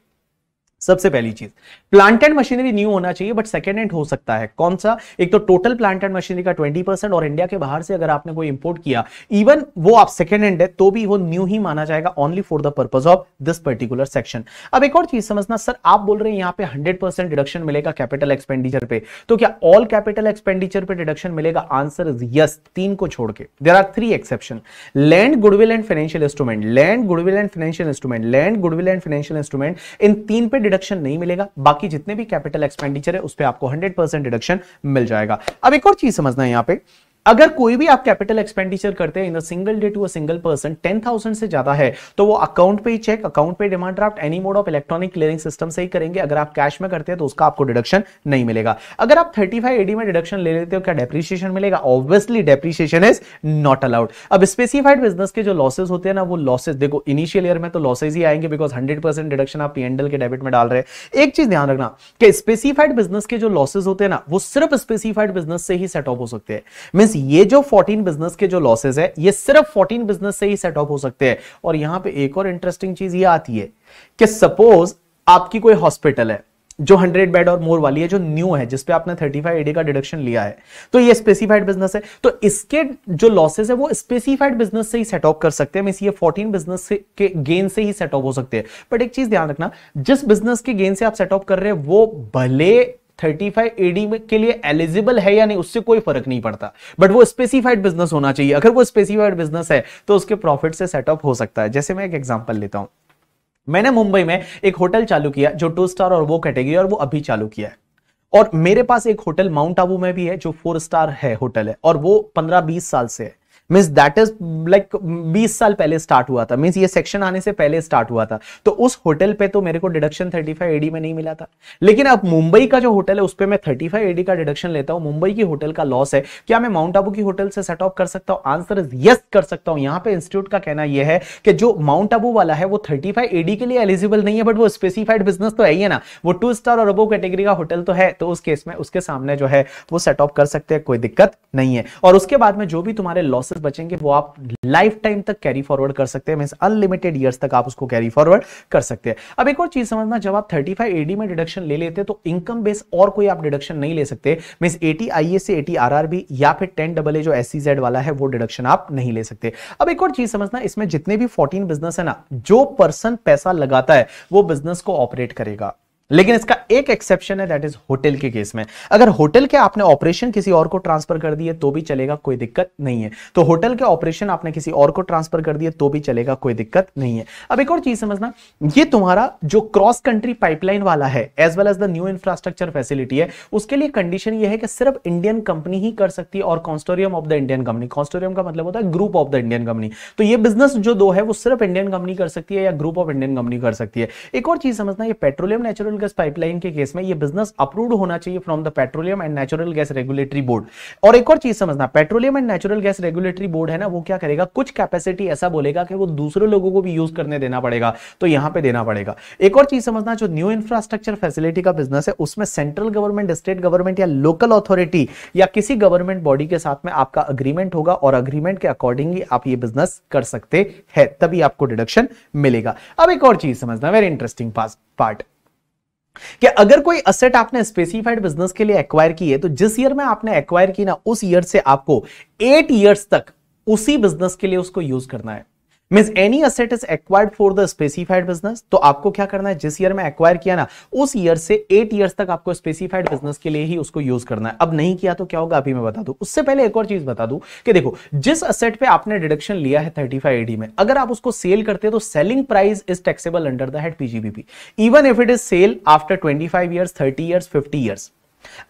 Speaker 1: सबसे पहली चीज प्लांट एंड मशीनरी न्यू होना चाहिए बट सेकेंड हैंड हो सकता है कौन सा एक तो टोटल प्लांट एंड मशीनरी का 20 परसेंट और इंडिया के बाहर से अगर आपने कोई इंपोर्ट किया इवन वो आप सेकेंड हैंड है तो भी वो न्यू ही माना जाएगा only for the purpose of this particular section अब एक और चीज समझना सर आप बोल रहे हैं यहां पे हंड्रेड परसेंट डिडक्शन मिलेगा कैपिटल एक्सपेंडिचर पे तो क्या ऑल कैपिटल एक्सपेंडिचर पे डिडक्शन मिलेगा आंसर इज यस तीन को छोड़ के there are three exception land goodwill and financial instrument land goodwill and financial instrument land goodwill and financial instrument इन तीन पे डिडक्शन नहीं मिलेगा बाकी जितने भी कैपिटल एक्सपेंडिचर है उस पर आपको हंड्रेड डिडक्शन मिल जाएगा अब एक और चीज समझना है यहाँ पे अगर कोई भी आप कैपिटल एक्सपेंडिचर करते हैं in single day to a single person ten thousand से ज्यादा है तो वो अकाउंट पे चेक अकाउंट पे demand draft any mode of electronic clearing system से ही करेंगे अगर आप कैश में करते हैं तो उसका आपको डिडक्शन नहीं मिलेगा अगर आप थर्टी फाइव एडी में डिडक्शन ले लेते हो क्या डेप्रिशिएशन मिलेगा obviously depreciation is not allowed अब स्पेसिफाइड बिजनेस के जो लॉसेज होते हैं ना वो लॉसेज देखो इनिशियल ईयर में तो लॉसेज ही आएंगे बिकॉज हंड्रेड परसेंट डिडक्शन आप पीएनडल के डेबिट में डाल रहे हैं एक चीज ध्यान रखना कि स्पेसिफाइड बिजनेस के जो लॉसेज होते हैं ना वो सिर्फ स्पेसिफाइड बिजनेस से ही सेट ऑफ हो सकते हैं मीन ये जो 14 बिजनेस के जो लॉसेज है ये सिर्फ 14 बिजनेस से ही सेट ऑफ हो सकते हैं और यहां पे एक और इंटरेस्टिंग चीज ये आती है कि सपोज आपकी कोई हॉस्पिटल है जो 100 बेड और मोर वाली है जो न्यू है जिसपे आपने 35 एडी का डिडक्शन लिया है तो ये स्पेसिफाइड बिजनेस है तो इसके जो लॉसेस है वो स्पेसिफाइड बिजनेस से ही सेट ऑफ कर सकते हैं ये 14 बिजनेस के गेन से ही सेट ऑफ हो सकते हैं बट एक चीज ध्यान रखना जिस बिजनेस के गेन से आप सेट ऑफ कर रहे हैं वो भले थर्टी फाइव एडी के लिए एलिजिबल है या नहीं उससे कोई फर्क नहीं पड़ता बट वो स्पेसिफाइड बिजनेस होना चाहिए अगर वो स्पेसिफाइड बिजनेस है तो उसके प्रॉफिट से सेटअप हो सकता है जैसे मैं एक एग्जाम्पल लेता हूं मैंने मुंबई में एक होटल चालू किया जो टू स्टार और वो कैटेगरी और वो अभी चालू किया है और मेरे पास एक होटल माउंट आबू में भी है जो फोर स्टार है होटल है और वो पंद्रह बीस साल से है मीन्स दैट इज लाइक 20 साल पहले स्टार्ट हुआ था मीन्स ये सेक्शन आने से पहले स्टार्ट हुआ था तो उस होटल पे तो मेरे को डिडक्शन 35 एडी में नहीं मिला था लेकिन अब मुंबई का जो होटल है उस पर मैं 35 एडी का डिडक्शन लेता हूँ मुंबई की होटल का लॉस है क्या मैं माउंट आबू की होटल से सेट ऑफ कर सकता हूँ आंसर इज यस कर सकता हूँ यहाँ पे इंस्टीट्यूट का कहना यह है कि जो माउंट आबू वाला है वो थर्टी एडी के लिए एलिजिबल नहीं है बट वो स्पेसिफाइड बिजनेस तो है ही है ना वो टू स्टार और अबो कैटेगरी का होटल तो है तो उस केस में उसके सामने जो है वो सेट ऑफ कर सकते हैं कोई दिक्कत नहीं है और उसके बाद में जो भी तुम्हारे लॉस चांसेस बचेंगे वो आप लाइफ टाइम तक कैरी फॉरवर्ड कर सकते हैं मीन अनलिमिटेड ईयर्स तक आप उसको कैरी फॉरवर्ड कर सकते हैं अब एक और चीज समझना जब आप 35 एडी में डिडक्शन ले लेते हैं तो इनकम बेस और कोई आप डिडक्शन नहीं ले सकते mean eighty I S eighty R या फिर टेन डबल जो एस वाला है वो डिडक्शन आप नहीं ले सकते अब एक और चीज समझना इसमें जितने भी फोर्टीन बिजनेस है ना जो पर्सन पैसा लगाता है वो बिजनेस को ऑपरेट करेगा लेकिन इसका एक एक्सेप्शन है दैट इज होटल के केस में अगर होटल के आपने ऑपरेशन किसी और को ट्रांसफर कर दिए तो भी चलेगा कोई दिक्कत नहीं है तो होटल के ऑपरेशन आपने किसी और को ट्रांसफर कर दिए तो भी चलेगा कोई दिक्कत नहीं है अब एक और चीज समझना ये तुम्हारा जो क्रॉस कंट्री पाइपलाइन वाला है as well as the new infrastructure facility है उसके लिए कंडीशन यह है कि सिर्फ इंडियन कंपनी ही कर सकती है और consortium of the Indian company consortium का मतलब होता है group of the Indian company तो ये बिजनेस जो दो है वो सिर्फ इंडियन कंपनी कर सकती है या ग्रुप ऑफ इंडियन कंपनी कर सकती है एक और चीज समझना ये petroleum natural petrol gas pipeline के केस में ये बिजनेस अप्रूव होना चाहिए from the petroleum and natural gas regulatory board और एक और चीज समझना petroleum and natural gas regulatory board है ना वो क्या करेगा कुछ कैपेसिटी ऐसा बोलेगा कि वो दूसरे लोगों को भी यूज करने देना पड़ेगा तो यहां पर देना पड़ेगा एक और चीज समझना जो न्यू इंफ्रास्ट्रक्चर फैसिलिटी का बिजनेस है उसमें सेंट्रल गवर्नमेंट स्टेट गवर्नमेंट या लोकल अथॉरिटी या किसी गवर्नमेंट बॉडी के साथ में आपका अग्रीमेंट होगा और अग्रीमेंट के अकॉर्डिंगली आप ये बिजनेस कर सकते हैं तभी आपको डिडक्शन मिलेगा अब एक और चीज समझना वेरी इंटरेस्टिंग पार्ट कि अगर कोई असेट आपने स्पेसिफाइड बिजनेस के लिए एक्वायर की है तो जिस ईयर में आपने एक्वायर की ना उस ईयर से आपको एट ईयर्स तक उसी बिजनेस के लिए उसको यूज करना है mean any asset is acquired for the specified business तो आपको क्या करना है जिस ईयर में एक्वायर किया ना उस ईयर से एट ईयर्स तक आपको स्पेसिफाइड बिजनेस के लिए ही उसको यूज करना है अब नहीं किया तो क्या होगा अभी मैं बता दू उससे पहले एक और चीज बता दू कि देखो जिस असेट पे आपने डिडक्शन लिया है थर्टी फाइव एडी में अगर आप उसको सेल करते तो selling price is taxable under the head PGBP even if it is sale after twenty five year thirty years fifty years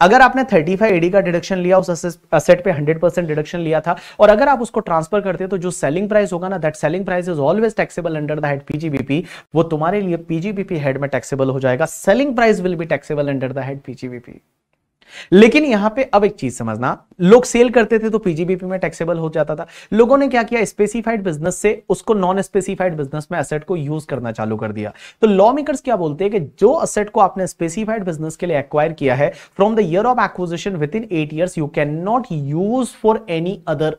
Speaker 1: अगर आपने 35 एडी का डिडक्शन लिया उस असेट पे 100 परसेंट डिडक्शन लिया था और अगर आप उसको ट्रांसफर करते हो तो जो सेलिंग प्राइस होगा ना that selling price is always taxable under the head PGBP वो तुम्हारे लिए पीजीबीपी हेड में टैक्सेबल हो जाएगा selling price will be taxable under the head PGBP लेकिन यहां पे अब एक चीज समझना लोग सेल करते थे तो पीजीबीपी में टैक्सेबल हो जाता था लोगों ने क्या किया स्पेसिफाइड बिजनेस से उसको नॉन स्पेसिफाइड बिजनेस में असेट को यूज करना चालू कर दिया तो लॉ मेकर्स क्या बोलते हैं कि जो असेट को आपने स्पेसिफाइड बिजनेस के लिए एक्वायर किया है from the year of acquisition within eight year you can not use for any other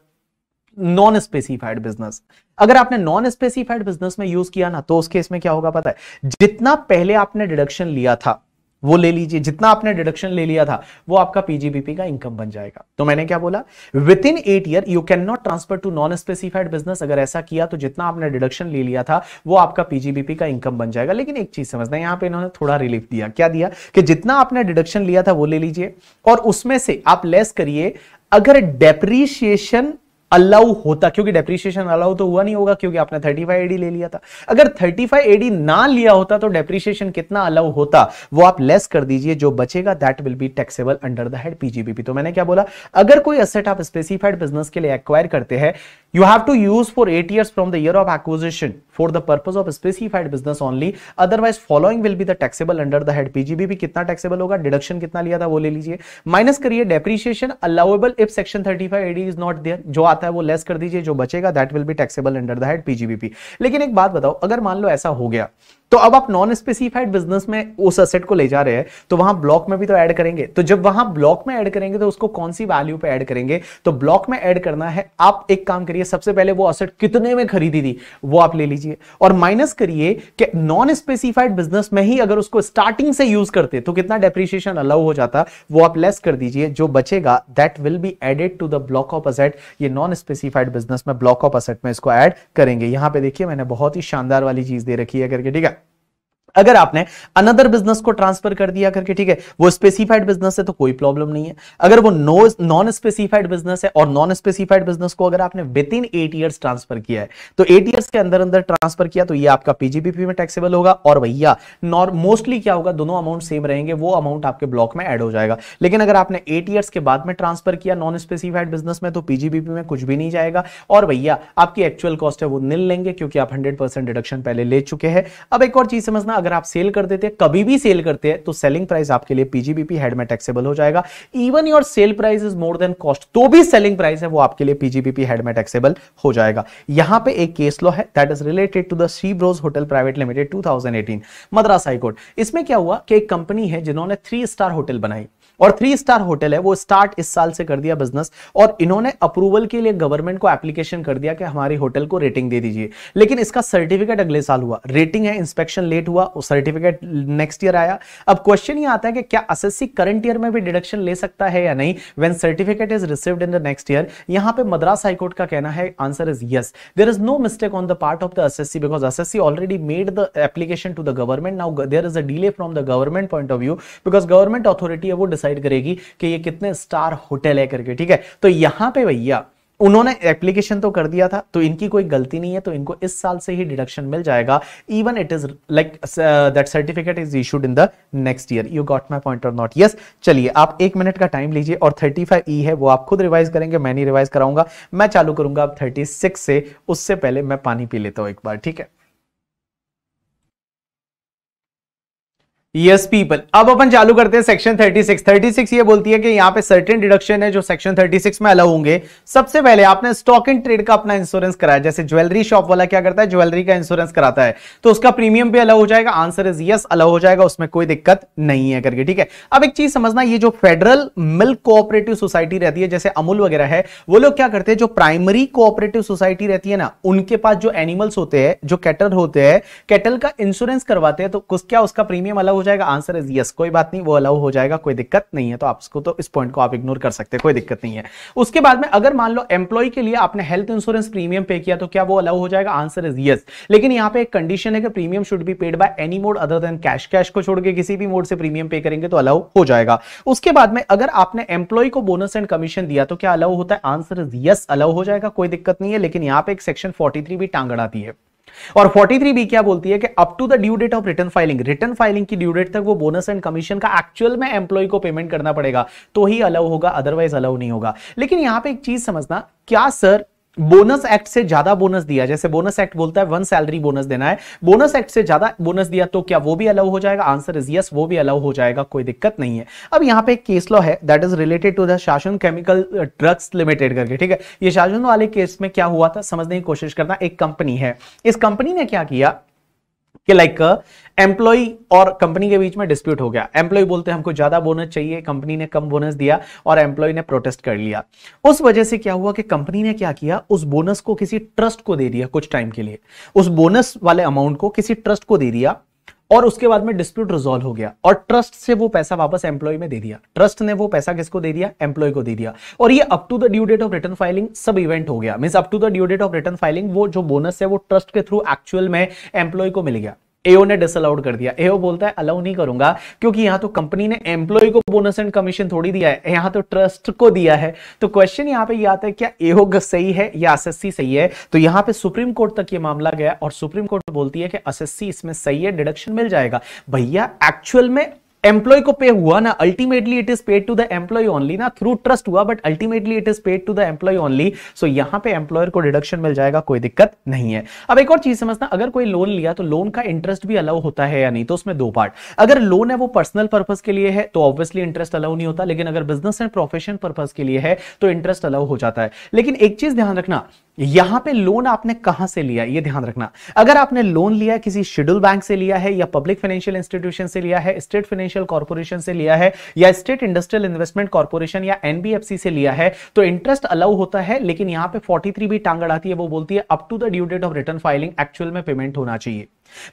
Speaker 1: non specified business अगर आपने नॉन स्पेसिफाइड बिजनेस में यूज किया ना तो उस केस में क्या होगा पता है जितना पहले आपने डिडक्शन लिया था वो ले लीजिए जितना आपने डिडक्शन ले लिया था वो आपका पीजीबीपी का इनकम बन जाएगा तो मैंने क्या बोला within eight year you can not transfer to non specified business अगर ऐसा किया तो जितना आपने डिडक्शन ले लिया था वो आपका पीजीबीपी का इनकम बन जाएगा लेकिन एक चीज समझना यहां पर इन्होंने थोड़ा रिलीफ दिया क्या दिया कि जितना आपने डिडक्शन लिया था वो ले लीजिए और उसमें से आप लेस करिए अगर डेप्रीशिएशन अलाउ होता क्योंकि डेप्रिसिएशन अलाउ तो हुआ नहीं होगा क्योंकि आपने 35 एडी ले लिया था अगर 35 एडी ना लिया होता तो डेप्रिसिएशन कितना अलाउ होता वो आप लेस कर दीजिए जो बचेगा that will be taxable under the head PGBP तो मैंने क्या बोला अगर कोई असेट आप स्पेसिफाइड बिजनेस के लिए एक्वायर करते हैं you have to use for eight year from the year of acquisition for the purpose of specified business only otherwise following will be the taxable under the head PGBP कितना taxable होगा deduction कितना लिया था वो ले लीजिए minus करिए depreciation allowable if section thirty five AD is not there जो आता है वो लेस कर दीजिए जो बचेगा that will be taxable under the head PGBP लेकिन एक बात बताओ अगर मान लो ऐसा हो गया तो अब आप नॉन स्पेसिफाइड बिजनेस में उस असेट को ले जा रहे हैं तो वहां ब्लॉक में भी तो ऐड करेंगे तो जब वहां ब्लॉक में ऐड करेंगे तो उसको कौन सी वैल्यू पे ऐड करेंगे तो ब्लॉक में ऐड करना है आप एक काम करिए सबसे पहले वो असेट कितने में खरीदी थी वो आप ले लीजिए और माइनस करिए कि नॉन स्पेसिफाइड बिजनेस में ही अगर उसको स्टार्टिंग से यूज करते तो कितना डेप्रिशिएशन अलाउ हो जाता वो आप लेस कर दीजिए जो बचेगा that will be added to the block of asset ये नॉन स्पेसिफाइड बिजनेस में ब्लॉक ऑफ असेट में इसको ऐड करेंगे यहां पर देखिए मैंने बहुत ही शानदार वाली चीज दे रखी है करके ठीक है अगर आपने अनदर बिजनेस को ट्रांसफर कर दिया करके ठीक है वो स्पेसिफाइड बिजनेस है तो कोई प्रॉब्लम नहीं है अगर वो नो नॉन स्पेसिफाइड बिजनेस है और नॉन स्पेसिफाइड बिजनेस को अगर आपने within eight years transfer किया है तो एट ईयर्स के अंदर अंदर ट्रांसफर किया तो ये आपका पीजीबीपी में टैक्सेबल होगा और भैया मोस्टली क्या होगा दोनों अमाउंट सेम रहेंगे वो अमाउंट आपके ब्लॉक में एड हो जाएगा लेकिन अगर आपने एट ईयर्स के बाद में ट्रांसफर किया नॉन स्पेसिफाइड बिजनेस में तो पीजीबीपी में कुछ भी नहीं जाएगा और भैया आपकी एक्चुअल कॉस्ट है वो नील लेंगे क्योंकि आप हंड्रेड डिडक्शन पहले ले चुके हैं अब एक और चीज समझना अगर अगर आप सेल कर देते हैं कभी भी सेल करते हैं तो सेलिंग प्राइस आपके लिए पीजीबीपी हेड में टैक्सेबल हो जाएगा even your sale price is more than cost तो भी सेलिंग प्राइस है वो आपके लिए पीजीबीपी हेड में टैक्सेबल हो जाएगा यहां पे एक केस लॉ है that is related to the Sea Bros hotel private limited 2018 Madras high court इसमें क्या हुआ कि एक कंपनी है जिन्होंने थ्री स्टार होटल बनाई और थ्री स्टार होटल है वो स्टार्ट इस साल से कर दिया बिजनेस और इन्होंने अप्रूवल के लिए गवर्नमेंट को एप्लीकेशन कर दिया कि हमारे होटल को रेटिंग दे दीजिए लेकिन इसका सर्टिफिकेट अगले साल हुआ रेटिंग है इंस्पेक्शन लेट हुआ सर्टिफिकेट नेक्स्ट ईयर आया अब क्वेश्चन ये आता है कि क्या असेसी करंट ईयर में भी डिडक्शन ले सकता है या नहीं when certificate is received in the next year यहां पे मद्रास हाईकोर्ट का कहना है answer is yes there is no mistake on the part of the S because she already made the application to the government now there is a delay from the government point of view because government authority है वो decide decide करेगी कि ये कितने star hotel है करके ठीक है तो यहां पे भैया उन्होंने एप्लीकेशन तो कर दिया था तो इनकी कोई गलती नहीं है तो इनको इस साल से ही डिडक्शन मिल जाएगा even it is like that certificate is issued in the next year you got my point और नॉट यस चलिए आप एक मिनट का टाइम लीजिए और 35 ई e है वो आप खुद रिवाइज करेंगे मैं नहीं रिवाइज कराऊंगा मैं चालू करूंगा अब 36 से उससे पहले मैं पानी पी लेता हूँ एक बार ठीक है यस पीपल अब अपन चालू करते हैं सेक्शन 36 36 ये बोलती है कि यहाँ पे सर्टेन डिडक्शन है जो सेक्शन 36 में अलाउ होंगे सबसे पहले आपने स्टॉक एंड ट्रेड का अपना इंश्योरेंस कराया जैसे ज्वेलरी शॉप वाला क्या करता है ज्वेलरी का इंश्योरेंस कराता है तो उसका प्रीमियम भी अलाउ हो जाएगा आंसर इज यस अलाउ हो जाएगा उसमें कोई दिक्कत नहीं है करके ठीक है अब एक चीज समझना ये जो फेडरल मिल्क कोऑपरेटिव सोसाइटी रहती है जैसे अमूल वगैरह है वो लोग क्या करते हैं जो प्राइमरी कोऑपरेटिव सोसाइटी रहती है ना उनके पास जो एनिमल्स होते हैं जो कैटल होते हैं कैटल का इंश्योरेंस करवाते हैं तो क्या उसका प्रीमियम अलाउ हो जाएगा आंसर इज यस कोई बात नहीं वो अलाउ हो जाएगा कोई दिक्कत नहीं है तो आप इसको तो इस पॉइंट को आप इग्नोर कर सकते हैं कोई दिक्कत नहीं है उसके बाद में अगर मान लो एम्प्लॉय के लिए आपने हेल्थ इंश्योरेंस प्रीमियम पे किया तो क्या वो अलाउ हो जाएगा आंसर इज यस लेकिन यहाँ पे एक कंडीशन है कि premium should be paid by any mode other than cash cash को छोड़ के किसी भी मोड से प्रीमियम पे करेंगे तो अलाउ हो जाएगा उसके बाद में अगर आपने एम्प्लॉय को बोनस एंड कमीशन दिया तो क्या अलाउ होता है आंसर इज यस अलाउ हो जाएगा कोई दिक्कत नहीं है लेकिन यहाँ पे एक सेक्शन 43 भी टांग अड़ाती है और बी क्या बोलती है कि up to the due date of return filing return filing की ड्यू डेट तक वो बोनस एंड कमीशन का एक्चुअल में एम्प्लॉय को पेमेंट करना पड़ेगा तो ही अलाउ होगा अदरवाइज अलाउ नहीं होगा लेकिन यहां पर एक चीज समझना क्या सर बोनस एक्ट से ज्यादा बोनस दिया जैसे बोनस एक्ट बोलता है वन सैलरी बोनस देना है बोनस एक्ट से ज्यादा बोनस दिया तो क्या वो भी अलाउ हो जाएगा आंसर इज यस वो भी अलाउ हो जाएगा कोई दिक्कत नहीं है अब यहाँ पे केस लॉ है that is related to the Shasun chemical drugs limited करके ठीक है ये शासन वाले केस में क्या हुआ था समझने की कोशिश करना एक कंपनी है इस कंपनी ने क्या किया कि लाइक एम्प्लॉय uh, और कंपनी के बीच में डिस्प्यूट हो गया एम्प्लॉय बोलते हैं हमको ज्यादा बोनस चाहिए कंपनी ने कम बोनस दिया और एम्प्लॉय ने प्रोटेस्ट कर लिया उस वजह से क्या हुआ कि कंपनी ने क्या किया उस बोनस को किसी ट्रस्ट को दे दिया कुछ टाइम के लिए उस बोनस वाले अमाउंट को किसी ट्रस्ट को दे दिया और उसके बाद में डिस्प्यूट रिजोल्व हो गया और ट्रस्ट से वो पैसा वापस एम्प्लॉय में दे दिया ट्रस्ट ने वो पैसा किसको दे दिया एम्प्लॉय को दे दिया और ये up to the due date of return filing सब इवेंट हो गया mean up to the due date of return filing वो जो बोनस है वो ट्रस्ट के थ्रू एक्चुअल में एम्प्लॉय को मिल गया एओ ने डिसअलाउड कर दिया एओ बोलता है अलाउ नहीं करूंगा क्योंकि यहां तो कंपनी ने एम्प्लॉय को बोनस एंड कमीशन थोड़ी दिया है यहां तो ट्रस्ट को दिया है तो क्वेश्चन यहां पे ये आता है क्या एओ सही है या एसएससी सही है तो यहां पे सुप्रीम कोर्ट तक ये मामला गया और सुप्रीम कोर्ट बोलती है कि एसएससी इसमें सही है डिडक्शन मिल जाएगा भैया एक्चुअल में एम्प्लॉय को पे हुआ ना ultimately it is paid to the employee only ना थ्रू ट्रस्ट हुआ but ultimately it is paid to the employee only so यहां पे एम्प्लॉयर को डिडक्शन मिल जाएगा कोई दिक्कत नहीं है अब एक और चीज समझना अगर कोई लोन लिया तो लोन का इंटरेस्ट भी अलाउ होता है या नहीं तो उसमें दो पार्ट अगर लोन है वो पर्सनल पर्पज के लिए है तो ऑब्वियसली इंटरेस्ट अलाउ नहीं होता लेकिन अगर बिजनेस एंड प्रोफेशन पर्पज के लिए है तो इंटरेस्ट अलाउ हो जाता है लेकिन एक चीज ध्यान रखना यहां पे लोन आपने कहां से लिया ये ध्यान रखना अगर आपने लोन लिया किसी शेड्यूल बैंक से लिया है या पब्लिक फाइनेंशियल इंस्टीट्यूशन से लिया है स्टेट फाइनेंशियल कॉर्पोरेशन से लिया है या स्टेट इंडस्ट्रियल इन्वेस्टमेंट कॉर्पोरेशन या एनबीएफसी से लिया है तो इंटरेस्ट अलाउ होता है लेकिन यहां पर फोर्टी भी टांग अड़ाती है वो बोलती है up to the due date of return filing actual में पेमेंट होना चाहिए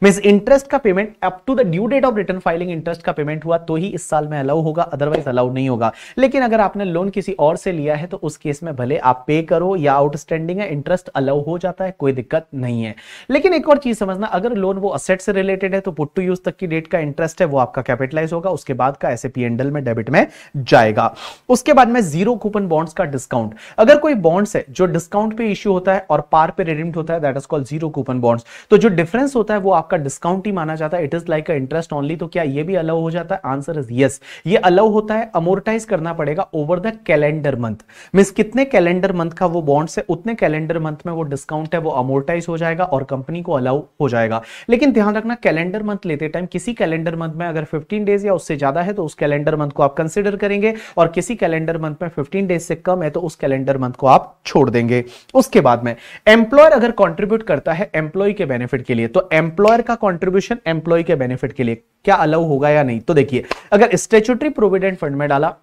Speaker 1: मीन इंटरेस्ट का payment up to the due date of return filing interest का पेमेंट हुआ तो ही इस साल में अलाउ होगा अदरवाइज अलाउ नहीं होगा लेकिन अगर आपने लोन किसी और से लिया है तो उस केस में भले आप पे करो या आउटस्टैंडिंग है इंटरेस्ट अलाउ हो जाता है कोई दिक्कत नहीं है लेकिन एक और चीज समझना अगर लोन वो असेट से रिलेटेड है तो पुट टू यूज तक की डेट का इंटरेस्ट है वो आपका कैपिटलाइज होगा उसके बाद का एसएपी एंडल में डेबिट में जाएगा उसके बाद में जीरो कूपन बॉन्ड्स का डिस्काउंट अगर कोई बॉन्ड्स है जो डिस्काउंट पे इश्यू होता है और पार पे रिडीम्ड होता है that is called zero coupon bonds तो जो डिफरेंस होता है वो आपका डिस्काउंट ही माना जाता है it is like a interest only तो क्या ये भी अलाउ हो जाता है आंसर इज यस ये अलाउ होता है अमोर्टाइज करना पड़ेगा over the calendar month mean कितने कैलेंडर मंथ का वो बॉन्ड है उतने कैलेंडर मंथ में वो डिस्काउंट है वो अमोर्टाइज हो जाएगा और कंपनी को अलाउ हो जाएगा लेकिन ध्यान रखना कैलेंडर मंथ लेते टाइम किसी कैलेंडर मंथ में अगर फिफ्टीन डेज या उससे ज्यादा है तो उस कैलेंडर मंथ को आप कंसिडर करेंगे और किसी कैलेंडर मंथ में फिफ्टीन डेज से कम है तो उस कैलेंडर मंथ को आप छोड़ देंगे उसके बाद में एम्प्लॉयर अगर कॉन्ट्रीब्यूट करता है एम्प्लॉय के बेनिफिट के लिए तो एम्प्लॉय एम्प्लॉयर का कॉन्ट्रीब्यूशन एम्प्लॉय के बेनिफिट के लिए क्या अलाउ होगा या नहीं तो देखिए अगर स्टेचुटरी प्रोविडेंट फंड में डाला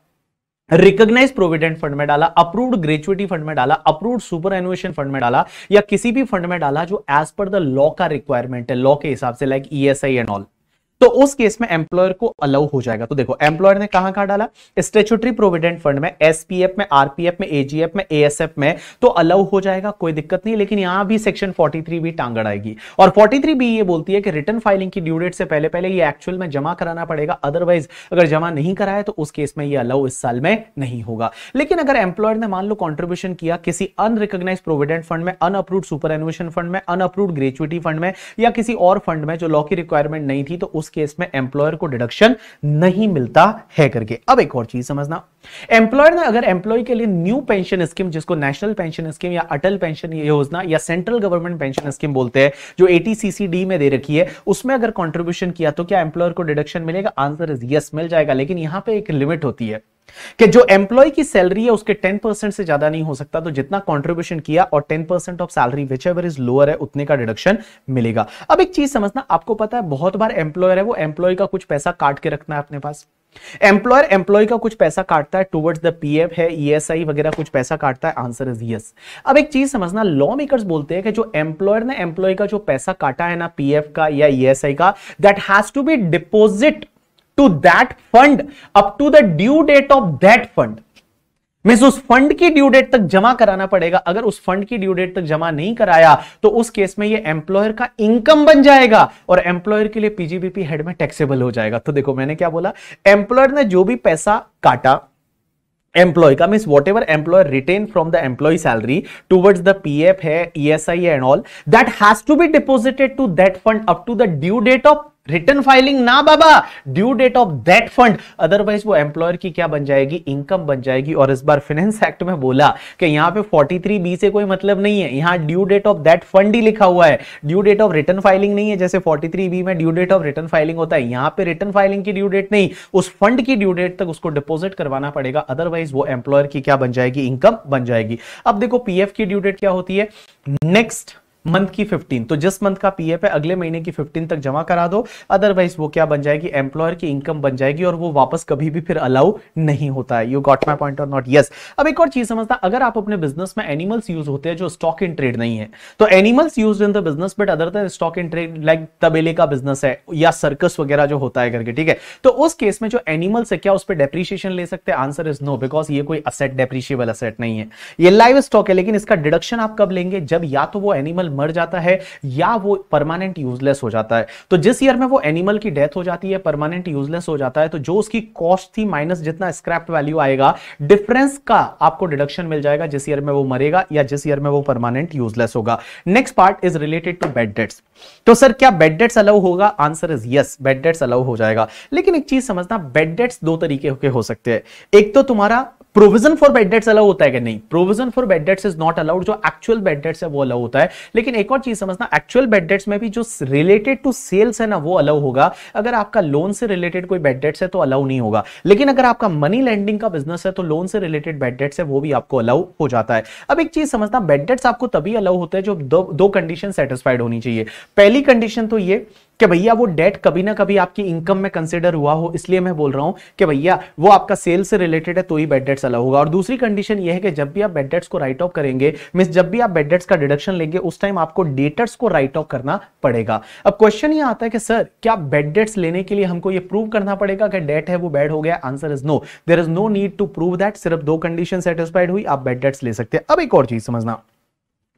Speaker 1: रिकॉग्नाइज प्रोविडेंट फंड में डाला अप्रूव्ड ग्रेचुटी फंड में डाला अप्रूव्ड सुपर एनुएशन फंड में डाला या किसी भी फंड में डाला जो एज पर द लॉ का रिक्वायरमेंट है लॉ के हिसाब से लाइक आई एंड ऑल तो उस केस में एम्प्लॉयर को अलाउ हो जाएगा तो देखो एम्प्लॉयर ने कहां कहां डाला स्टेचुटरी प्रोविडेंट फंड में एसपीएफ में आरपीएफ में एजीएफ में एएसएफ में तो अलाउ हो जाएगा कोई दिक्कत नहीं लेकिन यहां भी सेक्शन 43 भी टांगड़ आएगी और 43 भी ये बोलती है कि रिटर्न फाइलिंग की ड्यू डेट से पहले पहले ये एक्चुअल में जमा कराना पड़ेगा अदरवाइज अगर जमा नहीं कराया तो उस केस में ये अलाउ इस साल में नहीं होगा लेकिन अगर एम्प्लॉयर ने मान लो कॉन्ट्रीब्यूशन किया किसी अनरिकोगनाइज प्रोविडेंट फंड में अनअप्रूव सुपर एनुएशन फंड में अनअप्रूव ग्रेचुटी फंड में या किसी और फंड में जो लॉ की रिक्वायरमेंट नहीं थी तो उस केस में एम्प्लॉयर को डिडक्शन नहीं मिलता है करके अब एक और चीज समझना एम्प्लॉयर ने अगर एम्प्लॉय के लिए न्यू पेंशन स्कीम जिसको नेशनल पेंशन स्कीम या अटल पेंशन योजना या सेंट्रल गवर्नमेंट पेंशन स्कीम बोलते हैं जो एटीसीसीडी में दे रखी है उसमें अगर कॉन्ट्रीब्यूशन किया तो क्या एम्प्लॉयर को डिडक्शन मिलेगा आंसर इज यस मिल जाएगा लेकिन यहां पर एक लिमिट होती है कि जो एम्प्लॉय की सैलरी है उसके टेन परसेंट से ज्यादा नहीं हो सकता तो जितना कंट्रीब्यूशन किया और ten percent of salary which ever is lower है उतने का डिडक्शन मिलेगा अब एक चीज समझना आपको पता है बहुत बार एम्प्लॉयर है वो एम्प्लॉय का कुछ पैसा काट के रखना है अपने पास एम्प्लॉयर एम्प्लॉय का कुछ पैसा काटता है टूवर्ड्स द पीएफ है ईएसआई e वगैरह कुछ पैसा काटता है आंसर इज यस अब एक चीज समझना लॉ मेकर्स बोलते हैं कि जो एम्प्लॉयर ने एम्प्लॉय का जो पैसा काटा है ना पीएफ का या ईएसआई e का that has to be deposit to that fund up to the due date of that fund mean उस फंड की ड्यू डेट तक जमा कराना पड़ेगा अगर उस फंड की ड्यू डेट तक जमा नहीं कराया तो उस केस में ये एम्प्लॉयर का इनकम बन जाएगा और एम्प्लॉयर के लिए पीजीबीपी हेड में टैक्सेबल हो जाएगा तो देखो मैंने क्या बोला एम्प्लॉयर ने जो भी पैसा काटा एम्प्लॉय का mean whatever employer retain from the employee salary towards the P F है E S I and all that has to be deposited to that fund up to the due date of return filing ना बाबा due date of that fund otherwise वो employer की क्या बन जाएगी income बन जाएगी और इस बार फाइनेंस एक्ट में बोला कि यहां पे 43 बी से कोई मतलब नहीं है यहां due date of that fund ही लिखा हुआ है due date of return filing नहीं है जैसे 43 बी में due date of return filing होता है यहां पर रिटर्न फाइलिंग की ड्यू डेट नहीं उस फंड की ड्यू डेट तक उसको डिपोजिट करवाना पड़ेगा अदरवाइज वो एम्प्लॉयर की क्या बन जाएगी इनकम बन जाएगी अब देखो पी की ड्यू डेट क्या होती है नेक्स्ट मंथ की 15 तो जिस मंथ का पीएफ है अगले महीने की 15 तक जमा करा दो अदरवाइज वो क्या बन जाएगी एम्प्लॉयर की इनकम बन जाएगी और वो वापस कभी भी फिर अलाउ नहीं होता है यू गॉट माय पॉइंट और नॉट यस अब एक और चीज समझता अगर आप अपने बिजनेस में एनिमल्स यूज होते हैं जो स्टॉक इन ट्रेड नहीं है तो animals use in the business but other than stock in trade like तबेले का बिजनेस है या सर्कस वगैरह जो होता है करके ठीक है तो उस केस में जो एनिमल्स है क्या उस पर डेप्रिशिएशन ले सकते हैं आंसर इज नो बिकॉज ये कोई असेट डेप्रिशिएबल असेट नहीं है ये लाइव स्टॉक है लेकिन इसका डिडक्शन आप कब लेंगे जब या तो वो एनिमल मर जाता है या वो परमानेंट यूजलेस हो जाता है तो जिस ईयर में वो एनिमल की डेथ हो जाती है परमानेंट यूजलेस हो जाता है तो जो उसकी कॉस्ट थी माइनस जितना स्क्रैप वैल्यू आएगा डिफरेंस का आपको डिडक्शन मिल जाएगा जिस ईयर में वो मरेगा या जिस ईयर में वो परमानेंट यूजलेस होगा next part is related to bad debts तो सर क्या बेड डेट्स अलाउ होगा answer is yes bad debts allow हो जाएगा लेकिन एक चीज समझना बेड डेट्स दो तरीके के हो सकते हैं एक तो तुम्हारा provision for bad debts allow होता है कि नहीं provision for bad debts is not allowed जो एक्चुअल बेड डेट्स है वो अलाउ होता है लेकिन एक और चीज समझना एक्चुअल बेड डेट्स में भी जो रिलेटेड टू सेल्स है ना वो अलाउ होगा अगर आपका लोन से रिलेटेड कोई बेड डेट्स है तो अलाउ नहीं होगा लेकिन अगर आपका मनी लैंडिंग का बिजनेस है तो लोन से रिलेटेड बेड डेट्स है वो भी आपको अलाउ हो जाता है अब एक चीज समझना बेड डेट्स आपको तभी अलाउ होता है जो दो कंडीशन सेटिस्फाइड होनी चाहिए पहली कंडीशन तो ये कि भैया वो डेट कभी ना कभी आपकी इनकम में कंसिडर हुआ हो इसलिए मैं बोल रहा हूं कि भैया वो आपका सेल से रिलेटेड है तो ही बेड डेट्स अलग होगा और दूसरी कंडीशन ये है कि जब भी आप बेड डेट्स को राइट ऑफ करेंगे मीन जब भी आप बेड डेट्स का डिडक्शन लेंगे उस टाइम आपको डेटर्स को राइट ऑफ करना पड़ेगा अब क्वेश्चन ये आता है कि सर क्या बेड डेट्स लेने के लिए हमको ये प्रूव करना पड़ेगा कि डेट है वो बेड हो गया answer is no there is no need to prove that सिर्फ दो कंडीशन सेटिस्फाइड हुई आप बेड डेट्स ले सकते हैं अब एक और चीज समझना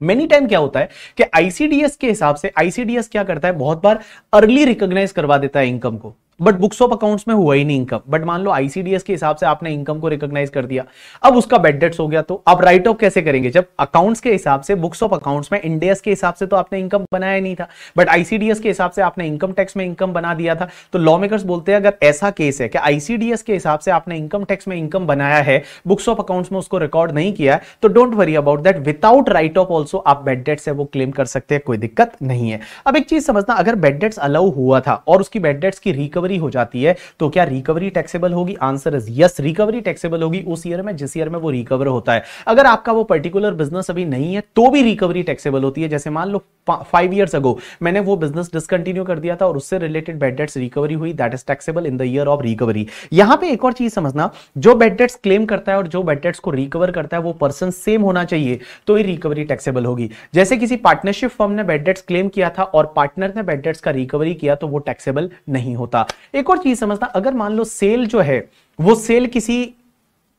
Speaker 1: मेनी टाइम क्या होता है कि आईसीडीएस के हिसाब से आईसीडीएस क्या करता है बहुत बार अर्ली रिकॉग्नाइज करवा देता है इनकम को बट बुक्स ऑफ अकाउंट्स में हुआ ही नहीं इनकम बट मान लो आईसीडीएस के हिसाब से आपने इनकम को रिकॉग्नाइज कर दिया अब उसका बेड डेट्स हो गया तो आप राइट ऑफ कैसे करेंगे जब अकाउंट्स के हिसाब से बुक्स ऑफ अकाउंट्स में इंडियस के हिसाब से तो आपने इनकम बनाया नहीं था बट आईसीडीएस के हिसाब से आपने इनकम टैक्स में इनकम बना दिया था तो लॉ मेकर्स बोलते हैं अगर ऐसा केस है कि आईसीडीएस के हिसाब से आपने इनकम टैक्स में इनकम बनाया है बुक्स ऑफ अकाउंट्स में उसको रिकॉर्ड नहीं किया है तो don't worry about that without write off also आप बेड डेट्स है वो क्लेम कर सकते हैं कोई दिक्कत नहीं है अब एक चीज समझना अगर बेड डेट्स अलाउ हुआ था और उसकी बेड डेट्स की रिकवरी रिकवरी हो जाती है तो क्या रिकवरी टैक्सेबल होगी answer is yes recovery taxable होगी उस ईयर में जिस ईयर में वो रिकवर होता है अगर आपका वो पर्टिकुलर बिजनेस अभी नहीं है तो भी रिकवरी टैक्सेबल होती है जैसे मान लो फाइव ईयर्स अगो मैंने वो बिजनेस डिसकंटिन्यू कर दिया था और उससे रिलेटेड बेड डेट्स रिकवरी हुई that is taxable in the year of recovery यहां पे एक और चीज समझना जो बेड डेट्स क्लेम करता है और जो बेड डेट्स को रिकवर करता है वो पर्सन सेम होना चाहिए तो ही रिकवरी टैक्सेबल होगी जैसे किसी पार्टनरशिप फर्म ने बेड डेट्स क्लेम किया था और पार्टनर ने बेड डेट्स का रिकवरी किया तो वो टैक्सेबल नहीं होता एक और चीज समझना अगर मान लो सेल जो है वो सेल किसी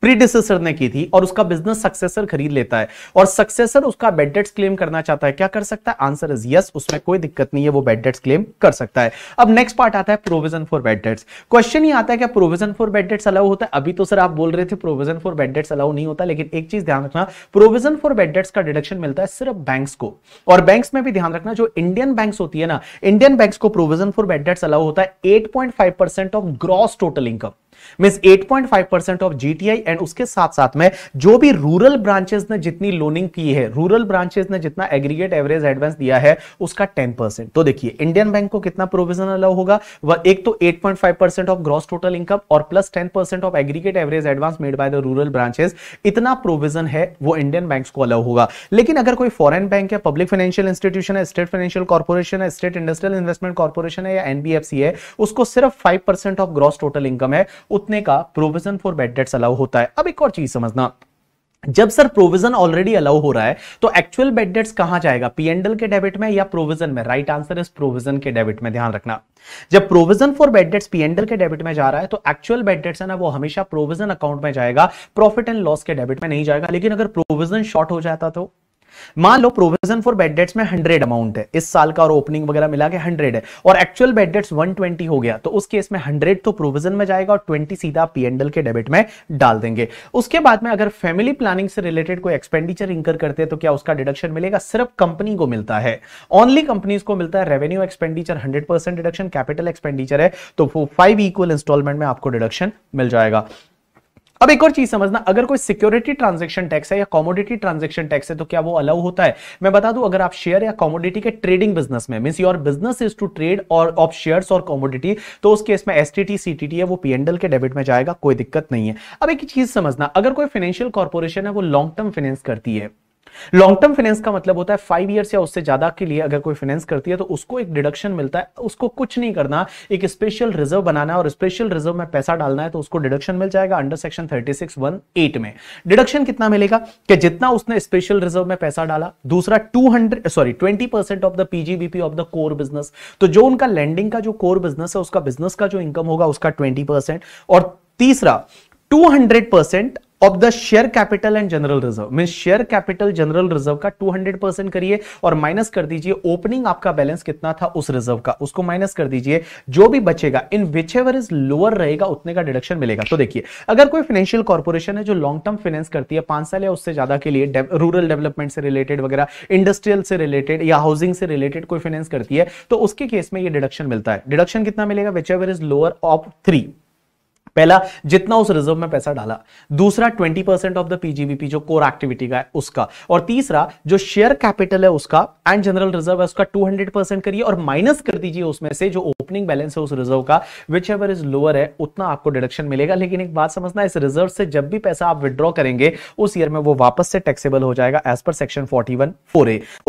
Speaker 1: प्रीडिसेसर ने की थी और उसका बिजनेस सक्सेसर खरीद लेता है और सक्सेसर उसका बेड डेट्स क्लेम करना चाहता है क्या कर सकता है आंसर इज यस उसमें कोई दिक्कत नहीं है वो बेड डेट्स क्लेम कर सकता है अब नेक्स्ट पार्ट आता है provision for bad debts question ये आता है क्या provision for bad debts allow होता है अभी तो सर आप बोल रहे थे provision for bad debts allow नहीं होता लेकिन एक चीज ध्यान रखना प्रोविजन फॉर बेड डेट्स का डिडक्शन मिलता है सिर्फ बैंक को और बैंक में भी ध्यान रखना जो इंडियन बैंक होती है ना इंडियन बैंक को provision for bad debts allow होता है five percent of gross total income means 8.5 percent of GTI and उसके साथ साथ में जो भी रूरल ब्रांचेस ने जितनी लोनिंग की है रूरल ब्रांचेस ने जितना एग्रीगेट एवरेज एडवांस दिया है उसका 10 परसेंट तो देखिए इंडियन बैंक को कितना प्रोविजन अलाउ होगा वह एक तो 8.5 percent of gross total income और plus 10 percent of aggregate average advance made by the rural branches इतना प्रोविजन है वो इंडियन बैंक को अलाउ होगा लेकिन अगर कोई फॉरन बैंक है पब्लिक फाइनेंशियल इंस्टीट्यूशन है स्टेट फाइनेंशियल कॉर्पोरेशन है स्टेट इंडस्ट्रियल इन्वेस्टमेंट कॉर्पोरेशन है या एनबीएफसी है उसको सिर्फ five of gross total income है उतने का provision for bad debts allow होता है अब एक और चीज समझना जब सर प्रोविजन ऑलरेडी अलाउ हो रहा है तो एक्चुअल बेड डेट्स कहां जाएगा पीएनडल के डेबिट में या प्रोविजन में राइट आंसर इज प्रोविजन के डेबिट में ध्यान रखना जब provision for bad debts P and L के डेबिट में जा रहा है तो एक्चुअल बेड डेट्स है ना वो हमेशा प्रोविजन अकाउंट में जाएगा प्रॉफिट एंड लॉस के डेबिट में नहीं जाएगा लेकिन अगर प्रोविजन शॉर्ट हो जाता तो मान लो प्रोविजन फॉर बेड डेट्स में हंड्रेड अमाउंट है इस साल का और ओपनिंग वगैरह मिला के हंड्रेड है और actual bad debts one twenty हो गया तो उस केस में हंड्रेड तो प्रोविजन में जाएगा और ट्वेंटी सीधा पीएनडल के डेबिट में डाल देंगे उसके बाद में अगर फैमिली प्लानिंग से रिलेटेड कोई एक्सपेंडिचर इंकर करते हैं तो क्या उसका डिडक्शन मिलेगा सिर्फ कंपनी को मिलता है ओनली कंपनीज को मिलता है revenue expenditure hundred deduction capital expenditure है तो फाइव इक्वल इंस्टॉलमेंट में आपको डिडक्शन मिल जाएगा अब एक और चीज समझना अगर कोई सिक्योरिटी ट्रांजेक्शन टैक्स है या कॉमोडिटी ट्रांजेक्शन टैक्स है तो क्या वो अलाउ होता है मैं बता दूं अगर आप शेयर या कॉमोडिटी के ट्रेडिंग बिजनेस में mean your business is to trade और ऑफ शेयर्स और कॉमोडिटी तो उस केस में एसटीटी सीटीटी है वो पीएनडल के डेबिट में जाएगा कोई दिक्कत नहीं है अब एक चीज समझना अगर कोई फाइनेंशियल कॉर्पोरेशन है वो लॉन्ग टर्म फाइनेंस करती है लॉन्ग टर्म फाइनेंस का मतलब होता है फाइव ईयर्स या उससे ज्यादा के लिए अगर कोई फाइनेंस करती है तो उसको एक डिडक्शन मिलता है उसको कुछ नहीं करना एक स्पेशल रिजर्व बनाना है और स्पेशल रिजर्व में पैसा डालना है तो उसको डिडक्शन मिल जाएगा under section thirty six one eight में डिडक्शन कितना मिलेगा कि जितना उसने स्पेशल रिजर्व में पैसा डाला दूसरा two hundred sorry twenty percent of the PGBP of the core business तो जो उनका लैंडिंग का जो कोर बिजनेस है उसका बिजनेस का जो इनकम होगा उसका ट्वेंटी परसेंट और तीसरा two hundred percent of the share capital and general reserve mean share capital general reserve का 200 परसेंट करिए और माइनस कर दीजिए ओपनिंग आपका बैलेंस कितना था उस रिजर्व का उसको माइनस कर दीजिए जो भी बचेगा in which ever is lower रहेगा उतने का डिडक्शन मिलेगा तो देखिए अगर कोई फाइनेंशियल कॉर्पोरेशन है जो लॉन्ग टर्म फाइनेंस करती है पांच साल या उससे ज्यादा के लिए रूरल डेवलपमेंट से रिलेटेड वगैरह इंडस्ट्रियल से रिलेटेड या हाउसिंग से रिलेटेड कोई फाइनेंस करती है तो उसके केस में यह डिडक्शन मिलता है डिडक्शन कितना मिलेगा which ever is lower of three पहला जितना उस रिजर्व में पैसा डाला दूसरा twenty percent of the PGBP जो कोर एक्टिविटी का है उसका और तीसरा जो शेयर कैपिटल है उसका एंड जनरल रिजर्व है उसका टू हंड्रेड परसेंट करिए और माइनस कर दीजिए उसमें से जो ओपनिंग बैलेंस है उस रिजर्व का विच एवर इज लोअर है उतना आपको डिडक्शन मिलेगा लेकिन एक बात समझना इस रिजर्व से जब भी पैसा आप विड्रॉ करेंगे उस ईयर में वो वापस से टैक्सेबल हो जाएगा as per section forty one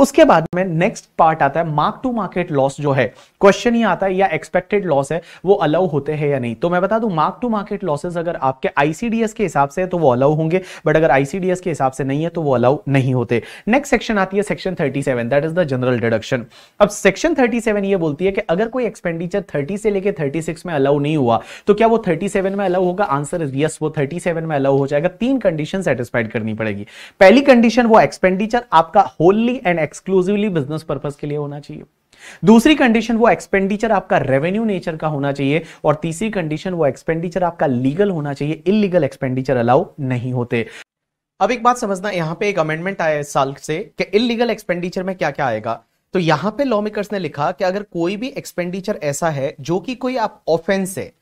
Speaker 1: उसके बाद में नेक्स्ट पार्ट आता है मार्क टू मार्केट लॉस जो है क्वेश्चन ही आता है या एक्सपेक्टेड लॉस है वो अलाउ होते हैं या नहीं तो मैं बता दू मार्क टू मार्केट लॉसेस अगर आपके आईसीडीएस के हिसाब से है तो वो अलाउ होंगे बट अगर आईसीडीएस के हिसाब से नहीं है तो वो अलाउ नहीं होते नेक्स्ट सेक्शन आती है section 37 that is the general deduction अब सेक्शन 37 ये बोलती है कि अगर कोई एक्सपेंडिचर 30 से लेके 36 में अलाउ नहीं हुआ तो क्या वो 37 में अलाउ होगा आंसर इज यस वो 37 में अलाउ हो जाएगा तीन कंडीशन सेटिस्फाइड करनी पड़ेगी पहली कंडीशन वो एक्सपेंडिचर आपका wholly and exclusively business purpose के लिए होना चाहिए दूसरी कंडीशन वो एक्सपेंडिचर आपका रेवेन्यू नेचर का होना चाहिए और तीसरी कंडीशन वो एक्सपेंडिचर आपका लीगल होना चाहिए इलीगल एक्सपेंडिचर अलाउ नहीं होते अब एक बात समझना यहां पे एक अमेंडमेंट आया इस साल से कि इलीगल एक्सपेंडिचर में क्या क्या आएगा तो यहां पे लॉ मेकर्स ने लिखा कि अगर कोई भी एक्सपेंडिचर ऐसा है जो कि कोई आप ऑफेंस है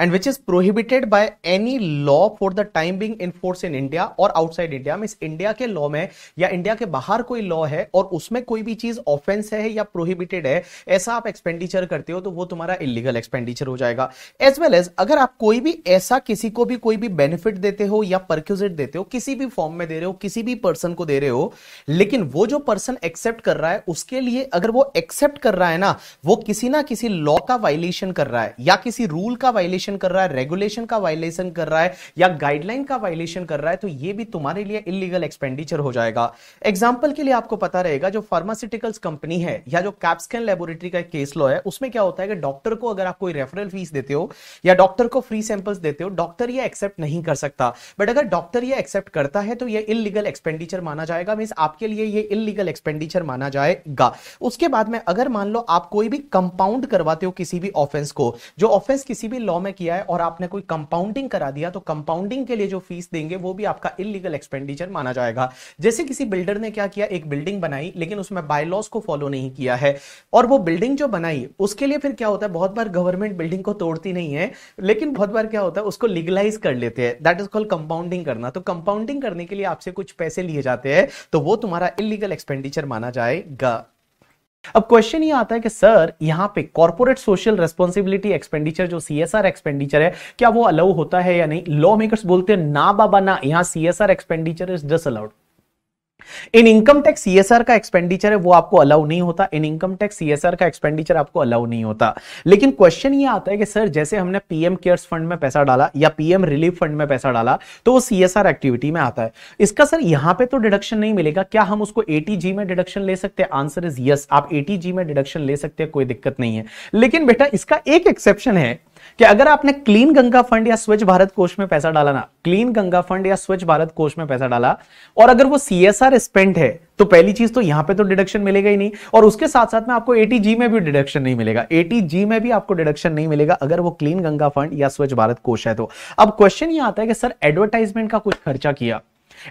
Speaker 1: and which is prohibited by any law for the time being in in India और आउटसाइड इंडिया India इंडिया के लॉ में या इंडिया के बाहर कोई लॉ है और उसमें कोई भी चीज ऑफेंस है या प्रोहिबिटेड है ऐसा आप एक्सपेंडिचर करते हो तो वो तुम्हारा इलीगल एक्सपेंडिचर हो जाएगा एज वेल एज अगर आप कोई भी ऐसा किसी को भी कोई भी बेनिफिट देते हो या परक्यूजेट देते हो किसी भी फॉर्म में दे रहे हो किसी भी पर्सन को दे रहे हो लेकिन वो जो पर्सन एक्सेप्ट कर रहा है उसके लिए अगर वो एक्सेप्ट कर रहा है ना वो किसी ना किसी लॉ का वायलेशन कर रहा है या किसी रूल का वायलेशन वायलेशन कर रहा है रेगुलेशन का वायलेशन कर रहा है या गाइडलाइन का वायलेशन कर रहा है तो ये भी तुम्हारे लिए इलीगल एक्सपेंडिचर हो जाएगा एग्जाम्पल के लिए आपको पता रहेगा जो फार्मास्यूटिकल्स कंपनी है या जो कैप्सकैन लेबोरेटरी का केस लॉ है उसमें क्या होता है कि डॉक्टर को अगर आप कोई रेफरल फीस देते हो या डॉक्टर को फ्री सैंपल्स देते हो डॉक्टर ये एक्सेप्ट नहीं कर सकता बट अगर डॉक्टर ये एक्सेप्ट करता है तो ये इलीगल एक्सपेंडिचर माना जाएगा मीन आपके लिए ये इलीगल एक्सपेंडिचर माना जाएगा उसके बाद में अगर मान लो आप कोई भी कंपाउंड करवाते हो किसी भी ऑफेंस को जो ऑफेंस किसी भी लॉ में किया है और आपने कोई कंपाउंडिंग करा दिया तो कंपाउंडिंग के लिए जो फीस देंगे वो भी आपका इलीगल एक्सपेंडिचर माना जाएगा जैसे किसी बिल्डर ने क्या किया एक बिल्डिंग बनाई लेकिन उसमें बायलॉज को फॉलो नहीं किया है और वो बिल्डिंग जो बनाई उसके लिए फिर क्या होता है बहुत बार गवर्नमेंट बिल्डिंग को तोड़ती नहीं है लेकिन बहुत बार क्या होता है उसको लीगलाइज कर लेते हैं दैट इज कॉल्ड कंपाउंडिंग करना तो कंपाउंडिंग करने के लिए आपसे कुछ पैसे लिए जाते हैं तो वो तुम्हारा इलीगल एक्सपेंडिचर माना जाएगा अब क्वेश्चन ये आता है कि सर यहाँ पे कॉर्पोरेट सोशल रेस्पॉन्सिबिलिटी एक्सपेंडिचर जो सीएसआर एक्सपेंडिचर है क्या वो अलाउ होता है या नहीं लॉ मेकर्स बोलते हैं ना बाबा ना यहाँ CSR expenditure is disallowed in income tax CSR का एक्सपेंडिचर है वो आपको अलाउ नहीं होता इन इनकम टैक्स सीएसआर का एक्सपेंडिचर आपको अलाउ नहीं होता लेकिन क्वेश्चन ये आता है कि सर जैसे हमने पीएम केयर्स फंड में पैसा डाला या पीएम रिलीफ फंड में पैसा डाला तो वो सीएसआर एक्टिविटी में आता है इसका सर यहां पे तो डिडक्शन नहीं मिलेगा क्या हम उसको एटीजी में डिडक्शन ले सकते हैं आंसर इज यस आप एटीजी में डिडक्शन ले सकते हैं कोई दिक्कत नहीं है लेकिन बेटा इसका एक एक्सेप्शन है कि अगर आपने क्लीन गंगा फंड या स्वच्छ भारत कोष में पैसा डाला ना क्लीन गंगा फंड या स्वच्छ भारत कोष में पैसा डाला और अगर वो सीएसआर स्पेंड है तो पहली चीज तो यहां पे तो डिडक्शन मिलेगा ही नहीं और उसके साथ साथ में आपको एटीजी में भी डिडक्शन नहीं मिलेगा एटीजी में भी आपको डिडक्शन नहीं मिलेगा अगर वो क्लीन गंगा फंड या स्वच्छ भारत कोष है तो अब क्वेश्चन ये आता है कि सर एडवर्टाइजमेंट का कुछ खर्चा किया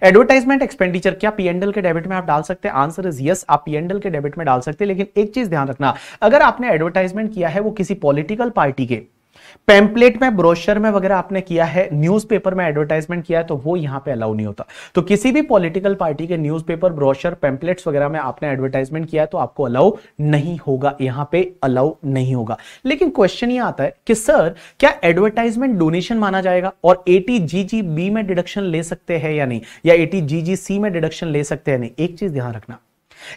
Speaker 1: एडवर्टाइजमेंट एक्सपेंडिचर क्या पीएनडल के डेबिट में आप डाल सकते हैं आंसर इज यस आप पीएनडल के डेबिट में डाल सकते हैं लेकिन एक चीज ध्यान रखना अगर आपने एडवर्टाइजमेंट किया है वो किसी पॉलिटिकल पार्टी के पेम्पलेट में ब्रोशर में वगैरह आपने किया है न्यूज़पेपर में एडवर्टाइजमेंट किया है तो वो यहाँ पे अलाउ नहीं होता तो किसी भी पॉलिटिकल पार्टी के न्यूज़पेपर ब्रोशर पेम्पलेट्स वगैरह में आपने एडवर्टाइजमेंट किया है तो आपको अलाउ नहीं होगा यहाँ पे अलाउ नहीं होगा लेकिन क्वेश्चन ये आता है कि सर क्या एडवर्टाइजमेंट डोनेशन माना जाएगा और एटी बी में डिडक्शन ले सकते हैं या नहीं या एटी सी में डिडक्शन ले सकते हैं नहीं एक चीज ध्यान रखना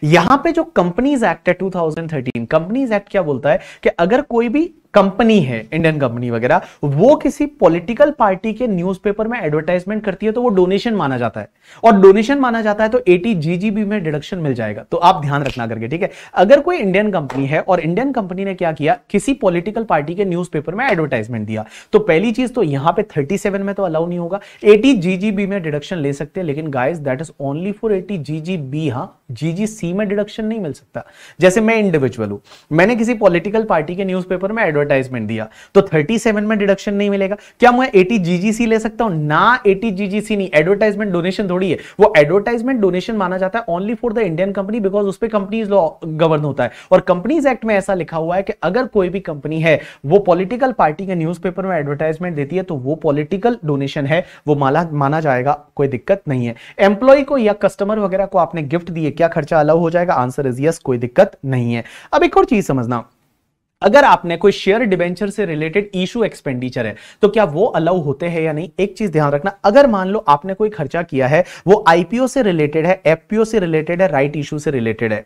Speaker 1: यहां पे जो कंपनीज एक्ट है 2013 कंपनीज एक्ट क्या बोलता है कि अगर कोई भी कंपनी है इंडियन कंपनी वगैरह वो किसी पॉलिटिकल पार्टी के न्यूज़पेपर में एडवर्टाइजमेंट करती है तो वो डोनेशन माना जाता है और डोनेशन माना जाता है तो एटी जीजीबी में डिडक्शन मिल जाएगा तो आप ध्यान रखना करके ठीक है अगर कोई इंडियन कंपनी है और इंडियन कंपनी ने क्या किया किसी पॉलिटिकल पार्टी के न्यूज में एडवर्टाइजमेंट दिया तो पहली चीज तो यहां पर थर्टी में तो अलाउ नहीं होगा एटी जीजीबी में डिडक्शन ले सकते हैं लेकिन guys that is only for eighty GGB हाँ सी में डिडक्शन नहीं मिल सकता जैसे मैं इंडिविजुअल हूं मैंने किसी पॉलिटिकल पार्टी के न्यूज में एडवर्ट एडवर्टाइजमेंट दिया तो 37 में डिडक्शन नहीं मिलेगा क्या मैं एटी जीजीसी ले सकता हूं ना एटी जीजीसी नहीं एडवर्टाइजमेंट डोनेशन थोड़ी है वो एडवर्टाइजमेंट डोनेशन माना जाता है only for the Indian company because उस पर कंपनीज लॉ गवर्न होता है और कंपनीज एक्ट में ऐसा लिखा हुआ है कि अगर कोई भी कंपनी है वो पॉलिटिकल पार्टी के न्यूज में एडवर्टाइजमेंट देती है तो वो पॉलिटिकल डोनेशन है वो माला माना जाएगा कोई दिक्कत नहीं है एम्प्लॉय को या कस्टमर वगैरह को आपने गिफ्ट दिए क्या खर्चा अलाउ हो जाएगा आंसर इज यस कोई दिक्कत नहीं है अब एक और चीज समझना अगर आपने कोई शेयर डिबेंचर से रिलेटेड इशू एक्सपेंडिचर है तो क्या वो अलाउ होते हैं या नहीं एक चीज ध्यान रखना अगर मान लो आपने कोई खर्चा किया है वो आईपीओ से रिलेटेड है एफपीओ से रिलेटेड है राइट इशू से रिलेटेड है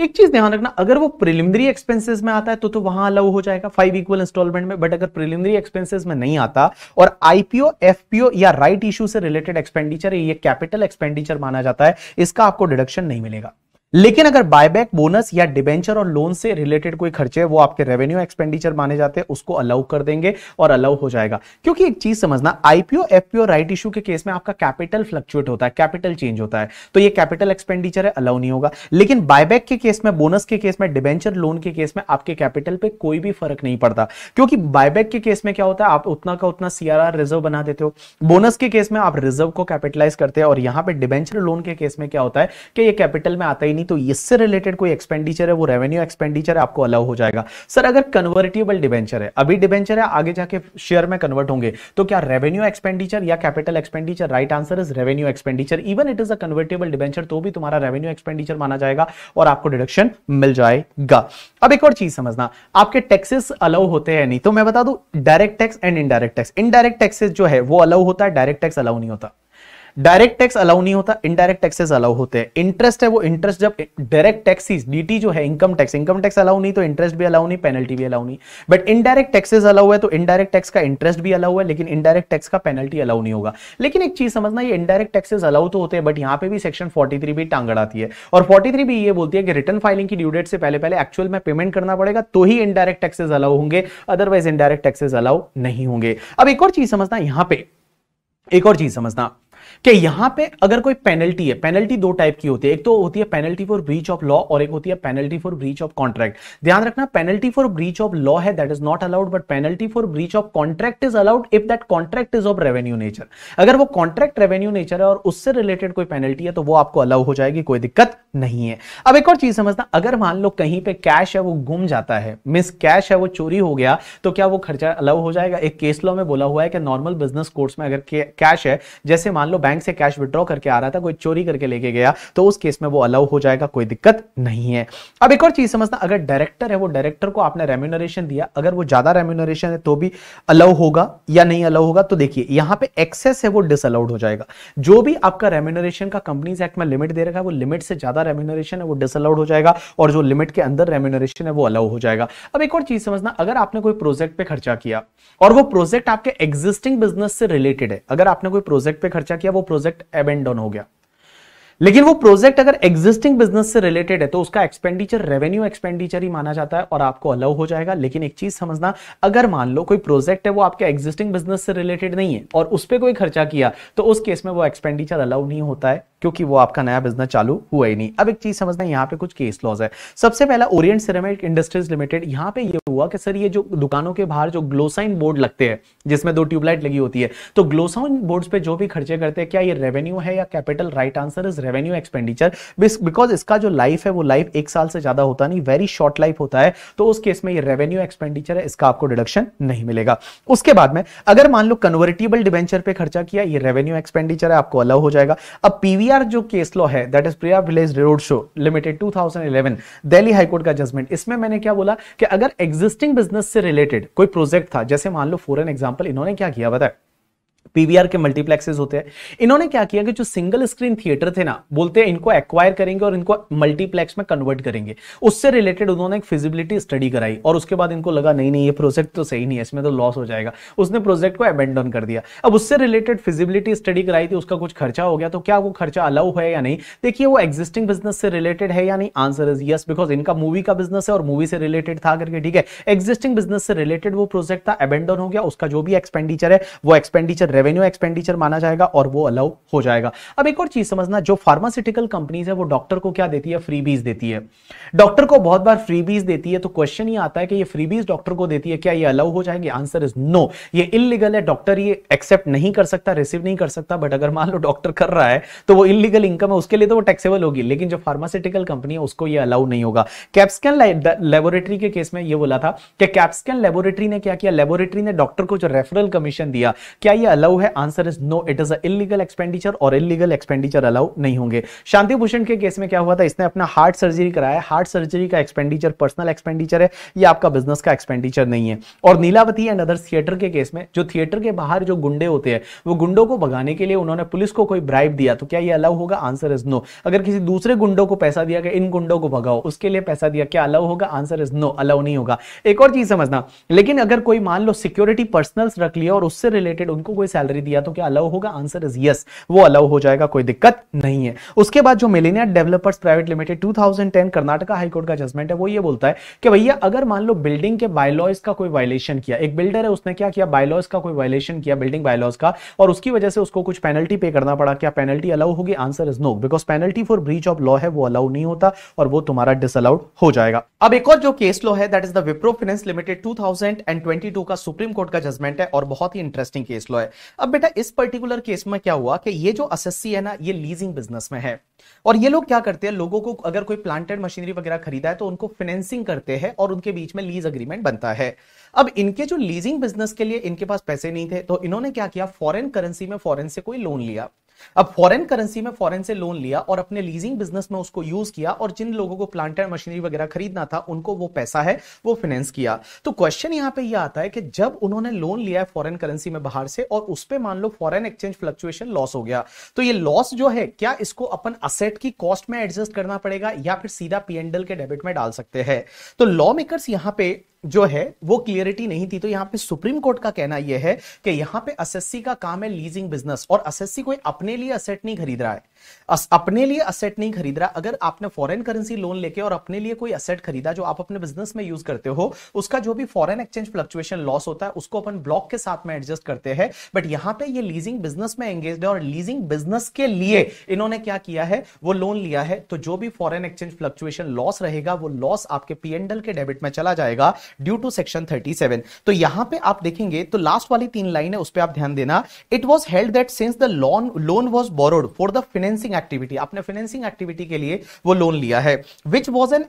Speaker 1: एक चीज ध्यान रखना अगर वो प्रिलिमिनरी एक्सपेंसेस में आता है तो तो वहां अलाउ हो जाएगा फाइव इक्वल इंस्टॉलमेंट में बट अगर प्रिलिमिनरी एक्सपेंसेस में नहीं आता और आईपीओ एफपीओ या राइट इशू से रिलेटेड एक्सपेंडिचर ये कैपिटल एक्सपेंडिचर माना जाता है इसका आपको डिडक्शन नहीं मिलेगा लेकिन अगर बायबैक बोनस या डिबेंचर और लोन से रिलेटेड कोई खर्चे वो आपके रेवेन्यू एक्सपेंडिचर माने जाते हैं उसको अलाउ कर देंगे और अलाउ हो जाएगा क्योंकि एक चीज समझना आईपीओ एफपीओ राइट इशू के केस में आपका कैपिटल फ्लक्चुएट होता है कैपिटल चेंज होता है तो ये कैपिटल एक्सपेंडिचर है अलाउ नहीं होगा लेकिन बायबैक के केस में बोनस के केस में डिबेंचर लोन के केस में आपके कैपिटल पर कोई भी फर्क नहीं पड़ता क्योंकि बायबैक के केस में क्या होता है आप उतना का उतना सीआरआर रिजर्व बना देते हो बोनस के केस में आप रिजर्व को कैपिटलाइज करते हैं और यहां पर डिबेंचर लोन के केस में क्या होता है कि ये कैपिटल में आता ही नहीं तो इससे रिलेटेड कोई एक्सपेंडिचर है वो रेवेन्यू एक्सपेंडिचर आपको अलाउ हो जाएगा सर अगर कन्वर्टेबल डिवेंचर है अभी डिवेंचर है आगे जाके शेयर में कन्वर्ट होंगे तो क्या रेवेन्यू एक्सपेंडिचर या capital expenditure right answer is revenue expenditure even it is a convertible debenture तो भी तुम्हारा रेवेन्यू एक्सपेंडिचर माना जाएगा और आपको डिडक्शन मिल जाएगा अब एक और चीज समझना आपके टैक्सेस अलाउ होते हैं नहीं तो मैं बता दू direct tax and indirect tax indirect taxes जो है वो अलाउ होता है डायरेक्ट टैक्स अलाउ नहीं होता डायरेक्ट टैक्स अलाउ नहीं होता इनडायरेक्ट टैक्सेस अलाउ होते हैं इंटरेस्ट है वो इंटरेस्ट जब डायरेक्ट टैक्सी डीटी जो है income tax income tax allow नहीं तो इंटरेस्ट भी अलाउ नहीं पेनल्टी भी अलाउ नहीं बट इनडायरेक्ट टैक्सेस अलाउ है तो इनडायरेक्ट टैक्स का इंटरेस्ट भी अलाउ है लेकिन इनडायरेक्ट टैक्स का पेनल्टी अलाउ नहीं होगा लेकिन एक चीज समझना ये इनडायरेक्ट टैक्सेस अलाउ तो होते हैं बट यहाँ पे भी सेक्शन फोर्टी भी टांगड़ आती है और फोर्टी भी ये बोलती है कि रिटर्न फाइलिंग की ड्यू डेट से पहले पहले एक्चुअल में पेमेंट करना पड़ेगा तो ही इनडायरेक्ट टैक्सेस अलाउ होंगे अदरवाइज इनडायरेक्ट टैक्सेस अलाउ नहीं होंगे अब एक और चीज समझना यहाँ पे एक और चीज समझना कि यहां पे अगर कोई पेनल्टी है पेनल्टी दो टाइप की होती है एक तो होती है penalty for breach of law और एक होती है penalty for breach of contract ध्यान रखना penalty for breach of law है that is not allowed but penalty for breach of contract is allowed if that contract is of revenue nature अगर वो contract revenue nature है और उससे related कोई penalty है तो वो आपको अलाउ हो जाएगी कोई दिक्कत नहीं है अब एक और चीज समझना अगर मान लो कहीं पे कैश है वो गुम जाता है मिस कैश है वो चोरी हो गया तो क्या वो खर्चा अलाउ हो जाएगा एक केस लॉ में बोला हुआ है कि नॉर्मल बिजनेस कोर्स में अगर कैश है जैसे मान लो लो बैंक से कैश विड्रॉ करके आ रहा था कोई चोरी करके लेके गया तो उस केस में वो अलाउ हो जाएगा कोई दिक्कत नहीं है अब एक और चीज समझना अगर डायरेक्टर है वो डायरेक्टर को आपने रेम्यूनरेशन दिया अगर वो ज्यादा रेम्यूनरेशन है तो भी अलाउ होगा या नहीं अलाउ होगा तो देखिए यहां पर एक्सेस है वो डिसअलाउड हो जाएगा जो भी आपका रेम्यूनरेशन का कंपनीज एक्ट में लिमिट दे रखा है वो लिमिट से ज्यादा रेम्यूनरेशन है वो डिसअलाउड हो जाएगा और जो लिमिट के अंदर रेम्यूनरेशन है वो अलाउ हो जाएगा अब एक और चीज समझना अगर आपने कोई प्रोजेक्ट पे खर्चा किया और वो प्रोजेक्ट आपके एग्जिस्टिंग बिजनेस से रिलेटेड है अगर आपने कोई प्रोजेक्ट पे खर्चा किया किया वो प्रोजेक्ट एबेंडन हो गया लेकिन वो प्रोजेक्ट अगर एग्जिस्टिंग बिजनेस से रिलेटेड है तो उसका एक्सपेंडिचर रेवेन्यू एक्सपेंडिचर ही माना जाता है और आपको अलाउ हो जाएगा लेकिन एक चीज समझना अगर मान लो कोई प्रोजेक्ट है वो आपके एग्जिस्टिंग बिजनेस से रिलेटेड नहीं है और उस पर कोई खर्चा किया तो उस केस में वो एक्सपेंडिचर अलाउ नहीं होता है क्योंकि वो आपका नया बिजनेस चालू हुआ ही नहीं अब एक चीज समझना यहाँ पे कुछ केस लॉज है सबसे पहला ओरियंट सिरेमिक इंडस्ट्रीज लिमिटेड यहाँ पे ये हुआ कि सर ये जो दुकानों के बाहर जो ग्लोसाइन बोर्ड लगते हैं जिसमें दो ट्यूबलाइट लगी होती है तो ग्लोसाइन बोर्ड पे जो भी खर्चे करते हैं क्या ये रेवेन्यू है या capital right answer is revenue expenditure because इसका जो लाइफ है वो लाइफ एक साल से ज्यादा होता नहीं वेरी शॉर्ट लाइफ होता है तो उस केस में ये रेवेन्यू एक्सपेंडिचर है इसका आपको डिडक्शन नहीं मिलेगा उसके बाद में अगर मान लो कन्वर्टेबल डिवेंचर पे खर्चा किया ये रेवेन्यू एक्सपेंडिचर है आपको अलाउ हो जाएगा अब पीवीआर जो केस लॉ है that is Priya village road show limited 2011 Delhi high court का जजमेंट इसमें मैंने क्या बोला कि अगर एग्जिस्टिंग बिजनेस से रिलेटेड कोई प्रोजेक्ट था जैसे मान लो फॉर एन एग्जाम्पल इन्होंने क्या किया बताया पीवीआर के मल्टीप्लेक्सेस होते हैं इन्होंने क्या किया कि जो सिंगल स्क्रीन थिएटर थे ना बोलते हैं इनको एक्वायर करेंगे और इनको मल्टीप्लेक्स में कन्वर्ट करेंगे उससे रिलेटेड उन्होंने एक फिजिबिलिटी स्टडी कराई और उसके बाद इनको लगा नहीं नहीं ये प्रोजेक्ट तो सही नहीं है इसमें तो लॉस हो जाएगा उसने प्रोजेक्ट को अबेंडन कर दिया अब उससे रिलेटेड फिजिबिलिटी स्टडी कराई थी उसका कुछ खर्चा हो गया तो क्या वो खर्चा अलाउ है या नहीं देखिए वो एग्जिस्टिंग बिजनेस से रिलेटेड है या नहीं आंसर इज यस बिकॉज इनका मूवी का बिजनेस है और मूवी से रिलेटेड था करके ठीक है एग्जिस्टिंग बिजनेस से रिलेटेड वो प्रोजेक्ट था अबेंडन हो गया उसका जो भी एक्सपेंडिचर है वो एक्सपेंडिचर रेवेन्यू एक्सपेंडिचर माना जाएगा और वो अलाउ हो जाएगा अब एक और चीज समझना जो फार्मास्यूटिकल कंपनीज है वो डॉक्टर को क्या देती है फ्री बीज देती है डॉक्टर को बहुत बार फ्री बीज देती है तो क्वेश्चन ये आता है कि ये फ्री बीज डॉक्टर को देती है क्या ये अलाउ हो जाएंगे आंसर इज नो ये इलीगल है डॉक्टर ये एक्सेप्ट नहीं कर सकता रिसीव नहीं कर सकता बट अगर मान लो डॉक्टर कर रहा है तो वो इलीगल इनकम है उसके लिए तो वो टैक्सेबल होगी लेकिन जो फार्मास्यूटिकल कंपनी है उसको ये अलाउ नहीं होगा कैप्सकन लेबोरेटरी के केस में ये बोला था कि कैप्सकन लेबोरेटरी ने क्या किया लेबोरेटरी ने डॉक्टर को जो रेफरल कमीशन दिया क्या ये अलाउ है answer is no it is illegal expenditure और इलीगल एक्सपेंडिचर अलाउ नहीं होंगे शांति भूषण के केस में क्या हुआ था इसने अपना हार्ट सर्जरी कराया हार्ट सर्जरी का एक्सपेंडिचर पर्सनल एक्सपेंडिचर है ये आपका बिजनेस का एक्सपेंडिचर नहीं है और नीलावती एंड अदर थिएटर के केस में जो थिएटर के बाहर जो गुंडे होते हैं वो गुंडों को भगाने के लिए उन्होंने पुलिस को कोई ब्राइब दिया तो क्या ये अलाउ होगा आंसर इज नो अगर किसी दूसरे गुंडों को पैसा दिया गया इन गुंडों को भगाओ उसके लिए पैसा दिया क्या अलाउ होगा आंसर इज नो अलाउ नहीं होगा एक और चीज समझना लेकिन अगर कोई मान लो सिक्योरिटी पर्सनल्स रख लिया और उससे रिलेटेड उनको कोई कोई सैलरी दिया तो क्या अलाउ होगा आंसर इज यस वो अलाउ हो जाएगा कोई दिक्कत नहीं है उसके बाद जो Millennia developers private limited 2010 Karnataka high court का जजमेंट है वो ये बोलता है कि भैया अगर मान लो बिल्डिंग के बायलॉज का कोई वायलेशन किया एक बिल्डर है उसने क्या किया बायलॉज का कोई वायलेशन किया बिल्डिंग बायलॉज का और उसकी वजह से उसको कुछ पेनल्टी पे करना पड़ा क्या पेनल्टी अलाउ होगी answer is no because penalty for breach of law है वो अलाउ नहीं होता और वो तुम्हारा डिसअलाउड हो जाएगा अब एक और जो केस लॉ है that is the Wipro finance limited 2022 का सुप्रीम कोर्ट का जजमेंट है और बहुत ही इंटरेस्टिंग केस लॉ है अब बेटा इस पर्टिकुलर केस में क्या हुआ कि ये जो असस्सी है ना ये लीजिंग बिजनेस में है और ये लोग क्या करते हैं लोगों को अगर कोई प्लांटेड मशीनरी वगैरह खरीदा है तो उनको फाइनेंसिंग करते हैं और उनके बीच में लीज अग्रीमेंट बनता है अब इनके जो लीजिंग बिजनेस के लिए इनके पास पैसे नहीं थे तो इन्होंने क्या किया फॉरेन करेंसी में फॉरेन से कोई लोन लिया अब फॉरेन करेंसी में फॉरेन से लोन लिया और अपने लीजिंग बिजनेस में उसको यूज किया और जिन लोगों को प्लांट एंड मशीनरी वगैरह खरीदना था उनको वो पैसा है वो फाइनेंस किया तो क्वेश्चन यहां पे यह आता है कि जब उन्होंने लोन लिया है फॉरेन करेंसी में बाहर से और उस पर मान लो फॉरेन एक्सचेंज फ्लक्चुएशन लॉस हो गया तो ये लॉस जो है क्या इसको अपन असेट की कॉस्ट में एडजस्ट करना पड़ेगा या फिर सीधा पीएनडल के डेबिट में डाल सकते हैं तो लॉ मेकर्स यहाँ पे जो है वो क्लियरिटी नहीं थी तो यहां पे सुप्रीम कोर्ट का कहना यह है कि यहां पे एसएससी का काम है लीजिंग बिजनेस और एसएससी कोई अपने लिए असेट नहीं खरीद रहा है अस, अपने लिए असेट नहीं खरीद रहा अगर आपने फॉरेन करेंसी लोन लेके और अपने लिए कोई असेट खरीदा जो आप अपने बिजनेस में यूज करते हो उसका जो भी फॉरेन एक्सचेंज फ्लक्चुएशन लॉस होता है उसको अपन ब्लॉक के साथ में एडजस्ट करते हैं बट यहां पर यह लीजिंग बिजनेस में एंगेज है और लीजिंग बिजनेस के लिए इन्होंने क्या किया है वो लोन लिया है तो जो भी फॉरेन एक्सचेंज फ्लक्चुएशन लॉस रहेगा वो लॉस आपके पीएनडल के डेबिट में चला जाएगा ड्यू टू सेक्शन 37 तो यहां पे आप देखेंगे तो लास्ट वाली तीन लाइन है उस पर आप ध्यान देना it was held that since the loan loan was borrowed for the financing activity आपने फाइनेंसिंग एक्टिविटी के लिए वो लोन लिया है which was an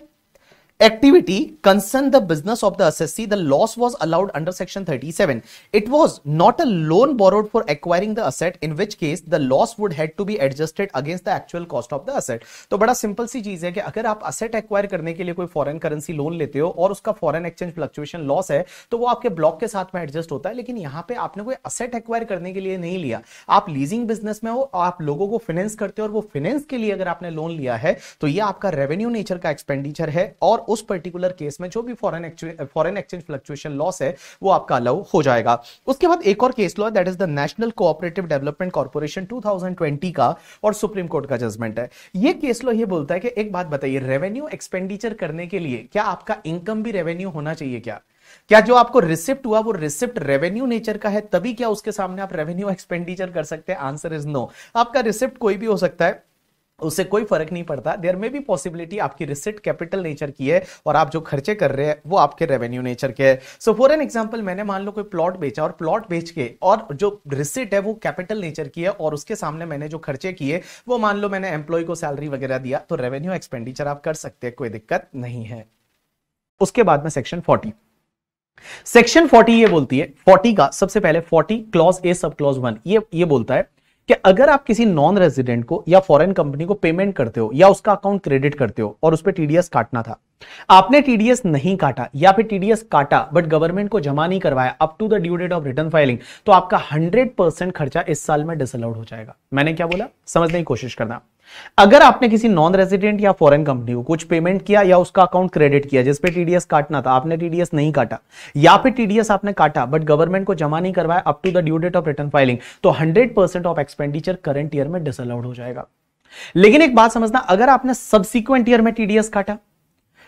Speaker 1: activity concerned the business of the assessee, the loss was allowed under section 37. It was not a loan borrowed for acquiring the asset, in which case the loss would had to be adjusted against the actual cost of the asset. तो बड़ा simple सी चीज है कि अगर आप asset acquire करने के लिए कोई फॉरेन करेंसी लोन लेते हो और उसका फॉरेन एक्सचेंज फ्लक्चुएशन लॉस है तो वो आपके ब्लॉक के साथ में एडजस्ट होता है लेकिन यहाँ पे आपने कोई असेट एक्वायर करने के लिए नहीं लिया आप लीजिंग बिजनेस में हो आप लोगों को फाइनेंस करते हो और वो फाइनेंस के लिए अगर आपने लोन लिया है तो ये आपका रेवेन्यू नेचर का एक्सपेंडिचर है और उस पर्टिकुलर केस में जो भी foreign foreign exchange fluctuation loss है वो आपका अलाउ हो जाएगा उसके बाद एक और केस लॉ है that is the National Cooperative Development Corporation 2020 का और सुप्रीम कोर्ट का जजमेंट है ये केस लॉ ये बोलता है कि एक बात बताइए रेवेन्यू एक्सपेंडिचर करने के लिए क्या आपका इनकम भी रेवेन्यू होना चाहिए क्या क्या जो आपको रिसिप्ट हुआ वो रिसिप्ट रेवेन्यू नेचर का है तभी क्या उसके सामने आप रेवेन्यू एक्सपेंडिचर कर सकते हैं आंसर इज नो आपका रिसिप्ट कोई भी हो सकता है उससे कोई फर्क नहीं पड़ता देयर में भी पॉसिबिलिटी आपकी रिसिट कैपिटल नेचर की है और आप जो खर्चे कर रहे हैं वो आपके रेवेन्यू नेचर के है सो फॉर एन एग्जाम्पल मैंने मान लो कोई प्लॉट बेचा और प्लॉट बेच के और जो रिसिट है वो कैपिटल नेचर की है और उसके सामने मैंने जो खर्चे किए वो मान लो मैंने एम्प्लॉय को सैलरी वगैरह दिया तो रेवेन्यू एक्सपेंडिचर आप कर सकते हैं कोई दिक्कत नहीं है उसके बाद में सेक्शन फोर्टी सेक्शन फोर्टी ये बोलती है फोर्टी का सबसे पहले forty clause A sub clause one ये ये बोलता है कि अगर आप किसी नॉन रेजिडेंट को या फॉरेन कंपनी को पेमेंट करते हो या उसका अकाउंट क्रेडिट करते हो और उस पर टीडीएस काटना था आपने टीडीएस नहीं काटा या फिर टीडीएस काटा बट गवर्नमेंट को जमा नहीं करवाया up to the due date of return filing तो आपका हंड्रेड परसेंट खर्चा इस साल में डिसअलाउड हो जाएगा मैंने क्या बोला समझने की कोशिश करना अगर आपने किसी नॉन रेजिडेंट या फॉरेन कंपनी को कुछ पेमेंट किया या उसका अकाउंट क्रेडिट किया जिसपे टीडीएस काटना था आपने टीडीएस नहीं काटा या फिर टीडीएस आपने काटा बट गवर्नमेंट को जमा नहीं करवाया up to the due date of return filing तो hundred percent of expenditure current year में डिसअलाउड हो जाएगा लेकिन एक बात समझना अगर आपने सबसिक्वेंट ईयर में टीडीएस काटा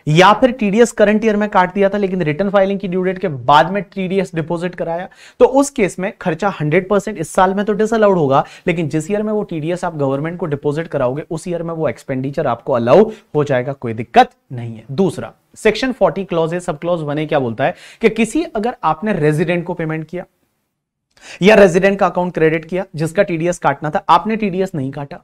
Speaker 1: या फिर टीडीएस करंट ईयर में काट दिया था लेकिन रिटर्न फाइलिंग की ड्यू डेट के बाद में टीडीएस डिपोजिट कराया तो उस केस में खर्चा 100% इस साल में तो डिसअलाउड होगा लेकिन जिस ईयर में वो टीडीएस आप गवर्नमेंट को डिपोजिट कराओगे उस ईयर में वो एक्सपेंडिचर आपको अलाउ हो जाएगा कोई दिक्कत नहीं है दूसरा सेक्शन 40 क्लॉज सब क्लॉज बने क्या बोलता है कि किसी अगर आपने रेजिडेंट को पेमेंट किया या रेजिडेंट का अकाउंट क्रेडिट किया जिसका टीडीएस काटना था आपने टीडीएस नहीं काटा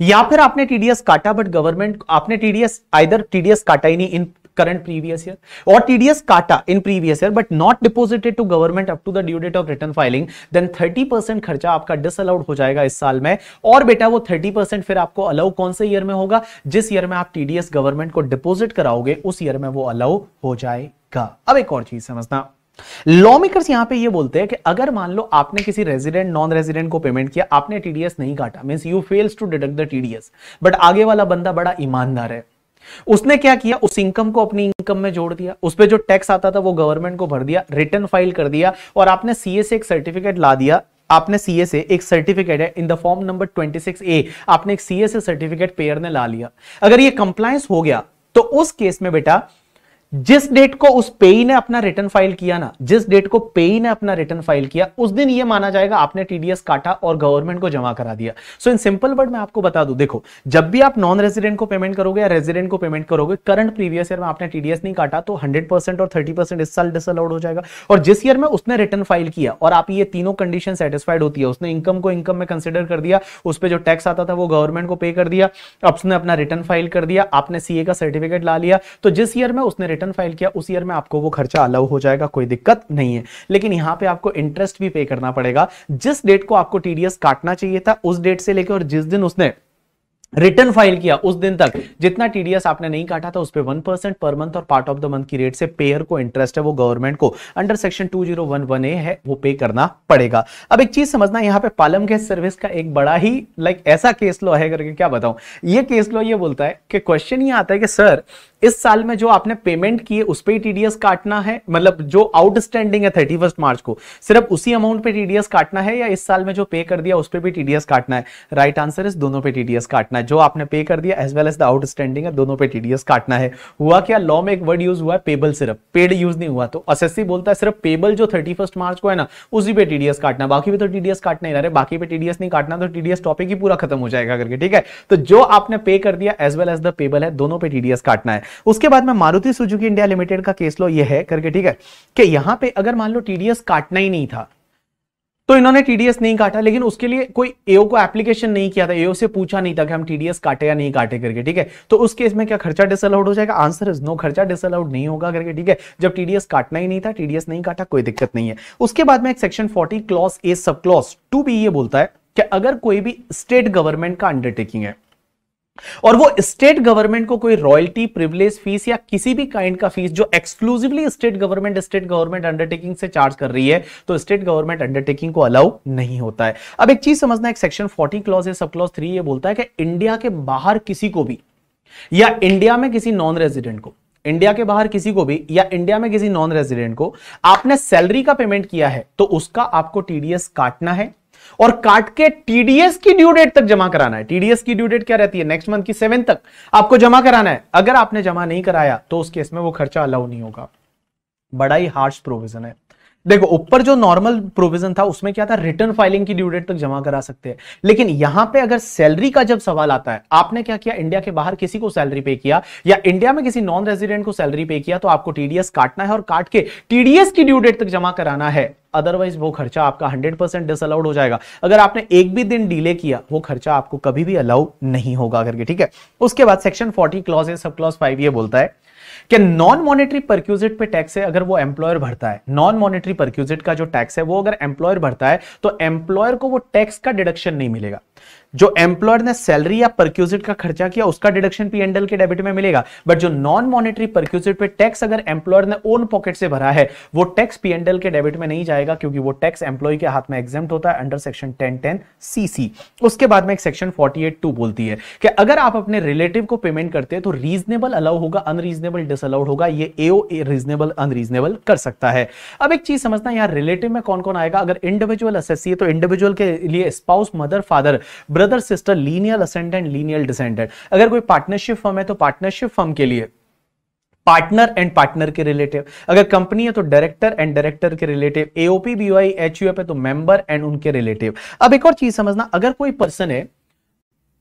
Speaker 1: या फिर आपने टीडीएस काटा बट गवर्नमेंट आपने टीडीएस आइदर टीडीएस काटा ही नहीं इन करंट प्रीवियस ईयर और टीडीएस काटा in previous year but not deposited to government up to the due date of return filing then 30% खर्चा आपका डिसअलाउड हो जाएगा इस साल में और बेटा वो 30% फिर आपको अलाउ कौन से ईयर में होगा जिस ईयर में आप टीडीएस गवर्नमेंट को डिपोजिट कराओगे उस ईयर में वो अलाउ हो जाएगा अब एक और चीज समझना लॉ मेकर्स यहां पे ये बोलते हैं कि अगर मान लो आपने किसी रेजिडेंट नॉन रेजिडेंट को पेमेंट किया आपने टीडीएस नहीं काटा mean you fails to deduct the TDS but आगे वाला बंदा बड़ा ईमानदार है उसने क्या किया उस इनकम को अपनी इनकम में जोड़ दिया उस पर जो टैक्स आता था वो गवर्नमेंट को भर दिया रिटर्न फाइल कर दिया और आपने सीए एक सर्टिफिकेट ला दिया आपने सीए से एक सर्टिफिकेट है in the form number 26 A आपने एक सीए से सर्टिफिकेट पेयर ने ला लिया अगर ये कंप्लायंस हो गया तो उस केस में बेटा जिस डेट को उस पेई ने अपना रिटर्न फाइल किया ना जिस डेट को पेई ने अपना रिटर्न फाइल किया उस दिन ये माना जाएगा आपने टीडीएस काटा और गवर्नमेंट को जमा करा दिया सो इन सिंपल वर्ड मैं आपको बता दूं देखो जब भी आप नॉन रेजिडेंट को पेमेंट करोगे या रेजिडेंट को पेमेंट करोगे करंट प्रीवियस ईयर में आपने टीडीएस नहीं काटा तो हंड्रेड और थर्टी इस साल डिसअलाउड हो जाएगा और जिस ईयर में उसने रिटर्न फाइल किया और आप ये तीनों कंडीशन सेटिस्फाइड होती है उसने इनकम को इनकम में कंसिडर कर दिया उस पर जो टैक्स आता था वो गवर्नमेंट को पे कर दिया उसने अपना रिटर्न फाइल कर दिया आपने सीए का सर्टिफिकेट ला लिया तो जिस ईयर में उसने रिटर्न फाइल किया उस ईयर में आपको वो खर्चा अलाउ हो जाएगा कोई दिक्कत नहीं है लेकिन यहां पे आपको इंटरेस्ट भी पे करना पड़ेगा जिस डेट को आपको टीडीएस काटना चाहिए था उस डेट से लेकर और जिस दिन उसने रिटर्न फाइल किया उस दिन तक जितना टीडीएस आपने नहीं काटा था उस पर वन परसेंट पर मंथ और पार्ट ऑफ द मंथ की रेट से पेयर को इंटरेस्ट है वो गवर्नमेंट को under section two zero one one A है वो पे करना पड़ेगा अब एक चीज समझना यहाँ पे पालम गैस सर्विस का एक बड़ा ही लाइक ऐसा केस लॉ है करके क्या बताऊं ये केस लॉ ये बोलता है कि क्वेश्चन ये आता है कि सर इस साल में जो आपने पेमेंट किए उस पर टीडीएस काटना है मतलब जो आउटस्टैंडिंग है थर्टी फर्स्ट मार्च को सिर्फ उसी अमाउंट पे टीडीएस काटना है या इस साल में जो पे कर दिया उस पर भी टीडीएस काटना है राइट आंसर इस दोनों पे टीडीएस काटना है जो आपने पे कर दिया as well as the outstanding है दोनों पे टीडीएस काटना है हुआ क्या लॉ में एक वर्ड यूज हुआ है पेबल सिर्फ पेड यूज नहीं हुआ तो एस बोलता है सिर्फ पेबल जो थर्टी मार्च को है ना उसी पे टीडीएस काटना बाकी भी तो टीडीएस काटना ही रहा है बाकी पे टीडीएस नहीं काटना तो टीडीएस टॉपिक ही पूरा खत्म हो जाएगा करके ठीक है तो जो आपने पे कर दिया as well as the payable है दोनों पे टीडीएस काटना है उसके बाद में मारुति सुजुकी इंडिया लिमिटेड का केस लो ये है करके ठीक है कि यहां पे अगर मान लो टीडीएस काटना ही नहीं था तो इन्होंने टीडीएस नहीं काटा लेकिन उसके लिए कोई एओ को एप्लीकेशन नहीं किया था एओ से पूछा नहीं था कि हम टीडीएस काटे या नहीं काटे करके ठीक है तो उस केस में क्या खर्चा डिसअलाउड हो जाएगा आंसर इज नो खर्चा डिसअलाउड नहीं होगा करके ठीक है जब टीडीएस काटना ही नहीं था टीडीएस नहीं काटा कोई दिक्कत नहीं है उसके बाद में एक section forty Claus A sub clause to be ये बोलता है कि अगर कोई भी स्टेट गवर्नमेंट का अंडरटेकिंग है और वो स्टेट गवर्नमेंट को कोई रॉयल्टी प्रिविलेज फीस या किसी भी काइंड का फीस जो exclusively state government state government undertaking से चार्ज कर रही है तो स्टेट गवर्नमेंट अंडरटेकिंग को अलाउ नहीं होता है अब एक चीज समझना एक सेक्शन फोर्टी क्लॉज है सब क्लॉज थ्री ये बोलता है कि इंडिया के बाहर किसी को भी या इंडिया में किसी नॉन रेजिडेंट को इंडिया के बाहर किसी को भी या इंडिया में किसी नॉन रेजिडेंट को आपने सैलरी का पेमेंट किया है तो उसका आपको टीडीएस काटना है और काट के टीडीएस की ड्यू डेट तक जमा कराना है टीडीएस की ड्यू डेट क्या रहती है नेक्स्ट मंथ की सेवन तक आपको जमा कराना है अगर आपने जमा नहीं कराया तो उस केस में वो खर्चा अलाउ नहीं होगा बड़ा ही हार्श प्रोविजन है देखो ऊपर जो नॉर्मल प्रोविजन था उसमें क्या था रिटर्न फाइलिंग की ड्यू डेट तक जमा करा सकते हैं लेकिन यहां पे अगर सैलरी का जब सवाल आता है आपने क्या किया इंडिया के बाहर किसी को सैलरी पे किया या इंडिया में किसी नॉन रेजिडेंट को सैलरी पे किया तो आपको टीडीएस काटना है और काट के टीडीएस की ड्यू डेट तक जमा कराना है अदरवाइज वो खर्चा आपका हंड्रेड परसेंट डिसअलाउड हो जाएगा अगर आपने एक भी दिन डिले किया वो खर्चा आपको कभी भी अलाउ नहीं होगा करके ठीक है उसके बाद section forty clause sub clause five ये बोलता है कि नॉन मॉनेटरी परक्यूजिट पे टैक्स है अगर वो एम्प्लॉयर भरता है नॉन मॉनेटरी परक्यूजिट का जो टैक्स है वो अगर एम्प्लॉयर भरता है तो एम्प्लॉयर को वो टैक्स का डिडक्शन नहीं मिलेगा जो एम्प्लॉयर ने सैलरी या परक्यूजिट का खर्चा किया उसका डिडक्शन पी एंडल के डेबिट में मिलेगा बट जो नॉन मॉनिटरी परक्यूजिट पे टैक्स अगर एम्प्लॉयर ने ओन पॉकेट से भरा है वो टैक्स पी एंडल के डेबिट में नहीं जाएगा क्योंकि वो टैक्स एम्प्लॉय के हाथ में एग्जाम होता है under section ten ten CC उसके बाद में एक सेक्शन फोर्टी एट टू बोलती है कि अगर आप अपने रिलेटिव को पेमेंट करते हैं तो रीजनेबल अलाउ होगा अनरीजनेबल डिसअलाउड होगा ये ए रीजनेबल अनरीजनेबल कर सकता है अब एक चीज समझना यहाँ रिलेटिव में कौन कौन आएगा अगर इंडिविजुअल असेसी है तो इंडिविजुअल के लिए spouse mother father brother sister lineal ascendant lineal descendant अगर कोई पार्टनरशिप फर्म है तो पार्टनरशिप फर्म के लिए पार्टनर एंड पार्टनर के रिलेटिव अगर कंपनी है तो डायरेक्टर एंड डायरेक्टर के रिलेटिव एओपी बीवाई एच है तो मेंबर एंड उनके रिलेटिव अब एक और चीज समझना अगर कोई पर्सन है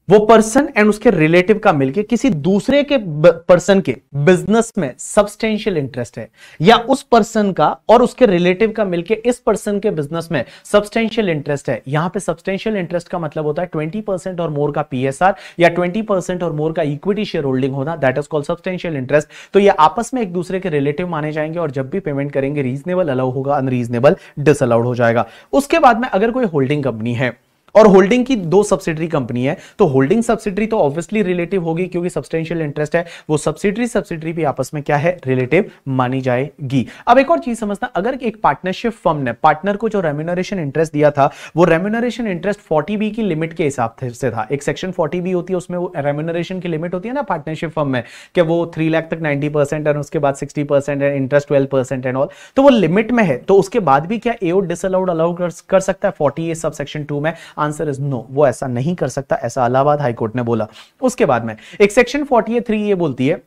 Speaker 1: वो पर्सन एंड उसके रिलेटिव का मिलके किसी दूसरे के पर्सन के बिजनेस में सब्सटेंशियल इंटरेस्ट है या उस पर्सन का और उसके रिलेटिव का मिलके इस पर्सन के बिजनेस में सब्सटेंशियल इंटरेस्ट है यहां पे सब्सटेंशियल इंटरेस्ट का मतलब होता है ट्वेंटी परसेंट और मोर का पीएसआर या ट्वेंटी परसेंट और मोर का इक्विटी शेयर होल्डिंग होना that is called substantial interest तो ये आपस में एक दूसरे के रिलेटिव माने जाएंगे और जब भी पेमेंट करेंगे रीजनेबल अलाउ होगा अनरीजनेबल डिसअलाउड हो जाएगा उसके बाद में अगर कोई होल्डिंग कंपनी है और होल्डिंग की दो सब्सिडरी कंपनी है तो होल्डिंग सब्सिडरी तो ऑब्वियसली रिलेटिव होगी क्योंकि सब्सटेंशियल इंटरेस्ट है वो सब्सिडरी सब्सिडरी भी आपस में क्या है रिलेटिव मानी जाएगी अब एक और चीज समझना अगर एक पार्टनरशिप फर्म ने पार्टनर को जो रेम्यूनरेशन इंटरेस्ट दिया था वो रेम्यूनरेशन इंटरेस्ट फोर्टी बी की लिमिट के हिसाब से था एक सेक्शन फोर्टी बी होती है उसमें रेम्यूनरेशन की लिमिट होती है ना पार्टनरशिप फर्म में कि वो थ्री लाख तक नाइनटी परसेंट एंड उसके बाद sixty percent and interest twelve percent and all तो वो लिमिट में है तो उसके बाद भी क्या एओ डिसअलाउड अलाउ कर सकता है forty A sub section two में आंसर इज नो वो ऐसा नहीं कर सकता ऐसा इलाहाबाद हाईकोर्ट ने बोला उसके बाद में एक सेक्शन फोर्टी थ्री ये बोलती है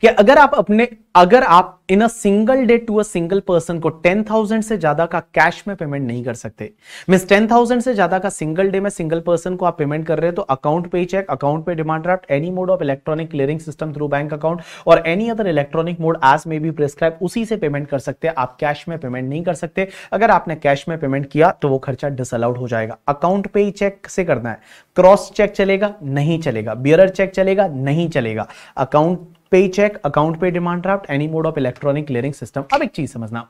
Speaker 1: कि अगर आप अपने अगर आप in a single day to a single person को टेन थाउजेंड से ज्यादा का कैश में पेमेंट नहीं कर सकते मीन टेन थाउजेंड से ज्यादा का सिंगल डे में सिंगल पर्सन को आप पेमेंट कर रहे हैं तो अकाउंट पे चेक अकाउंट पे demand draft any mode of electronic clearing system through bank account और any other electronic mode as may be prescribe उसी से पेमेंट कर सकते हैं आप कैश में पेमेंट नहीं कर सकते अगर आपने कैश में पेमेंट किया तो वो खर्चा डिसअलाउड हो जाएगा अकाउंट पे चेक से करना है क्रॉस चेक चलेगा नहीं चलेगा बियर चेक चलेगा नहीं चलेगा अकाउंट पे चेक अकाउंट पे demand draft any mode of electronic clearing system अब एक चीज समझना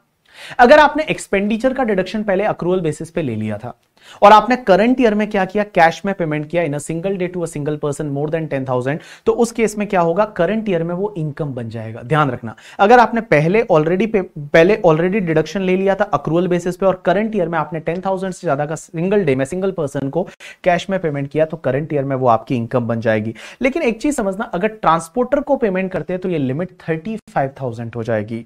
Speaker 1: अगर आपने एक्सपेंडिचर का डिडक्शन पहले अक्रूवल बेसिस पे ले लिया था और आपने करंट ईयर में क्या किया कैश में पेमेंट किया in a single day to a single person more than ten thousand तो उस केस में क्या होगा करंट ईयर में वो इनकम बन जाएगा ध्यान रखना अगर आपने पहले ऑलरेडी पहले ऑलरेडी डिडक्शन ले लिया था अक्रूअल बेसिस पे और करंट ईयर में आपने टेन थाउजेंड से ज्यादा का सिंगल डे में सिंगल पर्सन को कैश में पेमेंट किया तो करंट ईयर में वो आपकी इनकम बन जाएगी लेकिन एक चीज समझना अगर ट्रांसपोर्टर को पेमेंट करते हैं तो ये लिमिट थर्टी फाइव थाउजेंड हो जाएगी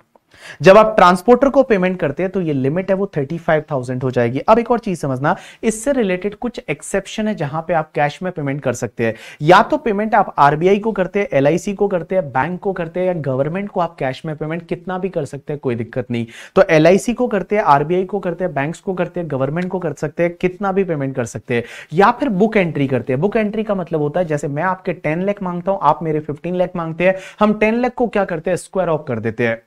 Speaker 1: जब आप ट्रांसपोर्टर को पेमेंट करते हैं तो ये लिमिट है वो थर्टी फाइव थाउजेंड हो जाएगी अब एक और चीज समझना इससे रिलेटेड कुछ एक्सेप्शन है जहां पे आप कैश में पेमेंट कर सकते हैं या तो पेमेंट आप आरबीआई को करते हैं एलआईसी को करते हैं बैंक को करते हैं या गवर्नमेंट को आप कैश में पेमेंट कितना भी कर सकते हैं कोई दिक्कत नहीं तो एल को करते हैं आरबीआई को करते हैं बैंक को करते हैं गवर्नमेंट को कर सकते हैं कितना भी पेमेंट कर सकते हैं या फिर बुक एंट्री करते हैं बुक एंट्री का मतलब होता है जैसे मैं आपके टेन लैख मांगता हूं आप मेरे फिफ्टीन लैख मांगते हैं हम टेन लैख को क्या करते हैं स्क्वायर ऑफ कर देते हैं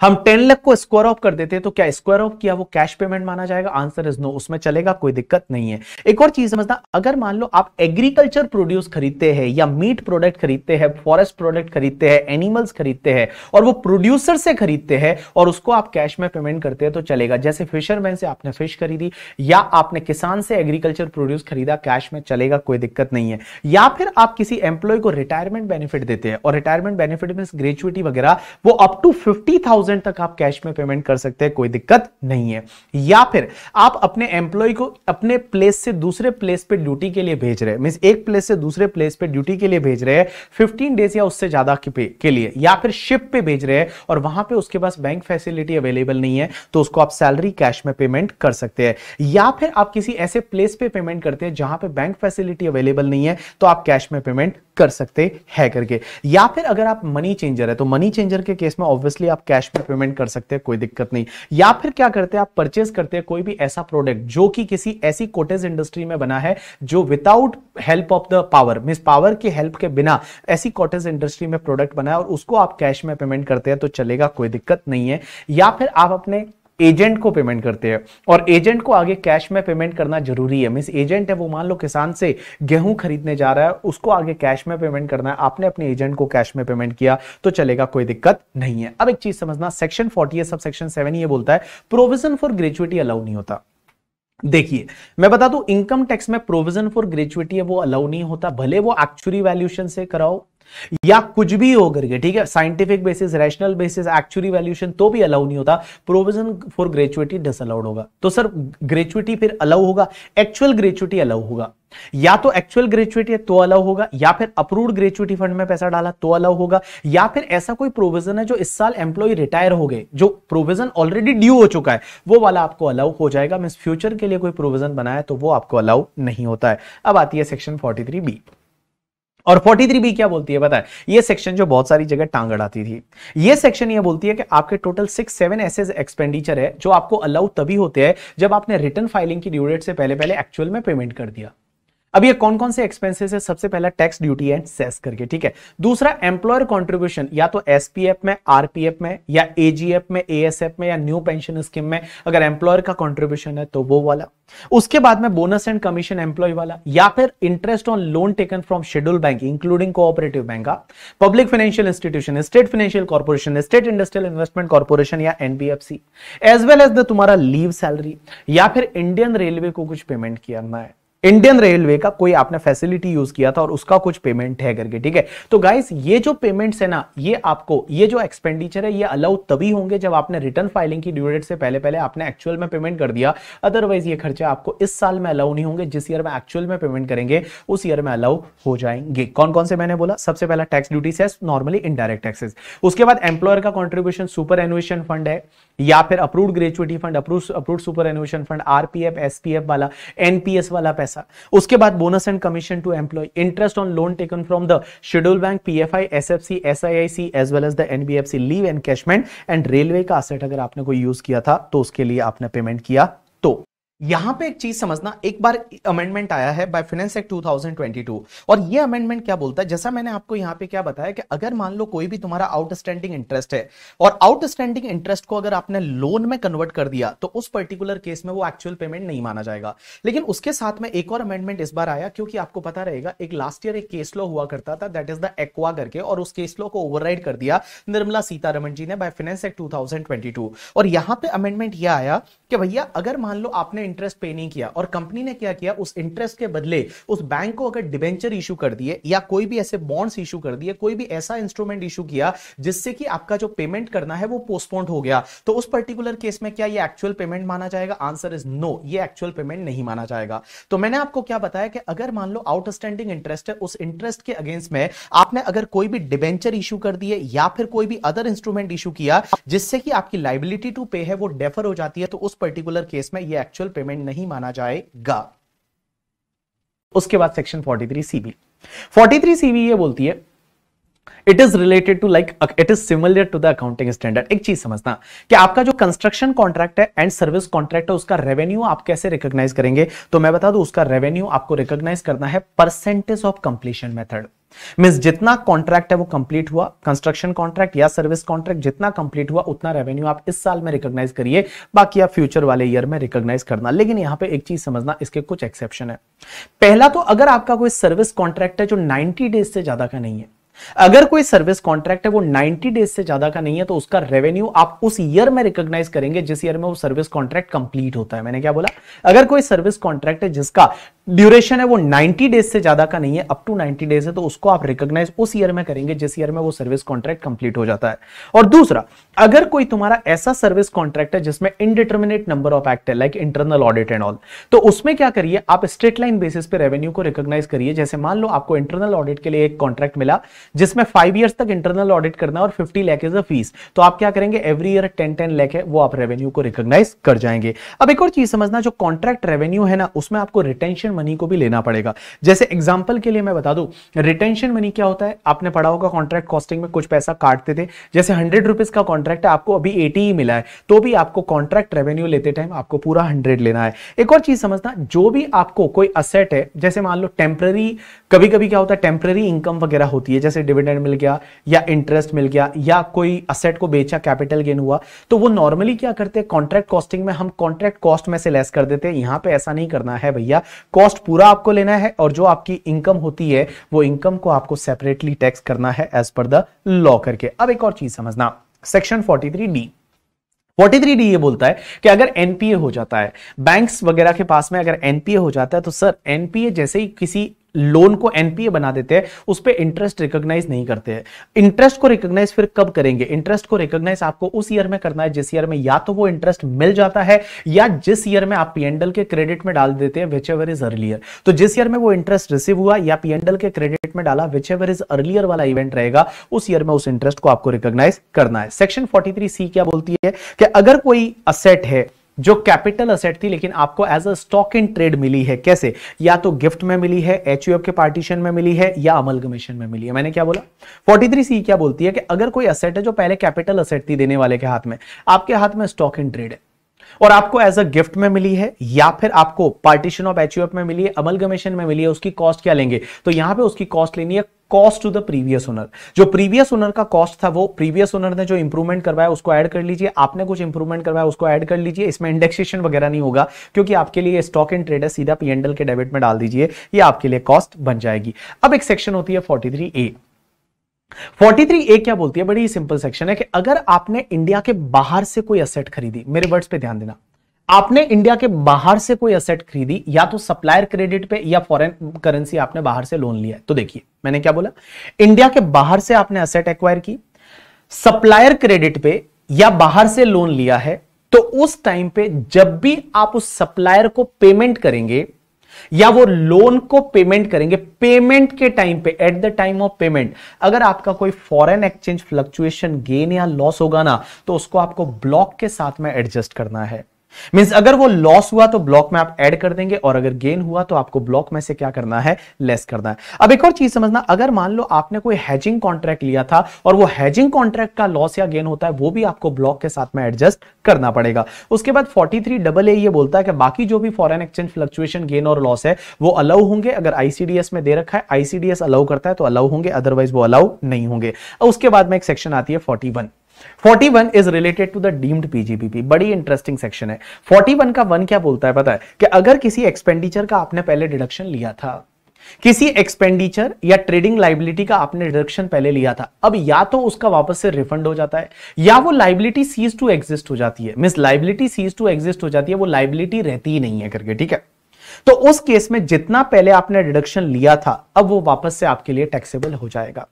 Speaker 1: हम टेन लाख को स्क्वायर ऑफ कर देते हैं तो क्या स्क्वायर ऑफ किया वो कैश पेमेंट माना जाएगा आंसर इज नो उसमें चलेगा कोई दिक्कत नहीं है एक और चीज समझना अगर मान लो आप एग्रीकल्चर प्रोड्यूस खरीदते हैं या मीट प्रोडक्ट खरीदते हैं फॉरेस्ट प्रोडक्ट खरीदते हैं एनिमल्स खरीदते हैं और वो प्रोड्यूसर से खरीदते हैं और उसको आप कैश में पेमेंट करते हैं तो चलेगा जैसे फिशरमैन से आपने फिश खरीदी या आपने किसान से एग्रीकल्चर प्रोड्यूस खरीदा कैश में चलेगा कोई दिक्कत नहीं है या फिर आप किसी एम्प्लॉय को रिटायरमेंट बेनिफिट देते हैं और रिटायरमेंट बेनिफिट में ग्रेचुटी वगैरह वो अप टू फिफ्टी थाउजेंड तक आप कैश में पेमेंट कर सकते हैं कोई दिक्कत नहीं है या फिर आप अपने एम्प्लॉय को अपने प्लेस से दूसरे प्लेस पे ड्यूटी के लिए भेज रहे हैं मीन एक प्लेस से दूसरे प्लेस पे ड्यूटी के लिए भेज रहे हैं फिफ्टीन डेज या उससे ज्यादा के लिए या फिर शिप पे भेज रहे हैं और वहां पे उसके पास बैंक फैसिलिटी अवेलेबल नहीं है तो उसको आप सैलरी कैश में पेमेंट कर सकते हैं या फिर आप किसी ऐसे प्लेस पे पेमेंट करते हैं जहां पे बैंक फैसिलिटी अवेलेबल नहीं है तो आप कैश में पेमेंट कर सकते हैं करके या फिर अगर आप मनी चेंजर है तो मनी चेंजर के केस में ऑब्वियसली आप कैश में पेमेंट कर सकते हैं कोई दिक्कत नहीं या फिर क्या करते हैं आप परचेज करते हैं कोई भी ऐसा प्रोडक्ट जो कि किसी ऐसी कोटेज इंडस्ट्री में बना है जो without help of the power mean power की हेल्प के बिना ऐसी कोटेज इंडस्ट्री में प्रोडक्ट बना है और उसको आप कैश में पेमेंट करते हैं तो चलेगा कोई दिक्कत नहीं है या फिर आप अपने एजेंट को पेमेंट करते हैं और एजेंट को आगे कैश में पेमेंट करना जरूरी है मीन्स एजेंट है वो मान लो किसान से गेहूं खरीदने जा रहा है उसको आगे कैश में पेमेंट करना है आपने अपने एजेंट को कैश में पेमेंट किया तो चलेगा कोई दिक्कत नहीं है अब एक चीज समझना section forty sub section seven ये बोलता है प्रोविजन फॉर ग्रेचुटी अलाउ नहीं होता देखिए मैं बता दूं इनकम टैक्स में प्रोविजन फॉर ग्रेचुटी है वो अलाउ नहीं होता भले वो एक्चुअली वैल्यूशन से कराओ या कुछ भी हो करके ठीक है scientific basis rational basis actually valuation तो भी अलाउ नहीं होता प्रोविजन फॉर ग्रेचुटी अलाउड होगा तो सर ग्रेचुटी फिर अलाउ होगा एक्चुअल ग्रेचुटी अलाउ होगा या तो एक्चुअल ग्रेचुटी है तो अलाउ होगा या फिर अप्रूव्ड ग्रेचुटी फंड में पैसा डाला तो अलाउ होगा या फिर ऐसा कोई प्रोविजन है जो इस साल एम्प्लॉय रिटायर हो गए जो प्रोविजन ऑलरेडी ड्यू हो चुका है वो वाला आपको अलाउ हो जाएगा मीन फ्यूचर के लिए कोई प्रोविजन बनाया तो वो आपको अलाउ नहीं होता है अब आती है सेक्शन फोर्टी बी और 43 बी क्या बोलती है बताए ये सेक्शन जो बहुत सारी जगह टांग अड़ाती थी ये सेक्शन ये बोलती है कि आपके टोटल सिक्स सेवन ऐसे एक्सपेंडिचर है जो आपको अलाउ तभी होते हैं जब आपने रिटर्न फाइलिंग की ड्यू डेट से पहले पहले एक्चुअल में पेमेंट कर दिया अब ये कौन कौन से एक्सपेंसेस है सबसे पहला टैक्स ड्यूटी एंड सेस करके ठीक है दूसरा एम्प्लॉयर कॉन्ट्रीब्यूशन या तो एसपीएफ में आरपीएफ में या एजीएफ में एएसएफ में या न्यू पेंशन स्कीम में अगर एम्प्लॉयर का कॉन्ट्रीब्यूशन है तो वो वाला उसके बाद में बोनस एंड कमीशन एम्प्लॉय वाला या फिर interest on loan taken from schedule bank including cooperative bank का public financial institution state financial corporation state industrial investment corporation या NBFC as well as the तुम्हारा लीव सैलरी या फिर Indian railway को कुछ पेमेंट किया है इंडियन रेलवे का कोई आपने फैसिलिटी यूज किया था और उसका कुछ पेमेंट है करके ठीक है तो गाइस ये जो पेमेंट्स है ना ये आपको ये जो एक्सपेंडिचर है ये अलाउ तभी होंगे जब आपने रिटर्न फाइलिंग की ड्यू से पहले पहले आपने एक्चुअल में पेमेंट कर दिया अदरवाइज ये खर्चे आपको इस साल में अलाउ नहीं होंगे जिस ईयर में एक्चुअल में पेमेंट करेंगे उस ईयर में अलाउ हो जाएंगे कौन कौन से मैंने बोला सबसे पहला टैक्स ड्यूटी से नॉर्मली इनडायरेक्ट टैक्सेस उसके बाद एम्प्लॉयर का कॉन्ट्रीब्यूशन सुपर एनुएशन फंड है या फिर approve gratuity fund approve approve superannuation fund RPF SPF वाला एनपीएस वाला पैसा पैसा उसके बाद bonus and commission to employee interest on loan taken from the schedule bank I I C as well as the NBFC leave encashment and railway का asset अगर आपने कोई यूज किया था तो उसके लिए आपने पेमेंट किया तो यहां पे एक चीज समझना एक बार अमेंडमेंट आया है बाय फाइनेंस एक्ट 2022 और ये अमेंडमेंट क्या बोलता है जैसा मैंने आपको यहां पे क्या बताया कि अगर मान लो कोई भी तुम्हारा आउटस्टैंडिंग इंटरेस्ट है और आउटस्टैंडिंग इंटरेस्ट को अगर आपने लोन में कन्वर्ट कर दिया तो उस पर्टिकुलर केस में वो एक्चुअल पेमेंट नहीं माना जाएगा लेकिन उसके साथ में एक और अमेंडमेंट इस बार आया क्योंकि आपको पता रहेगा एक लास्ट ईयर एक केस लो हुआ करता था दैट इज द एक्वा करके और उस केस लो को ओवरराइड कर दिया निर्मला सीतारमन जी ने बाय फाइनेंस एक्ट टू और यहां पर अमेंडमेंट यह आया कि भैया अगर मान लो आपने इंटरेस्ट पे नहीं किया और कंपनी ने क्या किया उस इंटरेस्ट के बदले उस बैंक को अगर डिबेंचर इशू कर दिए या कोई भी ऐसे बॉन्ड्स इशू कर दिए कोई भी ऐसा इंस्ट्रूमेंट इशू किया जिससे कि आपका जो पेमेंट करना है वो पोस्टपोन्ड हो गया तो उस पर्टिकुलर केस में क्या ये एक्चुअल पेमेंट माना जाएगा आंसर इज नो ये एक्चुअल पेमेंट नहीं माना जाएगा तो मैंने आपको क्या बताया कि अगर मान लो आउटस्टैंडिंग इंटरेस्ट है उस इंटरेस्ट के अगेंस्ट में आपने अगर कोई भी डिबेंचर इशू कर दिए या फिर कोई भी अदर इंस्ट्रूमेंट इशू किया जिससे कि आपकी लाइबिलिटी टू पे है वो डेफर हो जाती है तो उस पर्टिकुलर केस में ये एक्चुअल पेमेंट नहीं माना जाएगा उसके बाद सेक्शन 43 सीबी 43 सीबी ये बोलती है it is related to like it is similar to the accounting standard एक चीज समझना कि आपका जो कंस्ट्रक्शन कॉन्ट्रैक्ट है एंड सर्विस कॉन्ट्रैक्ट है उसका रेवेन्यू आप कैसे रिकॉग्नाइज करेंगे तो मैं बता दूं उसका रेवेन्यू आपको रिकॉग्नाइज करना है percentage of completion method mean जितना कॉन्ट्रैक्ट है वो कंप्लीट हुआ कंस्ट्रक्शन कॉन्ट्रैक्ट या सर्विस कॉन्ट्रैक्ट जितना कंप्लीट हुआ उतना रेवेन्यू आप इस साल में रिकॉग्नाइज करिए बाकी आप फ्यूचर वाले ईयर में रिकॉग्नाइज करना लेकिन यहां पे एक चीज समझना इसके कुछ एक्सेप्शन है पहला तो अगर आपका कोई सर्विस कॉन्ट्रैक्ट है जो नाइनटी डेज से ज्यादा का नहीं है अगर कोई सर्विस कॉन्ट्रैक्ट है वो 90 डेज से ज्यादा का नहीं है तो उसका रेवेन्यू आप उस ईयर में रिकॉग्नाइज करेंगे जिस ईयर में वो सर्विस कॉन्ट्रैक्ट कंप्लीट होता है मैंने क्या बोला अगर कोई सर्विस कॉन्ट्रैक्ट है जिसका ड्यूरेशन है वो 90 डेज से ज्यादा का नहीं है अप टू 90 डेज है तो उसको आप रिकॉग्नाइज उस ईयर में करेंगे जिस ईयर में वो सर्विस कॉन्ट्रैक्ट कंप्लीट हो जाता है और दूसरा अगर कोई तुम्हारा ऐसा सर्विस कॉन्ट्रैक्ट है जिसमें इनडिटर्मिनेट नंबर ऑफ एक्ट है like internal audit and all तो उसमें क्या करिए आप स्ट्रेट लाइन बेसिस पे रेवेन्यू को रिकॉग्नाइज करिए जैसे मान लो आपको इंटरनल ऑडिट के लिए एक कॉन्ट्रैक्ट मिला जिसमें फाइव ईयर्स तक इंटरनल ऑडिट करना और fifty lakh is a fees तो आप क्या करेंगे every year ten ten lakh है वो आप रेवेन्यू को रिकॉग्नाइज कर जाएंगे अब एक और चीज समझना जो कॉन्ट्रैक्ट रेवेन्यू है ना उसमें आपको रिटेंशन रिटेंशन मनी को भी लेना पड़ेगा जैसे एग्जाम्पल के लिए मैं बता दू रिटेंशन मनी क्या होता है आपने पढ़ा होगा कॉन्ट्रैक्ट कॉस्टिंग में कुछ पैसा काटते थे जैसे हंड्रेड रुपीज का कॉन्ट्रैक्ट है आपको अभी एटी ही मिला है तो भी आपको कॉन्ट्रैक्ट रेवेन्यू लेते टाइम आपको पूरा हंड्रेड लेना है एक और चीज समझना जो भी आपको कोई असेट है जैसे मान लो टेम्पररी कभी कभी क्या होता है टेम्प्रेरी इनकम वगैरह होती है जैसे डिविडेंड मिल गया या इंटरेस्ट मिल गया या कोई असेट को बेचा कैपिटल गेन हुआ तो वो नॉर्मली क्या करते हैं कॉन्ट्रैक्ट कॉस्टिंग में हम कॉन्ट्रैक्ट कॉस्ट में से लेस कर देते हैं यहां पे ऐसा नहीं करना है भैया कॉस्ट पूरा आपको लेना है और जो आपकी इनकम होती है वो इनकम को आपको सेपरेटली टैक्स करना है एज पर द लॉ करके अब एक और चीज समझना section forty three D 43 D ये बोलता है कि अगर एनपीए हो जाता है बैंक्स वगैरह के पास में अगर एनपीए हो जाता है तो सर एनपीए जैसे ही किसी लोन को एनपीए बना देते हैं उस पर इंटरेस्ट रिकॉग्नाइज नहीं करते हैं इंटरेस्ट को रिकॉग्नाइज फिर कब करेंगे इंटरेस्ट को रिकॉग्नाइज आपको उस ईयर में करना है जिस ईयर में या तो वो इंटरेस्ट मिल जाता है या जिस ईयर में आप पीएनडल के क्रेडिट में डाल देते हैं विच एवर इज अर्लियर तो जिस ईयर में वो इंटरेस्ट रिसीव हुआ या पीएनडल के क्रेडिट में डाला विच एवर इज अर्लियर वाला इवेंट रहेगा उस ईयर में उस इंटरेस्ट को आपको रिकॉग्नाइज करना है सेक्शन फोर्टी सी क्या बोलती है कि अगर कोई असेट है जो कैपिटल असेट थी लेकिन आपको as a stock in trade मिली है कैसे या तो गिफ्ट में मिली है एच के पार्टीशन में मिली है या अमलगमेशन में मिली है मैंने क्या बोला 43 सी क्या बोलती है कि अगर कोई असेट है जो पहले कैपिटल असेट थी देने वाले के हाथ में आपके हाथ में स्टॉक इन ट्रेड है और आपको एज अ गिफ्ट में मिली है या फिर आपको पार्टीशन ऑफ एच में मिली है अमलगमेशन में मिली है उसकी कॉस्ट क्या लेंगे तो यहां पे उसकी कॉस्ट लेनी है cost to the previous owner जो प्रीवियस ओनर का कॉस्ट था वो प्रीवियस ओनर ने जो इंप्रूवमेंट करवाया उसको ऐड कर लीजिए आपने कुछ इंप्रूवमेंट करवाया उसको ऐड कर लीजिए इसमें इंडेक्सेशन वगैरह नहीं होगा क्योंकि आपके लिए स्टॉक एंड ट्रेडर सीधा पीएनडल के डेबिट में डाल दीजिए ये आपके लिए कॉस्ट बन जाएगी अब एक सेक्शन होती है फोर्टी ए 43 ए क्या बोलती है बड़ी सिंपल सेक्शन है कि अगर आपने इंडिया के बाहर से कोई असेट खरीदी मेरे वर्ड्स पे ध्यान देना आपने इंडिया के बाहर से कोई असेट खरीदी या तो सप्लायर क्रेडिट पे या फॉरेन करेंसी आपने बाहर से लोन लिया है तो देखिए मैंने क्या बोला इंडिया के बाहर से आपने असेट एक्वायर की सप्लायर क्रेडिट पे या बाहर से लोन लिया है तो उस टाइम पे जब भी आप उस सप्लायर को पेमेंट करेंगे या वो लोन को पेमेंट करेंगे पेमेंट के टाइम पे at the time of payment अगर आपका कोई फॉरेन एक्सचेंज फ्लक्चुएशन गेन या लॉस होगा ना तो उसको आपको ब्लॉक के साथ में एडजस्ट करना है मीन्स अगर वो लॉस हुआ तो ब्लॉक में आप ऐड कर देंगे और अगर गेन हुआ तो आपको ब्लॉक में से क्या करना है लेस करना है अब एक और चीज समझना अगर मान लो आपने कोई हैजिंग कॉन्ट्रैक्ट लिया था और वो हैजिंग कॉन्ट्रैक्ट का लॉस या गेन होता है वो भी आपको ब्लॉक के साथ में एडजस्ट करना पड़ेगा उसके बाद फोर्टी थ्री डबल ए ये बोलता है कि बाकी जो भी फॉरन एक्सचेंज फ्लक्चुएशन गेन और लॉस है वो अलाउ होंगे अगर आईसीडीएस में दे रखा है आईसीडीएस अलाउ करता है तो अलाउ होंगे अदरवाइज वो अलाउ नहीं होंगे उसके बाद में एक सेक्शन आती है forty one 41 is related to the deemed PGPP बड़ी इंटरेस्टिंग सेक्शन है 41 का वन क्या बोलता है पता है कि अगर किसी एक्सपेंडिचर का आपने पहले डिडक्शन लिया था किसी एक्सपेंडिचर या ट्रेडिंग लाइबिलिटी का आपने डिडक्शन पहले लिया था अब या तो उसका वापस से रिफंड हो जाता है या वो लाइबिलिटी सीज टू एग्जिस्ट हो जाती है miss liability ceases to exist हो जाती है वो लाइबिलिटी रहती ही नहीं है करके ठीक है तो उस केस में जितना पहले आपने डिडक्शन लिया था अब वो वापस से आपके लिए टैक्सेबल हो जाएगा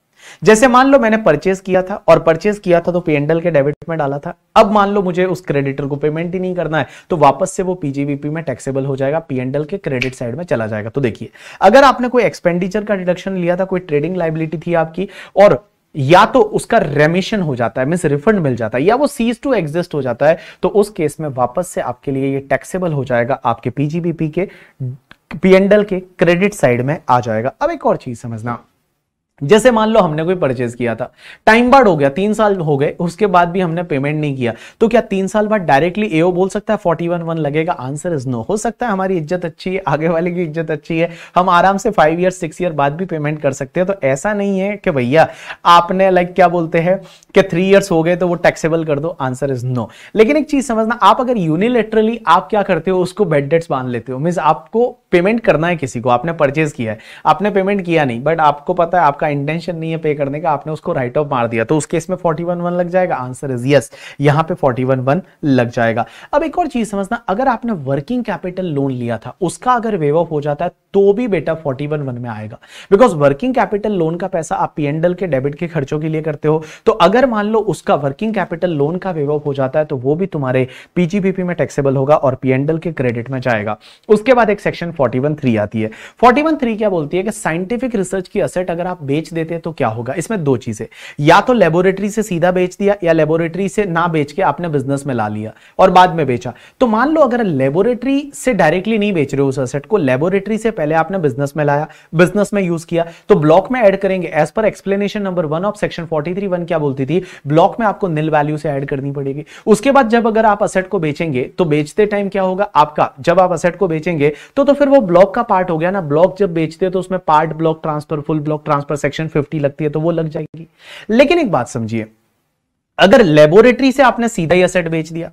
Speaker 1: जैसे मान लो मैंने परचेस किया था और परचेस किया था तो पीएनडल के डेबिट में डाला था अब मान लो मुझे उस क्रेडिटर को पेमेंट ही नहीं करना है तो वापस से वो पीजीबीपी में टैक्सेबल हो जाएगा पीएनडल के क्रेडिट साइड में चला जाएगा तो देखिए अगर आपने कोई एक्सपेंडिचर का डिडक्शन लिया था कोई ट्रेडिंग लाइबिलिटी थी आपकी और या तो उसका रेमिशन हो जाता है मीन रिफंड मिल जाता है या वो सीज टू एग्जिस्ट हो जाता है तो उस केस में वापस से आपके लिए ये टैक्सेबल हो जाएगा आपके पीजीबीपी के पीएनडल के क्रेडिट साइड में आ जाएगा अब एक और चीज समझना जैसे मान लो हमने कोई परचेज किया था टाइम बार्ड हो गया तीन साल हो गए उसके बाद भी हमने पेमेंट नहीं किया तो क्या तीन साल बाद डायरेक्टली एओ बोल सकता है फोर्टी वन वन लगेगा आंसर इज नो हो सकता है हमारी इज्जत अच्छी है आगे वाले की इज्जत अच्छी है हम आराम से फाइव ईयर सिक्स ईयर बाद भी पेमेंट कर सकते हैं तो ऐसा नहीं है कि भैया आपने लाइक क्या बोलते हैं कि थ्री ईयर्स हो गए तो वो टैक्सेबल कर दो आंसर इज नो लेकिन एक चीज समझना आप अगर यूनिलेटरली आप क्या करते हो उसको बेड डेट्स बांध लेते हो मीन आपको पेमेंट करना है किसी को आपने परचेज किया है आपने पेमेंट किया नहीं बट आपको पता है आपका इंटेंशन नहीं है पे करने का आपने उसको राइट ऑफ मार दिया तो उस केस में फोर्टी वन वन लग जाएगा आंसर इज यस यहाँ पे फोर्टी वन वन लग जाएगा अब एक और चीज समझना अगर आपने वर्किंग कैपिटल लोन लिया था उसका अगर वेव ऑफ हो जाता है तो भी बेटा फोर्टी वन वन में आएगा बिकॉज वर्किंग कैपिटल लोन का पैसा आप पीएनडल के डेबिट के खर्चों के लिए करते हो तो अगर मान लो उसका वर्किंग कैपिटल लोन का वेव ऑफ हो जाता है तो वो भी तुम्हारे पीजीबीपी में टैक्सेबल होगा और पीएनडल के क्रेडिट में जाएगा उसके बाद एक सेक्शन फोर्टी वन थ्री आती है फोर्टी वन थ्री क्या बोलती है कि साइंटिफिक रिसर्च की असेट अगर आप बेच बेच देते हैं तो क्या होगा इसमें दो चीजें या तो लेबोरेटरी से सीधा बेच दिया या लेबोरेटरी से ना बेच के आपने बिजनेस में ला लिया और बाद में बेचा तो मान लो अगर लेबोरेटरी से डायरेक्टली नहीं बेच रहे हो उस असेट को लेबोरेटरी से पहले आपने बिजनेस में लाया बिजनेस में यूज किया तो ब्लॉक में एड करेंगे as per explanation number one of section forty three one क्या बोलती थी ब्लॉक में आपको निल वैल्यू से एड करनी पड़ेगी उसके बाद जब अगर आप असेट को बेचेंगे तो बेचते टाइम क्या होगा आपका जब आप असेट को बेचेंगे तो, तो फिर वो ब्लॉक का पार्ट हो गया ना ब्लॉक जब बेचते हैं तो उसमें part block transfer full block transfer section 50 लगती है तो वो लग जाएगी लेकिन एक बात समझिए अगर लेबोरेटरी से आपने सीधा ही असेट बेच दिया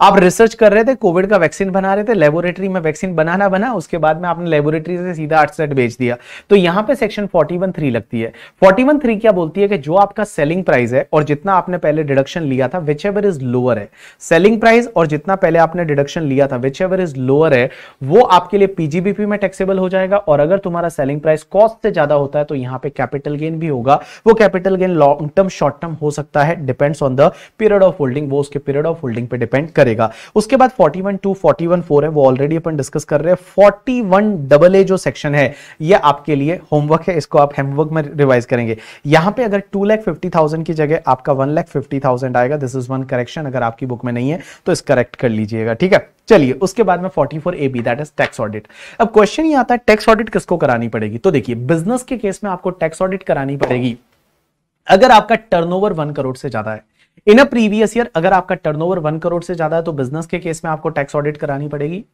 Speaker 1: आप रिसर्च कर रहे थे कोविड का वैक्सीन बना रहे थे लेबोरेटरी में वैक्सीन बनाना बना उसके बाद में आपने लेबोरेटरी से सीधा आठ सेट भेज दिया तो यहां पे सेक्शन फोर्टी वन थ्री लगती है फोर्टी वन थ्री क्या बोलती है कि जो आपका सेलिंग प्राइस है और जितना आपने पहले डिडक्शन लिया था विच एवर इज लोअर है सेलिंग प्राइस और जितना पहले आपने डिडक्शन लिया था विच एवर इज लोअर है वो आपके लिए पीजीबीपी में टैक्सेबल हो जाएगा और अगर तुम्हारा सेलिंग प्राइस कॉस्ट से ज्यादा होता है तो यहाँ पे कैपिटल गेन भी होगा वो capital gain long term short term हो सकता है depends on the period of holding वो उसके पीरियड ऑफ होल्डिंग पे डिपेंड करेगा करेगा उसके बाद forty one two forty one four है वो ऑलरेडी अपन डिस्कस कर रहे हैं फोर्टी वन डबल ए जो सेक्शन है ये आपके लिए होमवर्क है इसको आप होमवर्क में रिवाइज करेंगे यहां पे अगर टू लैख फिफ्टी थाउजेंड की जगह आपका वन लैख फिफ्टी थाउजेंड आएगा दिस इज वन करेक्शन अगर आपकी बुक में नहीं है तो इस करेक्ट कर लीजिएगा ठीक है चलिए उसके बाद में 44 A B that is tax audit अब क्वेश्चन ये आता है टैक्स ऑडिट किसको करानी पड़ेगी तो देखिए बिजनेस के केस में आपको टैक्स ऑडिट करानी पड़ेगी अगर आपका टर्नओवर ओवर वन करोड़ से ज्यादा है इन अ प्रीवियस ईयर अगर आपका टर्नओवर वन करोड़ से ज्यादा है तो बिजनेस के केस में आपको टैक्स ऑडिट करानी पड़ेगी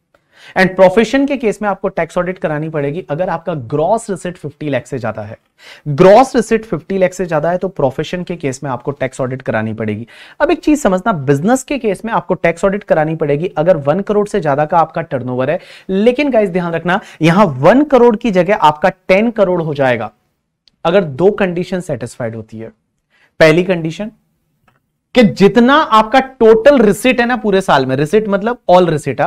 Speaker 1: एंड प्रोफेशन के केस में आपको टैक्स ऑडिट करानी पड़ेगी अगर आपका ग्रॉस रिसिट 50 लाख से ज्यादा है ग्रॉस रिसिट 50 लाख से ज्यादा है तो प्रोफेशन के केस में आपको टैक्स ऑडिट करानी पड़ेगी अब एक चीज समझना बिजनेस के केस में आपको टैक्स ऑडिट करानी पड़ेगी अगर वन करोड़ से ज्यादा का आपका टर्नओवर है लेकिन गाइस ध्यान रखना यहां वन करोड़ की जगह आपका टेन करोड़ हो जाएगा अगर दो कंडीशन सेटिस्फाइड होती है पहली कंडीशन कि जितना आपका टोटल रिसिट है ना पूरे साल में रिसिट मतलब ऑल रिसिट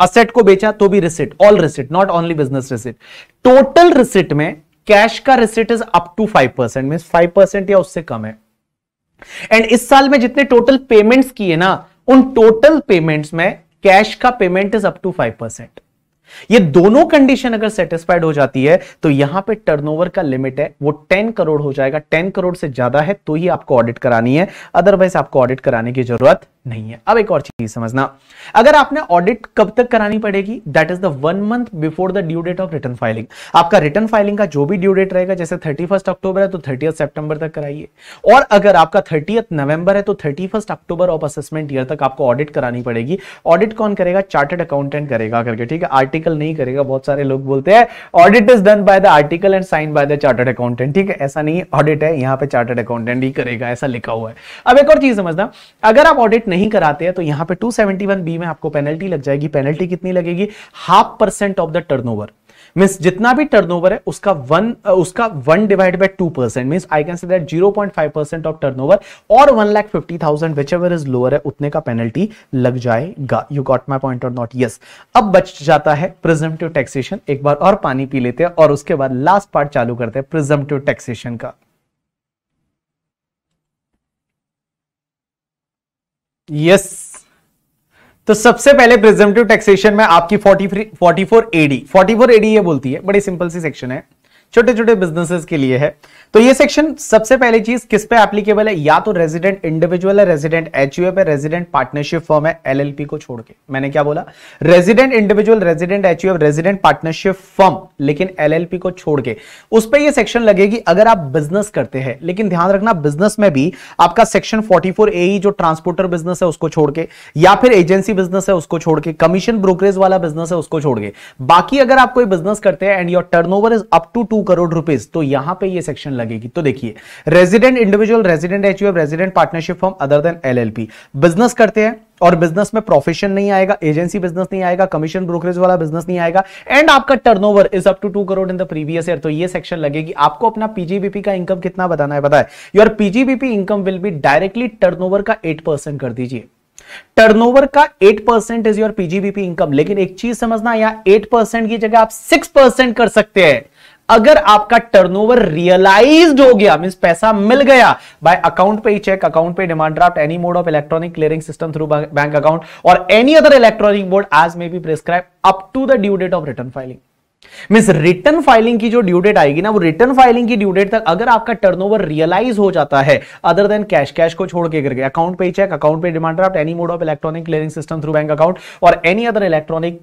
Speaker 1: असेट को बेचा तो भी receipt all receipt not only business receipt total receipt में कैश का receipt is up to five percent mean five percent या उससे कम है एंड इस साल में जितने टोटल पेमेंट्स किए ना उन टोटल पेमेंट्स में कैश का payment is up to five percent ये दोनों कंडीशन अगर सेटिस्फाइड हो जाती है तो यहां पे टर्नओवर का लिमिट है वो टेन करोड़ हो जाएगा टेन करोड़ से ज्यादा है तो ही आपको ऑडिट करानी है अदरवाइज आपको ऑडिट कराने की जरूरत नहीं है अब एक और चीज समझना अगर आपने ऑडिट कब तक करानी पड़ेगी that is the one month before the due date of return filing आपका रिटर्न फाइलिंग का जो भी ड्यू डेट रहेगा जैसे थर्टी फर्स्ट अक्टूबर है तो थर्टी सितंबर तक कराइए और अगर आपका थर्टी नवंबर है तो thirty first October of assessment year तक आपको ऑडिट करानी पड़ेगी ऑडिट कौन करेगा चार्टेड अकाउंटेंट करेगा करके ठीक है आर्टिकल आर्टिकल नहीं करेगा बहुत सारे लोग बोलते हैं audit is done by the article and sign by the chartered accountant ठीक है ऐसा नहीं ऑडिट है यहाँ पे चार्टर्ड अकाउंटेंट ही करेगा ऐसा लिखा हुआ है अब एक और चीज समझना अगर आप ऑडिट नहीं कराते हैं तो यहाँ पे टू बी में आपको पेनल्टी लग जाएगी पेनल्टी कितनी लगेगी half percent of the turn means जितना भी टर्नओवर है उसका वन उसका one divide by two percent means I can say that zero point five percent of turnover और one lakh fifty thousand which ever is lower है उतने का penalty लग जाएगा यू गॉट माई पॉइंट और नॉट यस अब बच जाता है प्रिजम्टिव टैक्सेशन एक बार और पानी पी लेते हैं और उसके बाद लास्ट पार्ट चालू करते हैं प्रिजमटिव टैक्सेशन का यस yes. तो सबसे पहले प्रिजम्पटिव टैक्सेशन में आपकी 43 44 एडी 44 एडी ये बोलती है बड़ी सिंपल सी सेक्शन है छोटे छोटे बिजनेसेस के लिए है तो ये सेक्शन सबसे पहले चीज किस पे एप्लीकेबल है या तो रेजिडेंट इंडिविजुअल है रेजिडेंट एच यू है रेजिडेंट पार्टनरशिप फॉर्म है एलएलपी को छोड़ के मैंने क्या बोला resident individual resident H U resident partnership form लेकिन एलएलपी को छोड़ के उस पर यह सेक्शन लगेगी अगर आप बिजनेस करते हैं लेकिन ध्यान रखना बिजनेस में भी आपका सेक्शन फोर्टी फोर ए जो ट्रांसपोर्टर बिजनेस है उसको छोड़ के या फिर एजेंसी बिजनेस है उसको छोड़ के कमीशन ब्रोकरेज वाला बिजनेस है उसको छोड़ के बाकी अगर आप कोई बिजनेस करते हैं and your turn is up to two two crore rupees तो यहां पे ये सेक्शन लगेगी तो देखिए resident individual resident H resident partnership form other than LLP business करते हैं और बिजनेस में प्रोफेशन नहीं आएगा एजेंसी बिजनेस नहीं आएगा कमीशन ब्रोकरेज वाला बिजनेस नहीं आएगा एंड आपका turnover is up to two crore in the previous year तो ये सेक्शन लगेगी आपको अपना पीजीबीपी का इनकम कितना बताना है बताए your PGBP income will be directly turnover का एट परसेंट कर दीजिए टर्नओवर का 8 percent is your PGBP income लेकिन एक चीज समझना यहां 8 परसेंट की जगह आप 6 परसेंट कर सकते हैं अगर आपका टर्नओवर रियलाइज्ड हो गया मीन पैसा मिल गया बाय अकाउंट पे चेक अकाउंट पे demand draft any mode of electronic clearing system through bank account और any other electronic board as may be prescribe up to the due date of return filing return filing की जो due date आएगी ना वो return filing की due date तक अगर आपका टर्नओवर रियलाइज हो जाता है अदर देन कैश कैश को छोड़ के करके अकाउंट पे चेक अकाउंट पे demand draft any mode of electronic clearing system through bank account और एनी अदर इलेक्ट्रॉनिक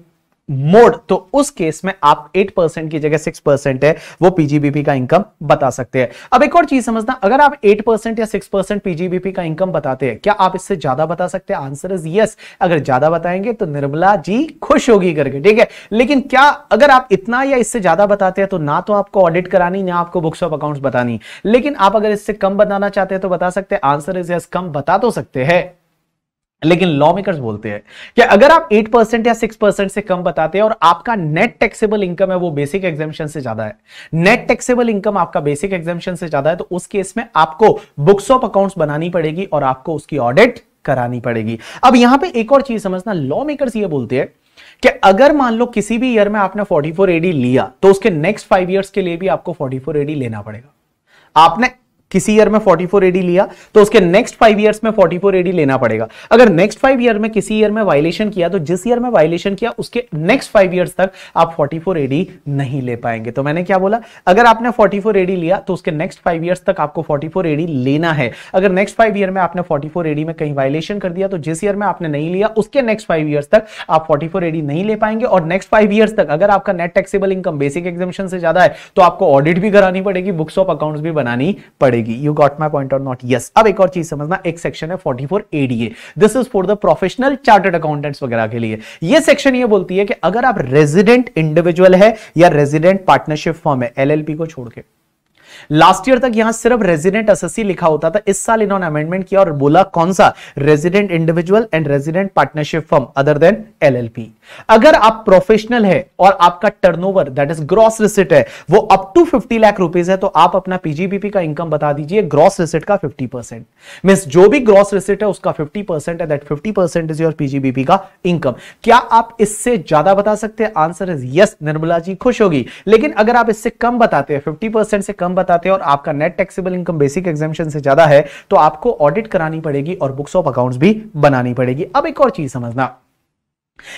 Speaker 1: मोड तो उस केस में आप 8% की जगह 6% है वो पीजीबीपी का इनकम बता सकते हैं अब एक और चीज समझना अगर आप 8% या 6% पीजीबीपी का इनकम बताते हैं क्या आप इससे ज्यादा बता सकते हैं आंसर इज यस अगर ज्यादा बताएंगे तो निर्मला जी खुश होगी करके ठीक है लेकिन क्या अगर आप इतना या इससे ज्यादा बताते हैं तो ना तो आपको ऑडिट करानी ना आपको बुक्स ऑफ अकाउंट बतानी लेकिन आप अगर इससे कम बताना चाहते हैं तो बता सकते हैं आंसर इज यस कम बता तो सकते हैं लेकिन लॉ मेकर्स बोलते हैं कि अगर आप 8 परसेंट या 6 परसेंट से कम बताते हैं और आपका नेट टैक्सेबल इनकम है वो बेसिक एग्जामेशन से ज्यादा है नेट टैक्सेबल इनकम आपका बेसिक एग्जामेशन से ज्यादा है तो उस केस में आपको बुक्स ऑफ अकाउंट्स बनानी पड़ेगी और आपको उसकी ऑडिट करानी पड़ेगी अब यहां पर एक और चीज समझना लॉ मेकर्स ये बोलते हैं कि अगर मान लो किसी भी ईयर में आपने 44 एडी लिया तो उसके नेक्स्ट फाइव ईयर्स के लिए भी आपको 44 एडी लेना पड़ेगा आपने किसी ईयर में 44 फोर लिया तो उसके नेक्स्ट फाइव ईयर्स में 44 फोर लेना पड़ेगा अगर नेक्स्ट फाइव ईयर में किसी ईयर में वायलेशन किया तो जिस ईयर में वायलेशन किया उसके नेक्स्ट फाइव ईयर्स तक आप 44 फोर नहीं ले पाएंगे तो मैंने क्या बोला अगर आपने 44 फोर लिया तो उसके नेक्स्ट फाइव ईयर्स तक आपको 44 फोर लेना है अगर नेक्स्ट फाइव ईयर में आपने 44 फोर में कहीं वायलेशन कर दिया तो जिस ईयर में आपने नहीं लिया उसके नेक्स्ट फाइव ईयर्स तक आप फोर्टी फोर नहीं ले पाएंगे और नेक्स्ट फाइव ईयर्स तक अगर आपका net taxable income basic exemption से ज्यादा है तो आपको ऑडिट भी करानी पड़ेगी बुक्स ऑफ अकाउंट्स भी बनानी पड़ेगी जाएगी यू गॉट माई पॉइंट और नॉट यस अब एक और चीज समझना एक सेक्शन है 44 ADA this is for the professional chartered accountants वगैरह के लिए ये सेक्शन ये बोलती है कि अगर आप रेजिडेंट इंडिविजुअल है या रेजिडेंट पार्टनरशिप फॉर्म है एलएलपी को छोड़ के लास्ट ईयर तक यहां सिर्फ रेजिडेंट असेसी लिखा होता था इस साल इन्होंने अमेंडमेंट किया और बोला कौन सा resident individual and resident partnership firm other than LLP अगर आप प्रोफेशनल है और आपका turnover that is gross receipt है वो अप टू 50 लाख रुपीस है तो आप अपना पीजीबीपी का इनकम बता दीजिए ग्रॉस रिसिट का 50 परसेंट मीन जो भी ग्रॉस रिसिट है उसका 50 परसेंट है that 50 percent is your PGBP का इनकम क्या आप इससे ज्यादा बता सकते हैं answer is yes Nirmala ji खुश होगी लेकिन अगर आप इससे कम बताते हैं फिफ्टी से कम बताते हैं और आपका net taxable income basic exemption से ज्यादा है तो आपको ऑडिट करानी पड़ेगी और बुक्स ऑफ अकाउंट्स भी बनानी पड़ेगी अब एक और चीज समझना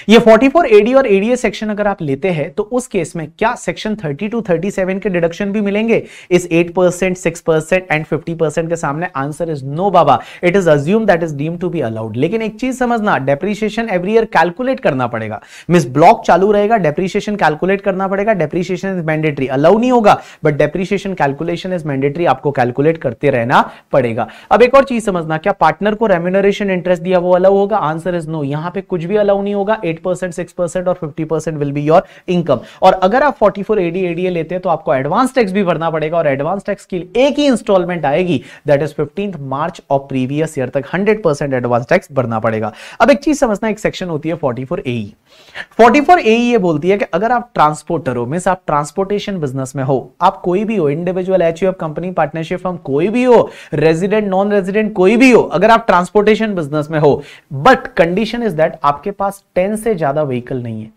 Speaker 1: ये 44 एडी और एडीए सेक्शन अगर आप लेते हैं तो उस केस में क्या सेक्शन 32, 37 के डिडक्शन भी मिलेंगे इस 8 6% एंड 50% के सामने आंसर इज नो बाबा it is assume that is deem to be allowed लेकिन एक चीज समझना डेप्रीशिएशन एवरी ईयर कैलकुलेट करना पड़ेगा मिस ब्लॉक चालू रहेगा डेप्रीशिएशन कैलकुलेट करना पड़ेगा डेप्रीशिएशन इज मैंडेटरी अलाउ नहीं होगा but depreciation calculation is mandatory आपको कैलकुलेट करते रहना पड़ेगा अब एक और चीज समझना क्या पार्टनर को रेम्यूनरेशन इंटरेस्ट दिया वो अलाउ होगा आंसर इज नो यहां पर कुछ भी अलाउ नहीं होगा होगा एट परसेंट सिक्स परसेंट और fifty percent will be your income और अगर आप फोर्टी फोर एडी एडीए लेते हैं तो आपको एडवांस टैक्स भी भरना पड़ेगा और एडवांस टैक्स की एक ही इंस्टॉलमेंट आएगी दैट इज फिफ्टीन मार्च और प्रीवियस ईयर तक हंड्रेड एडवांस टैक्स भरना पड़ेगा अब एक चीज समझना एक सेक्शन होती है forty four AE forty four ये बोलती है कि अगर आप ट्रांसपोर्टर हो मीन आप ट्रांसपोर्टेशन बिजनेस में हो आप कोई भी हो individual H U company partnership firm कोई भी हो रेजिडेंट नॉन रेजिडेंट कोई भी हो अगर आप ट्रांसपोर्टेशन बिजनेस में हो बट कंडीशन इज दैट आपके पास टेन से ज्यादा व्हीकल नहीं है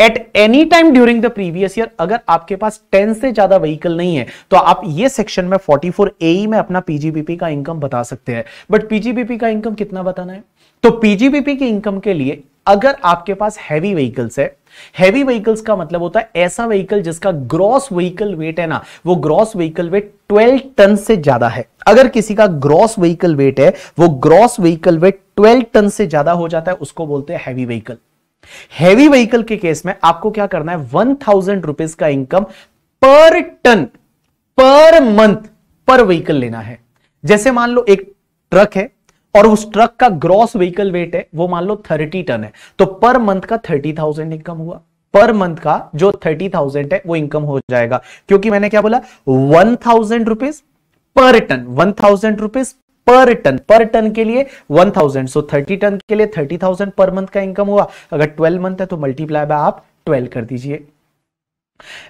Speaker 1: at any time during the previous year अगर आपके पास टेन से ज्यादा व्हीकल नहीं है तो आप ये सेक्शन में फोर्टी फोर ए में अपना पीजीबीपी का इनकम बता सकते हैं बट पीजीबीपी का इनकम कितना बताना है तो पीजीबीपी की इनकम के लिए अगर आपके पास हैवी व्हीकल्स है हैवी व्हीकल्स का मतलब होता है ऐसा व्हीकल जिसका ग्रॉस व्हीकल वेट है ना वो ग्रॉस व्हीकल वेट 12 टन से ज्यादा है अगर किसी का ग्रॉस व्हीकल वेट है वो gross vehicle weight twelve ton से ज्यादा हो जाता है उसको बोलते हैं हैवी व्हीकल हैवी व्हीकल के केस में आपको क्या करना है वन थाउजेंड रुपीज का income per ton per month per vehicle लेना है जैसे मान लो एक ट्रक है और उस ट्रक का ग्रॉस व्हीकल वेट है वो मान लो थर्टी टन है तो पर मंथ का थर्टी थाउजेंड इनकम हुआ पर मंथ का जो थर्टी थाउजेंड है वो इनकम हो जाएगा क्योंकि मैंने क्या बोला one thousand rupees per ton one thousand rupees per ton per ton के लिए 1000 सो 30 टन के लिए 30,000 पर मंथ का इनकम हुआ अगर 12 मंथ है तो मल्टीप्लाई बाय आप 12 कर दीजिए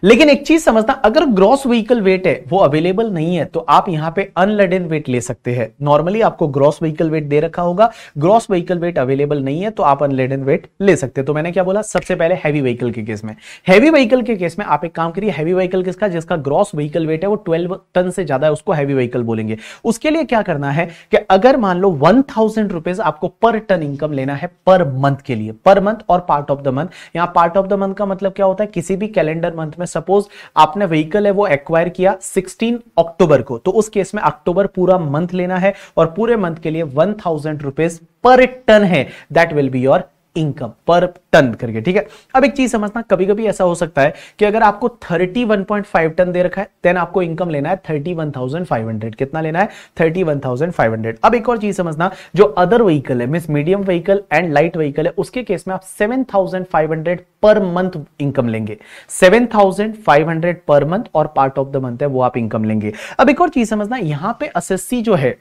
Speaker 1: लेकिन एक चीज समझना अगर ग्रॉस व्हीकल वेट है वो अवेलेबल नहीं है तो आप यहां पे अनलडेन वेट ले सकते हैं नॉर्मली आपको ग्रॉस व्हीकल वेट दे रखा होगा ग्रॉस व्हीकल वेट अवेलेबल नहीं है तो आप अनलडेन वेट ले सकते हैं तो मैंने क्या बोला सबसे पहले हैवी व्हीकल के केस में हैवी व्हीकल के केस में आप एक काम करिए हैवी व्हीकल किसका जिसका ग्रॉस व्हीकल वेट है वो ट्वेल्व टन से ज्यादा है उसको हैवी व्हीकल बोलेंगे उसके लिए क्या करना है कि अगर मान लो वन थाउजेंड रुपीज आपको पर टन इनकम लेना है पर मंथ के लिए पर मंथ और पार्ट ऑफ द मंथ यहां पार्ट ऑफ द मंथ का मतलब क्या होता है किसी भी कैलेंडर मंथ में सपोज आपने व्हीकल है वो एक्वायर किया 16 अक्टूबर को तो उस केस में अक्टूबर पूरा मंथ लेना है और पूरे मंथ के लिए one thousand rupees per ton है that will be your income per ton करके ठीक है अब एक चीज समझना कभी कभी ऐसा हो सकता है कि अगर आपको 31.5 टन दे रखा है देन आपको इनकम लेना है 31,500 कितना लेना है 31,500 अब एक और चीज समझना जो अदर व्हीकल है mean medium vehicle and light vehicle है उसके केस में आप 7,500 पर मंथ इनकम लेंगे 7,500 पर मंथ और पार्ट ऑफ द मंथ है वो आप इनकम लेंगे अब एक और चीज समझना यहां पे एसएससी जो है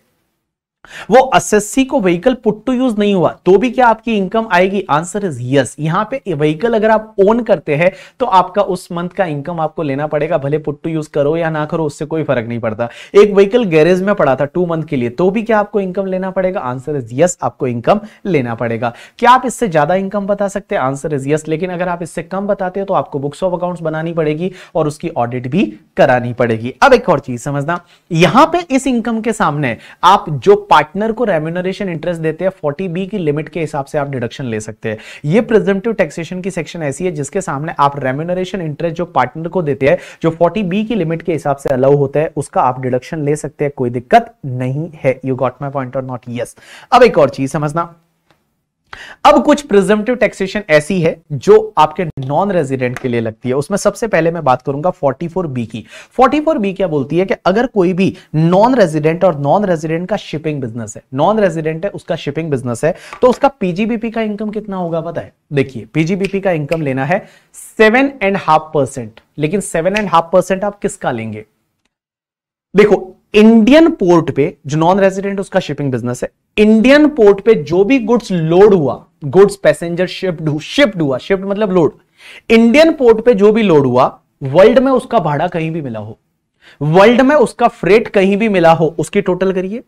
Speaker 1: वो एसएससी को व्हीकल पुट टू यूज नहीं हुआ तो भी क्या आपकी इनकम आएगी आंसर इज यस यहां पे व्हीकल अगर आप ओन करते हैं तो आपका उस मंथ का इनकम आपको लेना पड़ेगा भले पुट टू यूज करो या ना करो उससे कोई फर्क नहीं पड़ता एक व्हीकल गैरेज में पड़ा था टू मंथ के लिए तो भी क्या आपको इनकम लेना पड़ेगा आंसर इज यस आपको इनकम लेना पड़ेगा क्या आप इससे ज्यादा इनकम बता सकते आंसर इज यस लेकिन अगर आप इससे कम बताते हो तो आपको बुक्स ऑफ अकाउंट बनानी पड़ेगी और उसकी ऑडिट भी करानी पड़ेगी अब एक और चीज समझना यहां पर इस इनकम के सामने आप जो पार्टनर को रेम्यूनरेशन इंटरेस्ट देते हैं फोर्टी बी की लिमिट के हिसाब से आप डिडक्शन ले सकते हैं ये प्रेजेंटिव टैक्सेशन की सेक्शन ऐसी है जिसके सामने आप रेम्यूनरेशन इंटरेस्ट जो पार्टनर को देते हैं जो फोर्टी बी की लिमिट के हिसाब से अलाउ होता है उसका आप डिडक्शन ले सकते हैं कोई दिक्कत नहीं है यू गॉट माई पॉइंट और नॉट यस अब एक और चीज समझना अब कुछ प्रिजेंटिव टैक्सेशन ऐसी है जो आपके नॉन रेजिडेंट के लिए लगती है उसमें सबसे पहले मैं बात करूंगा 44 बी की 44 बी क्या बोलती है कि अगर कोई भी नॉन रेजिडेंट और नॉन रेजिडेंट का शिपिंग बिजनेस है नॉन रेजिडेंट है उसका शिपिंग बिजनेस है तो उसका पीजीबीपी का इनकम कितना होगा बताए देखिए पीजीबीपी का इनकम लेना है सेवन एंड हाफ परसेंट लेकिन सेवन एंड हाफ परसेंट आप किसका लेंगे देखो इंडियन पोर्ट पे जो नॉन रेजिडेंट उसका शिपिंग बिजनेस है इंडियन पोर्ट पे जो भी गुड्स लोड हुआ गुड्स पैसेंजर शिफ्ट शिफ्ट हुआ शिफ्ट मतलब लोड इंडियन पोर्ट पे जो भी लोड हुआ वर्ल्ड में उसका भाड़ा कहीं भी मिला हो वर्ल्ड में उसका फ्रेट कहीं भी मिला हो उसकी टोटल करिए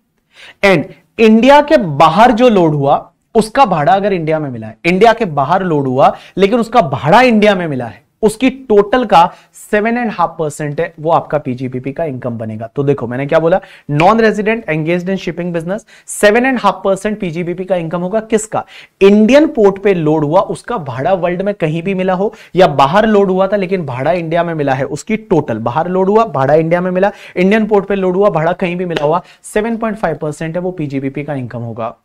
Speaker 1: एंड इंडिया के बाहर जो लोड हुआ उसका भाड़ा अगर इंडिया में मिला है इंडिया के बाहर लोड हुआ लेकिन उसका भाड़ा इंडिया में मिला है उसकी टोटल का सेवन एंड हाफ परसेंट है वो आपका पीजीपीपी का इनकम बनेगा तो देखो मैंने क्या बोला non resident engage in shipping business seven and half percent PGPP का इनकम होगा किसका इंडियन पोर्ट पे लोड हुआ उसका भाड़ा वर्ल्ड में कहीं भी मिला हो या बाहर लोड हुआ था लेकिन भाड़ा इंडिया में मिला है उसकी टोटल बाहर लोड हुआ भाड़ा इंडिया में मिला इंडियन पोर्ट पर लोड हुआ भाड़ा कहीं भी मिला हुआ सेवन है वो पीजीपीपी का इनकम होगा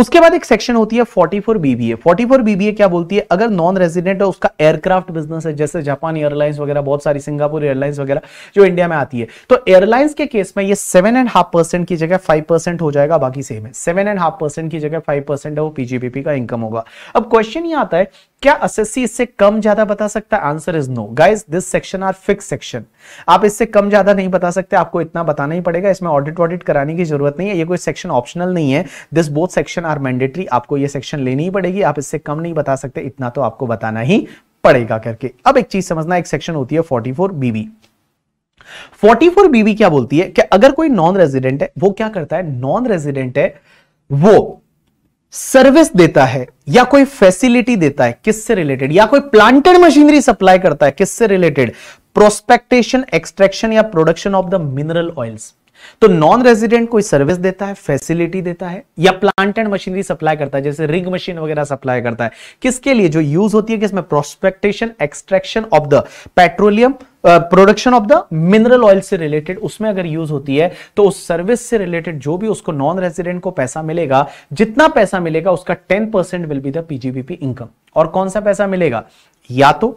Speaker 1: उसके बाद एक सेक्शन होती है forty four BBA forty four BBA क्या बोलती है अगर नॉन रेजिडेंट है उसका एयरक्राफ्ट बिजनेस है जैसे जापान एयरलाइंस वगैरह बहुत सारी सिंगापुर एयरलाइंस वगैरह जो इंडिया में आती है तो एयरलाइंस के केस में ये सेवन एंड हाफ परसेंट की जगह फाइव परसेंट हो जाएगा बाकी सेम है सेवन एंड हाफ परसेंट की जगह फाइव परसेंट है वो पीजीबीपी का इनकम होगा अब क्वेश्चन ये आता है क्या असेसी इससे कम ज्यादा बता सकता है answer is no guys this section are fix section आप इससे कम ज्यादा नहीं बता सकते आपको इतना बताना ही पड़ेगा इसमें ऑडिट वॉडिट कराने की जरूरत नहीं है ये कोई सेक्शन ऑप्शनल नहीं है this both section are mandatory आपको ये सेक्शन लेनी ही पड़ेगी आप इससे कम नहीं बता सकते इतना तो आपको बताना ही पड़ेगा करके अब एक चीज समझना एक सेक्शन होती है फोर्टी फोर बीबी 44 बीबी क्या बोलती है कि अगर कोई नॉन रेजिडेंट है वो क्या करता है नॉन रेजिडेंट है वो सर्विस देता है या कोई फैसिलिटी देता है किससे रिलेटेड या कोई प्लांटेड मशीनरी सप्लाई करता है किससे रिलेटेड प्रोस्पेक्टेशन एक्सट्रैक्शन या production of the mineral oils तो नॉन रेजिडेंट कोई सर्विस देता है फैसिलिटी देता है या प्लांट एंड मशीनरी सप्लाई करता है जैसे रिंग मशीन वगैरह सप्लाई करता है किसके लिए जो यूज होती है किसमें prospection extraction of the petroleum production of the mineral oil से रिलेटेड उसमें अगर यूज होती है तो उस सर्विस से रिलेटेड जो भी उसको नॉन रेजिडेंट को पैसा मिलेगा जितना पैसा मिलेगा उसका ten percent will be the PGBP income और कौन सा पैसा मिलेगा या तो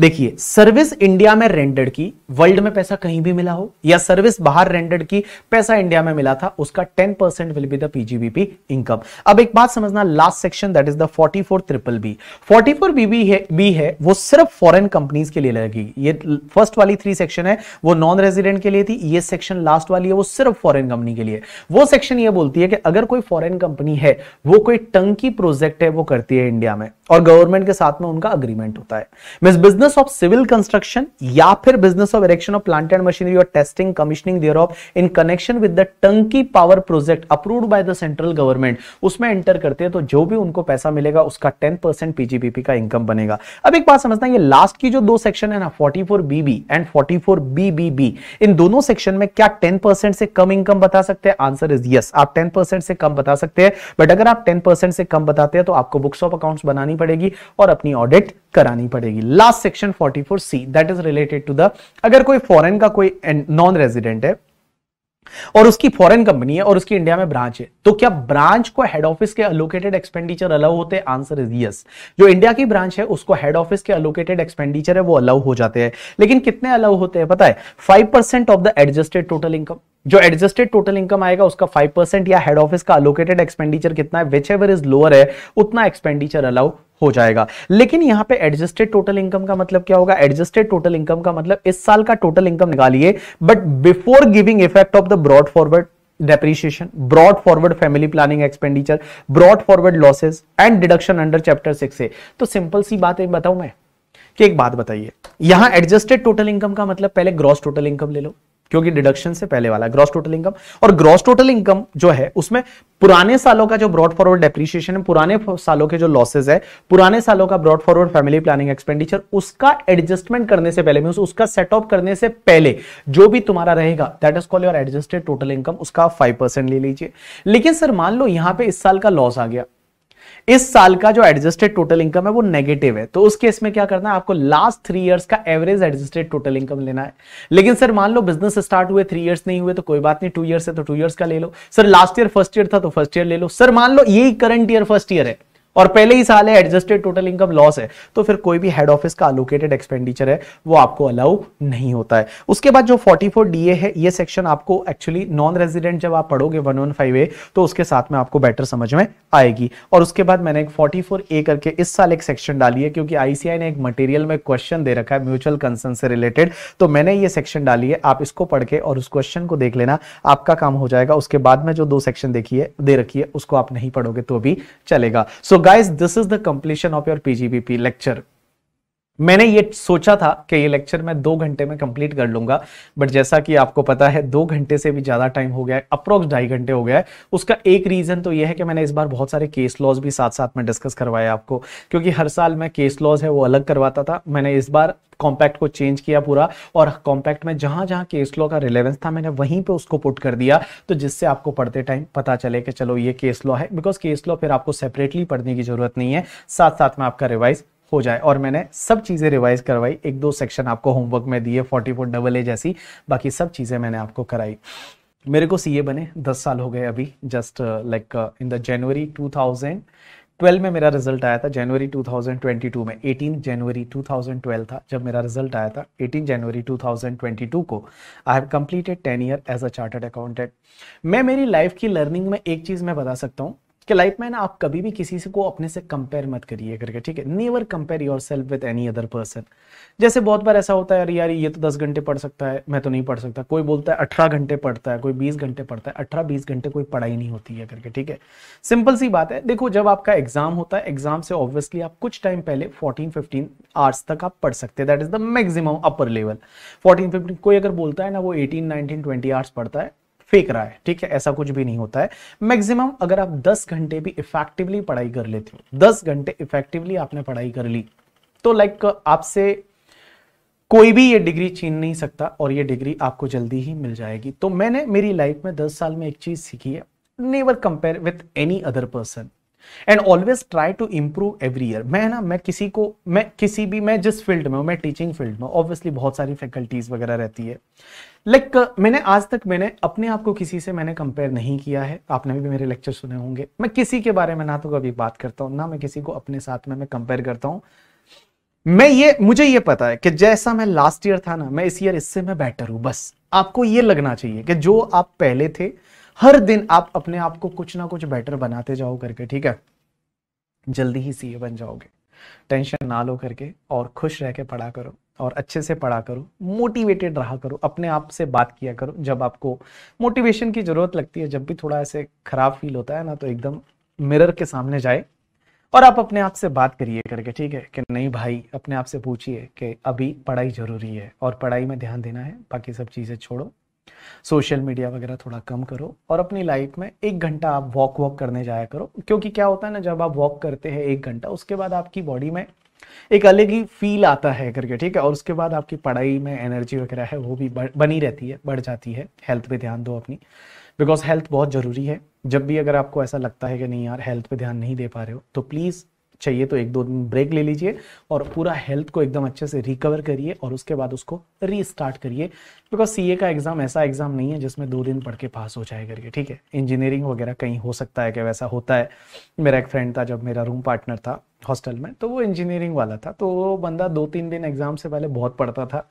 Speaker 1: देखिए सर्विस इंडिया में रेंडेड की वर्ल्ड में पैसा कहीं भी मिला हो या सर्विस बाहर रेंडेड की पैसा इंडिया में मिला था उसका ten percent will be the PGBP income अब एक बात समझना last section that is the four triple B 44 BB है बी है वो सिर्फ फॉरेन कंपनीज के लिए लगेगी ये फर्स्ट वाली थ्री सेक्शन है वो नॉन रेजिडेंट के लिए थी ये सेक्शन लास्ट वाली है वो सिर्फ फॉरेन कंपनी के लिए वो सेक्शन ये बोलती है कि अगर कोई फॉरेन कंपनी है वो कोई टंकी प्रोजेक्ट है वो करती है इंडिया में और गवर्नमेंट के साथ में उनका अग्रीमेंट होता है miss business business of civil construction या फिर business of erection of plant and machinery और testing commissioning thereof in connection with the टंकी power project approved by the central government उसमें एंटर करते हैं तो जो भी उनको पैसा मिलेगा उसका टेन परसेंट पीजीपीपी का इनकम बनेगा अब एक बात समझना ये लास्ट की जो दो सेक्शन है ना forty four BB and forty four BBB इन दोनों सेक्शन में क्या टेन परसेंट से कम इनकम बता सकते हैं आंसर इज यस आप टेन परसेंट से कम बता सकते हैं बट अगर आप टेन परसेंट से कम बताते हैं तो आपको बुक्स ऑफ अकाउंट्स बनानी पड़ेगी और अपनी ऑडिट करानी पड़ेगी last section 44 C that is related to the अगर कोई फॉरेन का कोई नॉन रेजिडेंट है और उसकी फॉरेन कंपनी है और उसकी इंडिया में ब्रांच है तो क्या ब्रांच को हेड ऑफिस के अलोकेटेड एक्सपेंडिचर अलाउ होते हैं आंसर इज यस जो इंडिया की ब्रांच है उसको हेड ऑफिस के अलोकेटेड एक्सपेंडिचर है वो अलाउ हो जाते हैं लेकिन कितने अलाउ होते हैं पता है five percent of the adjusted total income जो एडजस्टेड टोटल इनकम आएगा उसका 5 परसेंट या हेड ऑफिस का अलोकेटेड एक्सपेंडिचर कितना है विच एवर इज लोअर है उतना एक्सपेंडिचर अलाउ हो जाएगा लेकिन यहां पे एडजस्टेड टोटल इनकम का मतलब क्या होगा एडजस्टेड टोटल इनकम का मतलब इस साल का टोटल इनकम निकालिए but before giving effect of the brought forward depreciation brought forward family planning expenditure brought forward losses and deduction under chapter six तो सिंपल सी बात बताऊं मैं कि एक बात बताइए यहां एडजस्टेड टोटल इनकम का मतलब पहले ग्रॉस टोटल इनकम ले लो क्योंकि डिडक्शन से पहले वाला ग्रॉस टोटल इनकम और ग्रॉस टोटल इनकम जो है उसमें पुराने सालों का जो ब्रॉड फॉरवर्ड डेप्रिशिएशन है पुराने सालों के जो लॉसेज है पुराने सालों का brought forward family planning expenditure उसका एडजस्टमेंट करने से पहले उसका सेटअप करने से पहले जो भी तुम्हारा रहेगा that is call your adjusted total income उसका फाइव ले लीजिए लेकिन सर मान लो यहां पर इस साल का लॉस आ गया इस साल का जो एडजस्टेड टोटल इनकम है वो नेगेटिव है तो उस केस में क्या करना है आपको लास्ट थ्री इयर्स का एवरेज एडजस्टेड टोटल इनकम लेना है लेकिन सर मान लो बिजनेस स्टार्ट हुए थ्री इयर्स नहीं हुए तो कोई बात नहीं टू ईयर्स है तो टू ईयर्स का ले लो sir last year first year था तो फर्स्ट ईयर ले लो सर मान लो यही करंट ईयर फर्स्ट ईयर है और पहले ही साल है एडजस्टेड टोटल इनकम लॉस है तो फिर कोई भी हेड ऑफिस का अलोकेटेड एक्सपेंडिचर है वो आपको अलाउ नहीं होता है उसके बाद जो 44 डीए है ये सेक्शन आपको एक्चुअली नॉन रेजिडेंट जब आप पढ़ोगे वन वन फाइव ए तो उसके साथ में आपको बेटर समझ में आएगी और उसके बाद मैंने एक 44 ए करके इस साल एक सेक्शन डाली है क्योंकि आईसीआई ने एक मटेरियल में क्वेश्चन दे रखा है म्यूचुअल कंसर्न से रिलेटेड तो मैंने ये सेक्शन डाली है आप इसको पढ़ के और उस क्वेश्चन को देख लेना आपका काम हो जाएगा उसके बाद में जो दो सेक्शन देखिए दे रखिए उसको आप नहीं पढ़ोगे तो भी चलेगा सो so, guys, this is the completion of your PGBP lecture. मैंने ये सोचा था कि ये लेक्चर मैं दो घंटे में कंप्लीट कर लूंगा बट जैसा कि आपको पता है दो घंटे से भी ज़्यादा टाइम हो गया है अप्रोक्स ढाई घंटे हो गया है उसका एक रीज़न तो यह है कि मैंने इस बार बहुत सारे केस लॉज भी साथ साथ में डिस्कस करवाए आपको क्योंकि हर साल मैं केस लॉज है वो अलग करवाता था मैंने इस बार कॉम्पैक्ट को चेंज किया पूरा और कॉम्पैक्ट में जहां जहां केस लॉ का रिलेवेंस था मैंने वहीं पे उसको पुट कर दिया तो जिससे आपको पढ़ते टाइम पता चले कि चलो ये केस लॉ है बिकॉज केस लॉ फिर आपको सेपरेटली पढ़ने की जरूरत नहीं है साथ साथ में आपका रिवाइज हो जाए और मैंने सब चीज़ें रिवाइज करवाई एक दो सेक्शन आपको होमवर्क में दिए फोर्टी फोर डबल ए जैसी बाकी सब चीज़ें मैंने आपको कराई मेरे को सीए बने दस साल हो गए अभी just like in the January two thousand twelve में मेरा रिजल्ट आया था जनवरी 2022 में 18 जनवरी 2012 था जब मेरा रिजल्ट आया था 18 जनवरी 2022 को I have completed ten year as a chartered accountant मैं मेरी लाइफ की लर्निंग में एक चीज़ मैं बता सकता हूँ कि लाइफ में ना आप कभी भी किसी से को अपने से कंपेयर मत करिए करके ठीक है never compare yourself with any other person जैसे बहुत बार ऐसा होता है यार यार ये तो दस घंटे पढ़ सकता है मैं तो नहीं पढ़ सकता कोई बोलता है अठारह घंटे पढ़ता है कोई बीस घंटे पढ़ता है अठारह बीस घंटे कोई पढ़ाई नहीं होती है करके ठीक है सिंपल सी बात है देखो जब आपका एग्जाम होता है एग्जाम से ऑब्वियसली आप कुछ टाइम पहले फोर्टीन फिफ्टीन आर्ट्स तक आप पढ़ सकते हैं that is the maximum upper level fourteen fifteen कोई अगर बोलता है ना वो एटीन नाइनटीन ट्वेंटी आर्ट्स पढ़ता है फेंक रहा है ठीक है ऐसा कुछ भी नहीं होता है मैक्सिमम अगर आप 10 घंटे भी इफेक्टिवली पढ़ाई कर लेते हो 10 घंटे इफेक्टिवली आपने पढ़ाई कर ली तो लाइक आपसे कोई भी ये डिग्री छीन नहीं सकता और ये डिग्री आपको जल्दी ही मिल जाएगी तो मैंने मेरी लाइफ में दस साल में एक चीज सीखी है never compare with any other person and always try to improve every year मैं ना मैं किसी को मैं किसी भी मैं जिस फील्ड में हूं मैं टीचिंग फील्ड में ऑब्वियसली बहुत सारी फैकल्टीज वगैरह रहती है लाइक like, uh, मैंने आज तक मैंने अपने आप को किसी से मैंने कंपेयर नहीं किया है आपने भी मेरे लेक्चर सुने होंगे मैं किसी के बारे में ना तो कभी बात करता हूं ना मैं किसी को अपने साथ में मैं कंपेयर करता हूं मैं ये मुझे ये पता है कि जैसा मैं लास्ट ईयर था ना मैं इस ईयर इससे मैं बेटर हूं बस आपको ये लगना चाहिए कि जो आप पहले थे हर दिन आप अपने आप को कुछ ना कुछ बेटर बनाते जाओ करके ठीक है जल्दी ही सीए बन जाओगे टेंशन ना लो करके और खुश रह के पढ़ा करो और अच्छे से पढ़ा करो मोटिवेटेड रहा करो अपने आप से बात किया करो जब आपको मोटिवेशन की ज़रूरत लगती है जब भी थोड़ा ऐसे ख़राब फील होता है ना तो एकदम मिरर के सामने जाए और आप अपने आप से बात करिए करके ठीक है कि नहीं भाई अपने आप से पूछिए कि अभी पढ़ाई ज़रूरी है और पढ़ाई में ध्यान देना है बाकी सब चीज़ें छोड़ो सोशल मीडिया वगैरह थोड़ा कम करो और अपनी लाइफ में एक घंटा आप वॉक वॉक करने जाया करो क्योंकि क्या होता है ना जब आप वॉक करते हैं एक घंटा उसके बाद आपकी बॉडी में एक अलग ही फील आता है करके ठीक है और उसके बाद आपकी पढ़ाई में एनर्जी वगैरह है वो भी बनी रहती है बढ़ जाती है हेल्थ पे ध्यान दो अपनी बिकॉज हेल्थ बहुत ज़रूरी है जब भी अगर आपको ऐसा लगता है कि नहीं यार हेल्थ पे ध्यान नहीं दे पा रहे हो तो प्लीज़ चाहिए तो एक दो दिन ब्रेक ले लीजिए और पूरा हेल्थ को एकदम अच्छे से रिकवर करिए और उसके बाद उसको रीस्टार्ट करिए बिकॉज सीए का एग्ज़ाम ऐसा एग्ज़ाम नहीं है जिसमें दो दिन पढ़ के पास हो जाए करके ठीक है इंजीनियरिंग वगैरह कहीं हो सकता है कि वैसा होता है मेरा एक फ्रेंड था जब मेरा रूम पार्टनर था हॉस्टल में तो वो इंजीनियरिंग वाला था तो वो बंदा दो तीन दिन एग्जाम से पहले बहुत पढ़ता था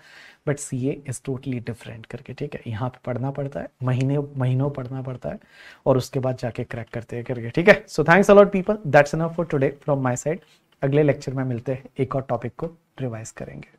Speaker 1: but C A is totally different करके ठीक है यहाँ पे पढ़ना पड़ता है महीने महीनों पढ़ना पड़ता है और उसके बाद जाके क्रैक करते हैं करके ठीक है so thanks a lot people that's enough for today from my side अगले लेक्चर में मिलते हैं एक और टॉपिक को रिवाइज करेंगे